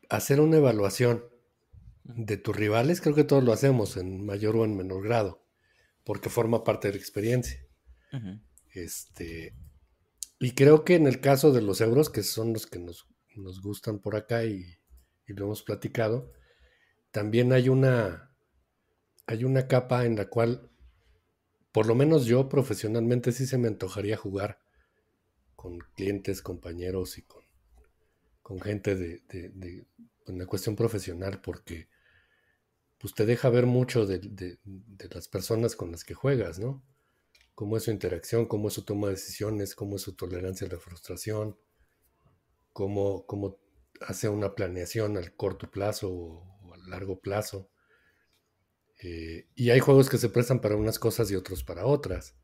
hacer una evaluación de tus rivales, creo que todos lo hacemos en mayor o en menor grado, porque forma parte de la experiencia. Este, y creo que en el caso de los euros, que son los que nos, gustan por acá y, lo hemos platicado, también hay una, hay una capa en la cual, por lo menos yo profesionalmente sí se me antojaría jugar con clientes, compañeros y con, con gente de, de, de, en la cuestión profesional, porque pues te deja ver mucho de, las personas con las que juegas, ¿no? Cómo es su interacción, cómo es su toma de decisiones, cómo es su tolerancia a la frustración, cómo, hace una planeación al corto plazo o, a al largo plazo. Eh, y hay juegos que se prestan para unas cosas y otros para otras.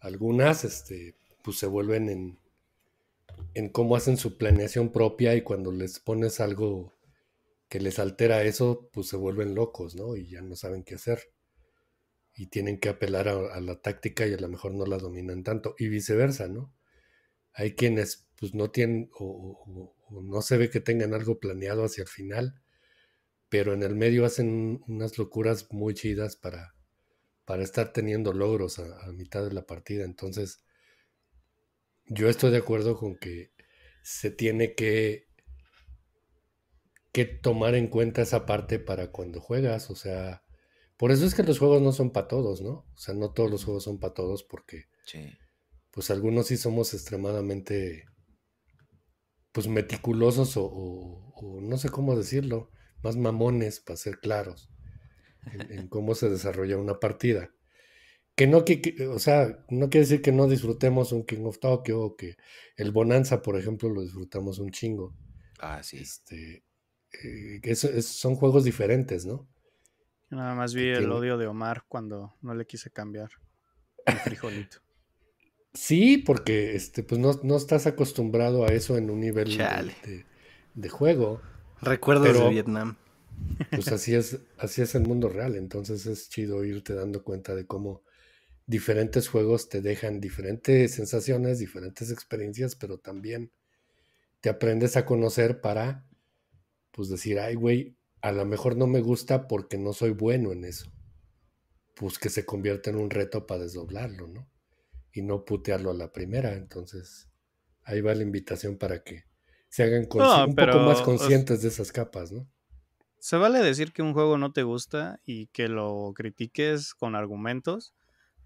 Algunas, este, pues se vuelven en, en cómo hacen su planeación propia y cuando les pones algo que les altera eso, pues se vuelven locos, ¿no? Y ya no saben qué hacer. Y tienen que apelar a, la táctica y a lo mejor no la dominan tanto. Y viceversa, ¿no? Hay quienes pues no tienen o, no se ve que tengan algo planeado hacia el final, pero en el medio hacen unas locuras muy chidas para, para estar teniendo logros a mitad de la partida. Entonces, yo estoy de acuerdo con que se tiene que que tomar en cuenta esa parte para cuando juegas, o sea, por eso es que los juegos no son para todos, ¿no? O sea, no todos los juegos son para todos porque, pues algunos sí somos extremadamente, pues meticulosos o, no sé cómo decirlo, más mamones, para ser claros, en, cómo se desarrolla una partida. Que no, o sea, no quiere decir que no disfrutemos un King of Tokyo o que el Bonanza, por ejemplo, lo disfrutamos un chingo. Ah, sí. Este, eh, que son juegos diferentes, ¿no? Nada más vi el odio de Omar cuando no le quise cambiar el frijolito. sí, porque este, pues no, no, estás acostumbrado a eso en un nivel de, juego. Recuerdo de Vietnam. Pues así es, así es el mundo real. Entonces es chido irte dando cuenta de cómo diferentes juegos te dejan diferentes sensaciones, diferentes experiencias, pero también te aprendes a conocer para pues decir, ay, güey, a lo mejor no me gusta porque no soy bueno en eso. Pues que se convierta en un reto para desdoblarlo, ¿no? Y no putearlo a la primera. Entonces, ahí va la invitación para que se hagan un poco más conscientes de esas capas, ¿no? Se vale decir que un juego no te gusta y que lo critiques con argumentos,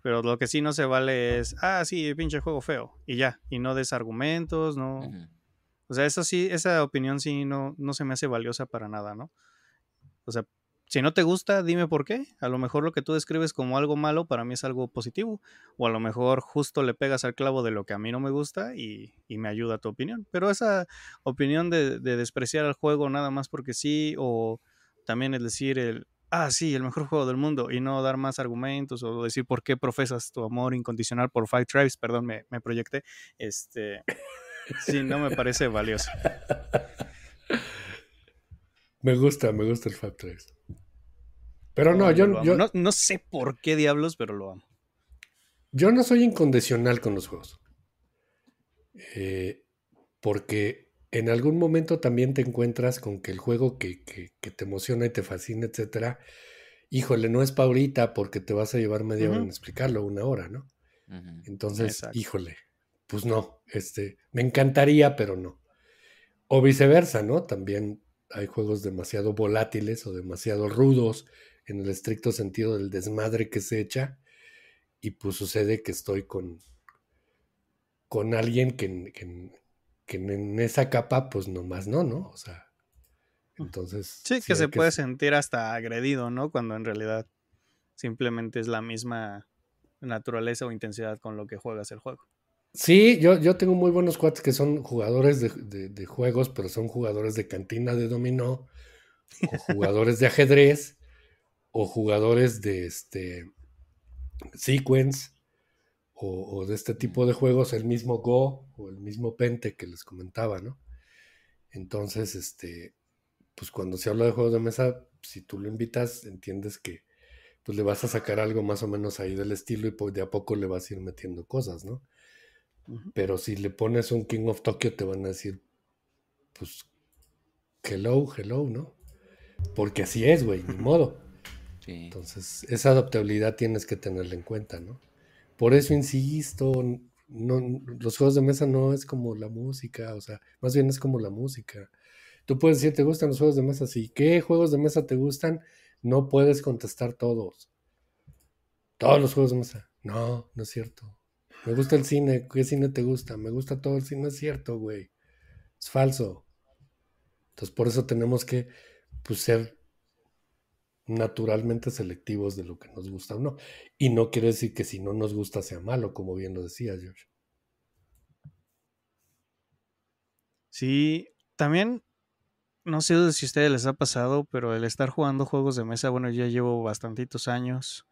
pero lo que sí no se vale es, ah, sí, pinche juego feo, y ya, y no des argumentos, no, o sea, eso sí, esa opinión sí no, no se me hace valiosa para nada, ¿no? O sea, si no te gusta, dime por qué. A lo mejor lo que tú describes como algo malo para mí es algo positivo. O a lo mejor justo le pegas al clavo de lo que a mí no me gusta y, me ayuda tu opinión. Pero esa opinión de, de, despreciar al juego nada más porque sí, o también es decir el, ah, sí, el mejor juego del mundo y no dar más argumentos o decir por qué profesas tu amor incondicional por Five Tribes, perdón, me, me proyecté. Este. Sí, no me parece valioso. Me gusta, me gusta el Fab 3. Pero no, yo, No, sé por qué diablos, pero lo amo. Yo no soy incondicional con los juegos. Eh, porque en algún momento también te encuentras con que el juego que, te emociona y te fascina, etcétera, híjole, no es paurita ahorita porque te vas a llevar media hora en explicarlo, una hora, ¿no? Entonces, híjole, pues no, este, me encantaría, pero no. O viceversa, ¿no? También hay juegos demasiado volátiles o demasiado rudos en el estricto sentido del desmadre que se echa y pues sucede que estoy con, con alguien que, que, en esa capa pues nomás no, ¿no? O sea, entonces... Sí, que se puede sentir hasta agredido, ¿no? Cuando en realidad simplemente es la misma naturaleza o intensidad con lo que juegas el juego. Sí, yo, yo tengo muy buenos cuates que son jugadores de, juegos, pero son jugadores de cantina de dominó, o jugadores de ajedrez, o jugadores de este sequence, o, o, de este tipo de juegos, el mismo Go o el mismo Pente que les comentaba, ¿no? Entonces, este, pues cuando se habla de juegos de mesa, si tú lo invitas, entiendes que pues le vas a sacar algo más o menos ahí del estilo y de a poco le vas a ir metiendo cosas, ¿no? Pero si le pones un King of Tokyo te van a decir, pues, hello, hello, ¿no? Porque así es, güey, ni modo. Entonces, esa adaptabilidad tienes que tenerla en cuenta, ¿no? Por eso insisto, los juegos de mesa no es como la música, o sea, más bien es como la música. Tú puedes decir, ¿te gustan los juegos de mesa? Sí. ¿Qué juegos de mesa te gustan? No puedes contestar todos. Todos los juegos de mesa. No, no es cierto. Me gusta el cine. ¿Qué cine te gusta? Me gusta todo el cine. es cierto, güey. Es falso. Entonces, por eso tenemos que pues, ser naturalmente selectivos de lo que nos gusta o no. Y no quiere decir que si no nos gusta sea malo, como bien lo decía George. Sí, también no sé si a ustedes les ha pasado, pero el estar jugando juegos de mesa, bueno, ya llevo bastantitos años,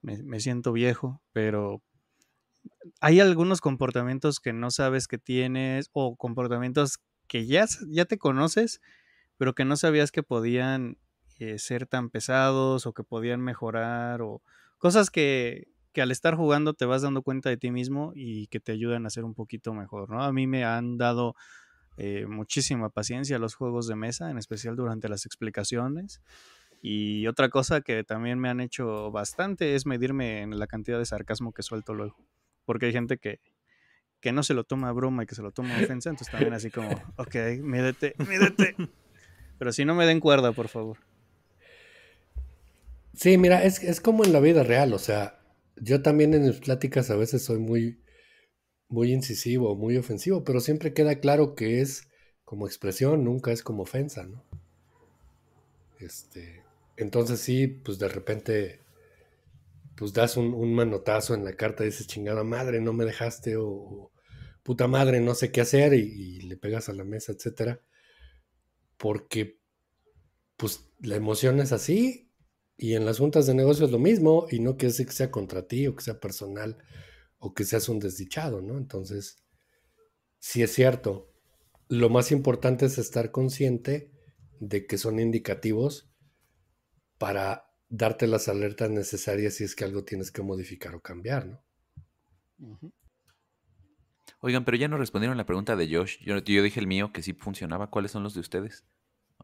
me siento viejo, pero hay algunos comportamientos que no sabes que tienes o comportamientos que ya, ya te conoces, pero que no sabías que podían eh, ser tan pesados o que podían mejorar o cosas que, al estar jugando te vas dando cuenta de ti mismo y que te ayudan a ser un poquito mejor, ¿no? A mí me han dado eh, muchísima paciencia los juegos de mesa, en especial durante las explicaciones. Y otra cosa que también me han hecho bastante es medirme en la cantidad de sarcasmo que suelto luego porque hay gente que, no se lo toma a broma y que se lo toma a ofensa, entonces también así como, ok, mídete, mídete. Pero si no me den cuerda, por favor. Sí, mira, es, es, como en la vida real, o sea, yo también en mis pláticas a veces soy muy, muy incisivo, muy ofensivo, pero siempre queda claro que es como expresión, nunca es como ofensa, ¿no? Este, entonces sí, pues de repente pues das un, manotazo en la carta y dices, chingada madre, no me dejaste, o, puta madre, no sé qué hacer, y, le pegas a la mesa, etcétera. Porque, pues, la emoción es así, y en las juntas de negocios lo mismo, y no quiere decir que sea contra ti, o que sea personal, o que seas un desdichado, ¿no? Entonces, si es cierto, lo más importante es estar consciente de que son indicativos para darte las alertas necesarias si es que algo tienes que modificar o cambiar, ¿no? Oigan, pero ya no respondieron la pregunta de Josh. Yo, yo, dije el mío que sí funcionaba. ¿Cuáles son los de ustedes?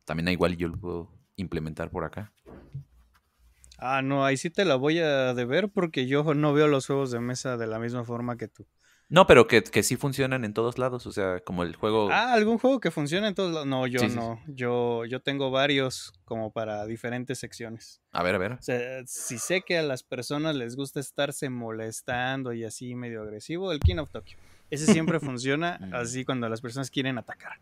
También igual yo lo puedo implementar por acá. Ah, no, ahí sí te la voy a deber porque yo no veo los juegos de mesa de la misma forma que tú. No, pero que, que, sí funcionan en todos lados, o sea, como el juego... Ah, algún juego que funcione en todos lados. No, yo no. Yo, yo tengo varios como para diferentes secciones. A ver, a ver. si sé que a las personas les gusta estarse molestando y así medio agresivo, el King of Tokyo. Ese siempre funciona mm. así cuando las personas quieren atacar.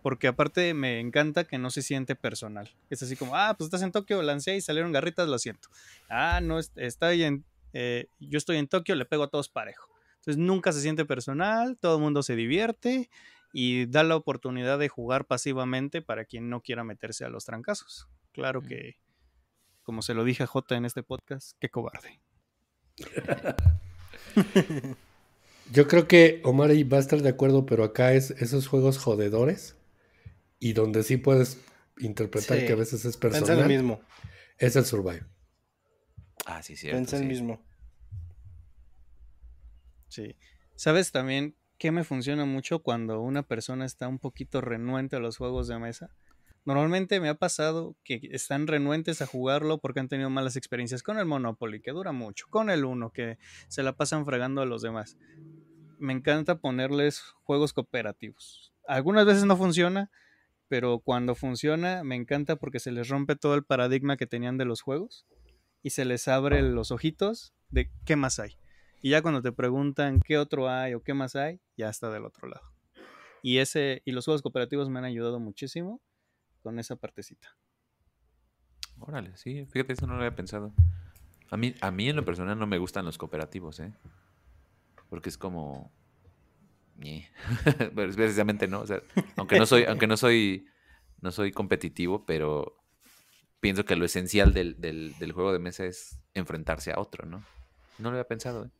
Porque aparte me encanta que no se siente personal. Es así como, ah, pues estás en Tokio, lancé y salieron garritas, lo siento. Ah, no, está en, eh, yo estoy en Tokio, le pego a todos parejo. Entonces nunca se siente personal, todo el mundo se divierte y da la oportunidad de jugar pasivamente para quien no quiera meterse a los trancazos. Claro mm. que, como se lo dije a J en este podcast, qué cobarde. Yo creo que Omar y va a estar de acuerdo, pero acá es esos juegos jodedores y donde sí puedes interpretar que a veces es personal. mismo. Es el Survive. Ah, sí, sí. Pensa el mismo. Sí. ¿Sabes también qué me funciona mucho cuando una persona está un poquito renuente a los juegos de mesa? Normalmente me ha pasado que están renuentes a jugarlo porque han tenido malas experiencias con el Monopoly, que dura mucho, con el Uno, que se la pasan fregando a los demás. Me encanta ponerles juegos cooperativos. Algunas veces no funciona, pero cuando funciona me encanta porque se les rompe todo el paradigma que tenían de los juegos y se les abre los ojitos de qué más hay. Y ya cuando te preguntan qué otro hay o qué más hay, ya está del otro lado. Y, ese, y los juegos cooperativos me han ayudado muchísimo con esa partecita. Órale, sí, fíjate, eso no lo había pensado. A mí, a mí en lo personal no me gustan los cooperativos, ¿eh? Porque es como... pero precisamente no, o aunque no soy, aunque no soy, no soy competitivo, pero pienso que lo esencial del, del juego de mesa es enfrentarse a otro, ¿no? No lo había pensado, ¿eh?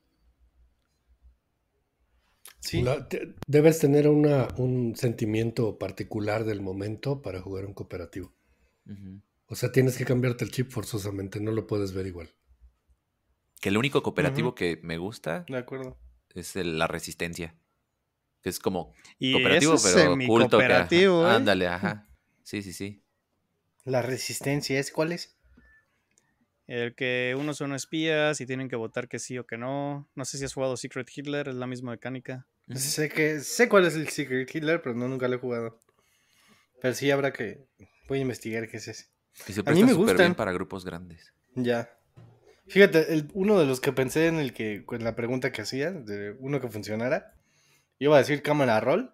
debes tener una, un sentimiento particular del momento para jugar un cooperativo. O sea, tienes que cambiarte el chip forzosamente, no lo puedes ver igual. Que el único cooperativo que me gusta de acuerdo. es la resistencia. Que es como cooperativo, pero culto. Cooperativo, ¿eh? Ándale, ajá. Sí, sí, sí. La resistencia es cuál es? El que uno son espías y tienen que votar que sí o que no. No sé si has jugado Secret Hitler, es la misma mecánica. Sé que sé cuál es el Secret Hitler, pero no nunca lo he jugado. Pero sí habrá que voy a investigar qué es ese. Y se a mí bien para grupos grandes. Ya. Fíjate, uno de los que pensé en el que con la pregunta que hacía, de uno que funcionara, iba a decir cámara roll.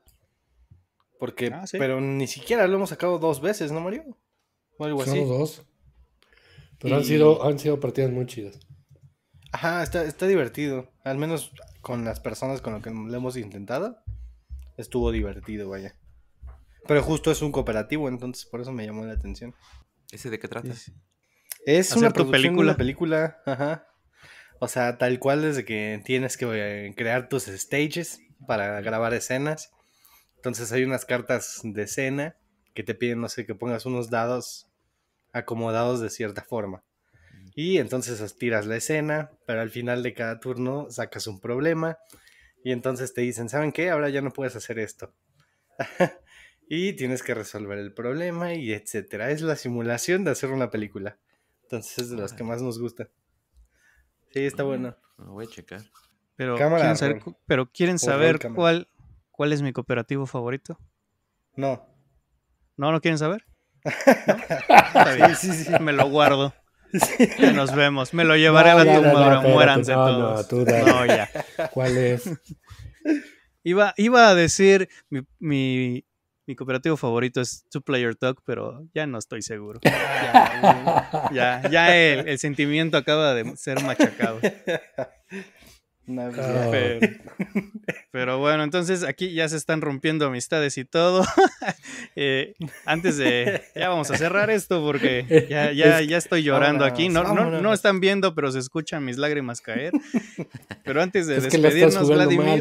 Porque, ah, pero ni siquiera lo hemos sacado dos veces, ¿no, Mario? O algo así. dos. Pero han, sido, han sido partidas muy chidas. Ajá, está, divertido. Al menos con las personas con las que lo hemos intentado, estuvo divertido, vaya. Pero justo es un cooperativo, entonces por eso me llamó la atención. ¿Ese de qué trata? Es, una producción película? película, ajá. O sea, tal cual desde que tienes que eh, crear tus stages para grabar escenas. Entonces hay unas cartas de escena que te piden, no sé, que pongas unos dados acomodados de cierta forma. Y entonces aspiras la escena, pero al final de cada turno sacas un problema y entonces te dicen, ¿saben qué? Ahora ya no puedes hacer esto. y tienes que resolver el problema y etcétera. Es la simulación de hacer una película. Entonces es de las que más nos gusta. Sí, está mm, bueno. Lo voy a checar. Pero quieren saber, pero quieren saber cuál, cuál es mi cooperativo favorito. No. ¿No lo quieren saber? Sí, sí, Me lo guardo. Ya nos vemos. Me lo llevaré a la tumba, muéranse todos. no, ya. ¿Cuál es? Iba, iba a decir mi, cooperativo favorito es Two Player Talk, pero ya no estoy seguro. Ya, ya, el, el, sentimiento acaba de ser machacado. pero, bueno, entonces aquí ya se están rompiendo amistades y todo. Eh, antes de. Ya vamos a cerrar esto porque ya, ya, estoy llorando aquí. No, no, están viendo, pero se escuchan mis lágrimas caer. Pero antes de despedirnos, Vladimir.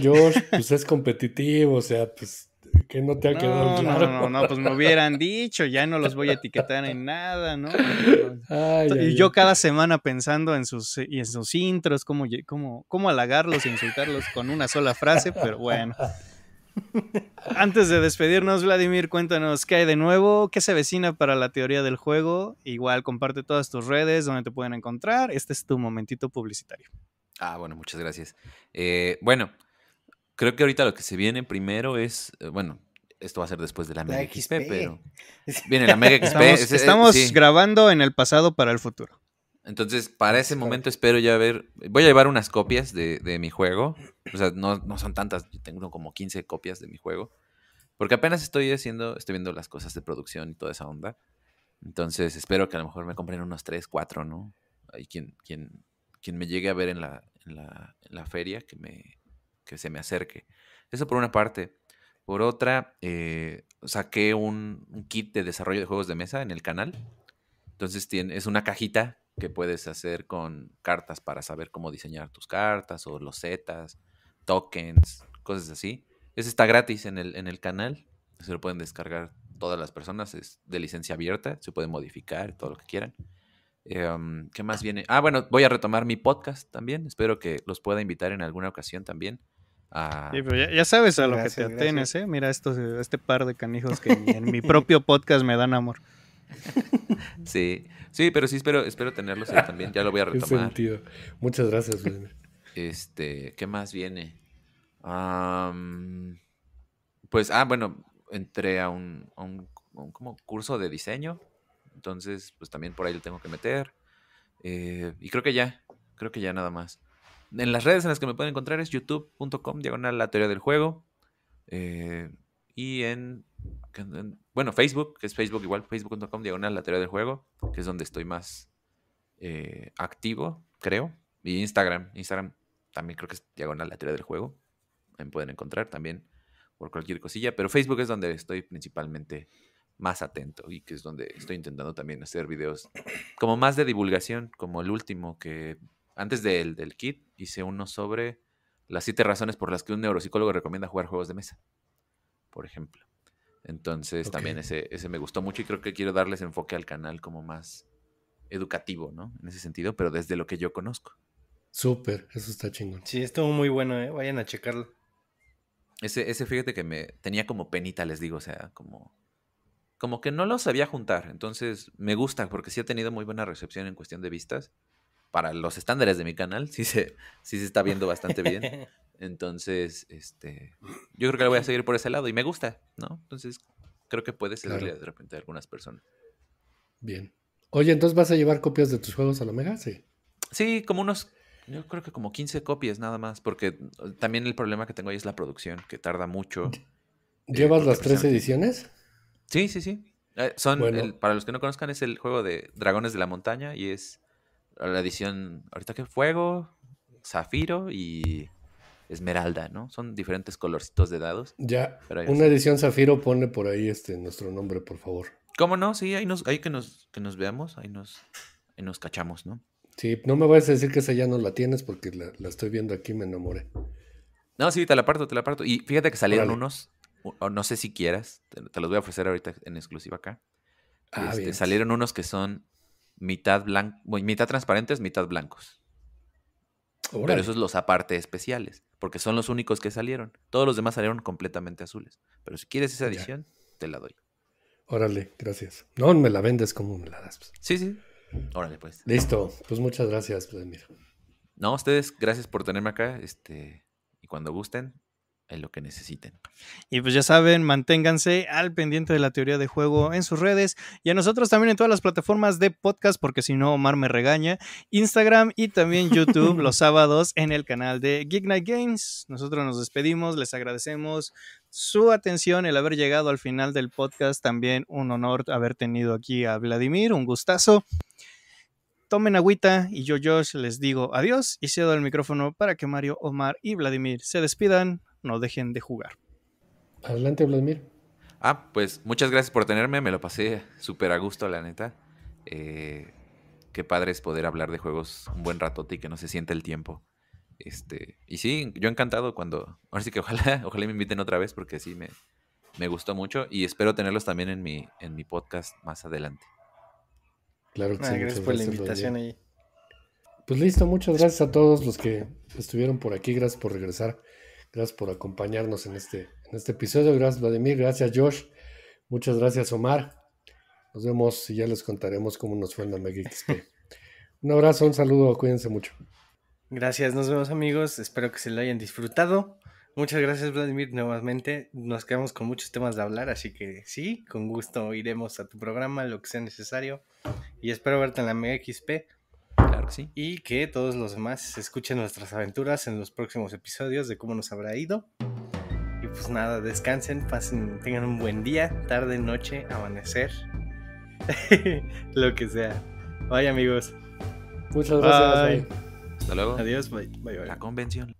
pues es competitivo, o sea, pues que no te ha quedado No, no, no, pues me hubieran dicho, ya no los voy a etiquetar en nada, ¿no? y yo cada semana pensando en sus, y en sus intros, cómo, cómo, cómo halagarlos e insultarlos con una sola frase, pero bueno. Antes de despedirnos, Vladimir, cuéntanos qué hay de nuevo, qué se vecina para la teoría del juego. Igual comparte todas tus redes donde te pueden encontrar. Este es tu momentito publicitario. Ah, bueno, muchas gracias. Eh, bueno, Creo que ahorita lo que se viene primero es, eh, bueno, esto va a ser después de la, Mega XP, pero viene la Mega XP. Estamos, grabando en el pasado para el futuro. Entonces, para ese momento espero ya ver. Voy a llevar unas copias de, mi juego. O sea, no, no, son tantas. Tengo como 15 copias de mi juego. Porque apenas estoy haciendo, estoy viendo las cosas de producción y toda esa onda. Entonces, espero que a lo mejor me compren unos 3, 4, ¿no? Hay quien, quien, quien me llegue a ver en la, en la, en la feria, que me, que se me acerque. Eso por una parte. Por otra, eh, saqué un, kit de desarrollo de juegos de mesa en el canal. Entonces tiene, es una cajita que puedes hacer con cartas para saber cómo diseñar tus cartas o los zetas, tokens, cosas así. Ese está gratis en el, en el canal. Se lo pueden descargar todas las personas. Es de licencia abierta. Se puede modificar todo lo que quieran. Em, ¿Qué más viene? Ah, bueno, voy a retomar mi podcast también. Espero que los pueda invitar en alguna ocasión también. Ah, ya, sabes a lo que te atenes, ¿eh? Mira este par de canijos que en mi propio podcast me dan amor. sí, sí, pero sí espero, espero tenerlos también. Ya lo voy a retomar. Muchas gracias, Este, ¿qué más viene? pues, ah, bueno, entré a un, como curso de diseño. Entonces, pues también por ahí lo tengo que meter. Eh, y creo que ya, creo que ya nada más. En las redes en las que me pueden encontrar es youtube.com, diagonal la teoría del juego. Eh, y en, bueno, Facebook, que es Facebook igual, facebook.com, diagonal la teoría del juego, que es donde estoy más eh, activo, creo. Y Instagram, Instagram también creo que es diagonal la teoría del juego. Me pueden encontrar también por cualquier cosilla, pero Facebook es donde estoy principalmente más atento y que es donde estoy intentando también hacer videos como más de divulgación, como el último que antes del kit hice uno sobre las siete razones por las que un neuropsicólogo recomienda jugar juegos de mesa, por ejemplo. Entonces también ese, ese me gustó mucho y creo que quiero darles enfoque al canal como más educativo, ¿no? En ese sentido, pero desde lo que yo conozco. Súper, eso está chingón. Sí, estuvo muy bueno, ¿eh? Vayan a checarlo. Ese, ese, fíjate que me tenía como penita, les digo, o sea, como, como que no lo sabía juntar. Entonces, me gusta porque sí ha tenido muy buena recepción en cuestión de vistas para los estándares de mi canal, sí se, sí se está viendo bastante bien. Entonces, este, yo creo que lo voy a seguir por ese lado y me gusta, ¿no? Entonces, creo que puede servirle de repente a algunas personas. Bien. Oye, entonces vas a llevar copias de tus juegos a la Mega, sí. Sí, como unos, yo creo que como 15 copias nada más, porque también el problema que tengo ahí es la producción, que tarda mucho. ¿Llevas eh, las tres ediciones? Sí, sí, sí. Eh, son, para los que no conozcan, es el juego de Dragones de la Montaña y es la edición, ahorita que fuego, zafiro y esmeralda, ¿no? Son diferentes colorcitos de dados. Ya, una edición zafiro pone por ahí este nuestro nombre, por favor. ¿Cómo no? Sí, ahí, nos, ahí que, nos, que nos veamos, ahí nos, nos cachamos, ¿no? Sí, no me vayas a decir que esa ya no la tienes porque la, estoy viendo aquí, me enamoré. No, sí, te la parto, te la parto. Y fíjate que salieron unos, no sé si quieras, te, los voy a ofrecer ahorita en exclusiva acá. Ah, este, salieron unos que son mitad, blanco, mitad transparentes, mitad blancos. Pero esos los aparte especiales, porque son los únicos que salieron. Todos los demás salieron completamente azules. Pero si quieres esa edición, te la doy. Órale, gracias. No me la vendes como me la das. Sí, sí. Órale, pues. Listo. Pues muchas gracias, Vladimir. No, ustedes, gracias por tenerme acá. Este, y cuando gusten, en lo que necesiten. Y pues ya saben, manténganse al pendiente de la teoría de juego en sus redes y a nosotros también en todas las plataformas de podcast, porque si no, Omar me regaña, Instagram y también YouTube los sábados en el canal de Geek Night Games. Nosotros nos despedimos, les agradecemos su atención, el haber llegado al final del podcast, también un honor haber tenido aquí a Vladimir, un gustazo. Tomen agüita y yo, Josh, les digo adiós y cedo el micrófono para que Mario, Omar y Vladimir se despidan no dejen de jugar. Adelante, Vladimir. Ah, pues muchas gracias por tenerme, me lo pasé súper a gusto, la neta. Eh, qué padre es poder hablar de juegos un buen ratote y que no se siente el tiempo. Este, y sí, yo encantado cuando. Ahora sí que ojalá, ojalá me inviten otra vez porque sí me, me gustó mucho y espero tenerlos también en mi, en mi podcast más adelante. Claro que ah, sí. Gracias por la invitación ahí. Pues listo, muchas gracias a todos los que estuvieron por aquí, gracias por regresar. Gracias por acompañarnos en este, en este episodio. Gracias, Vladimir. Gracias, Josh. Muchas gracias, Omar. Nos vemos y ya les contaremos cómo nos fue en la Mega XP. un abrazo, un saludo, cuídense mucho. Gracias, nos vemos amigos, espero que se lo hayan disfrutado. Muchas gracias Vladimir nuevamente, nos quedamos con muchos temas de hablar, así que sí, con gusto iremos a tu programa, lo que sea necesario, y espero verte en la Mega XP. Y que todos los demás escuchen nuestras aventuras en los próximos episodios de cómo nos habrá ido. Y pues nada, descansen, pasen, tengan un buen día, tarde, noche, amanecer, lo que sea. Bye amigos. Muchas gracias. Hasta luego. Adiós, bye, bye. La convención.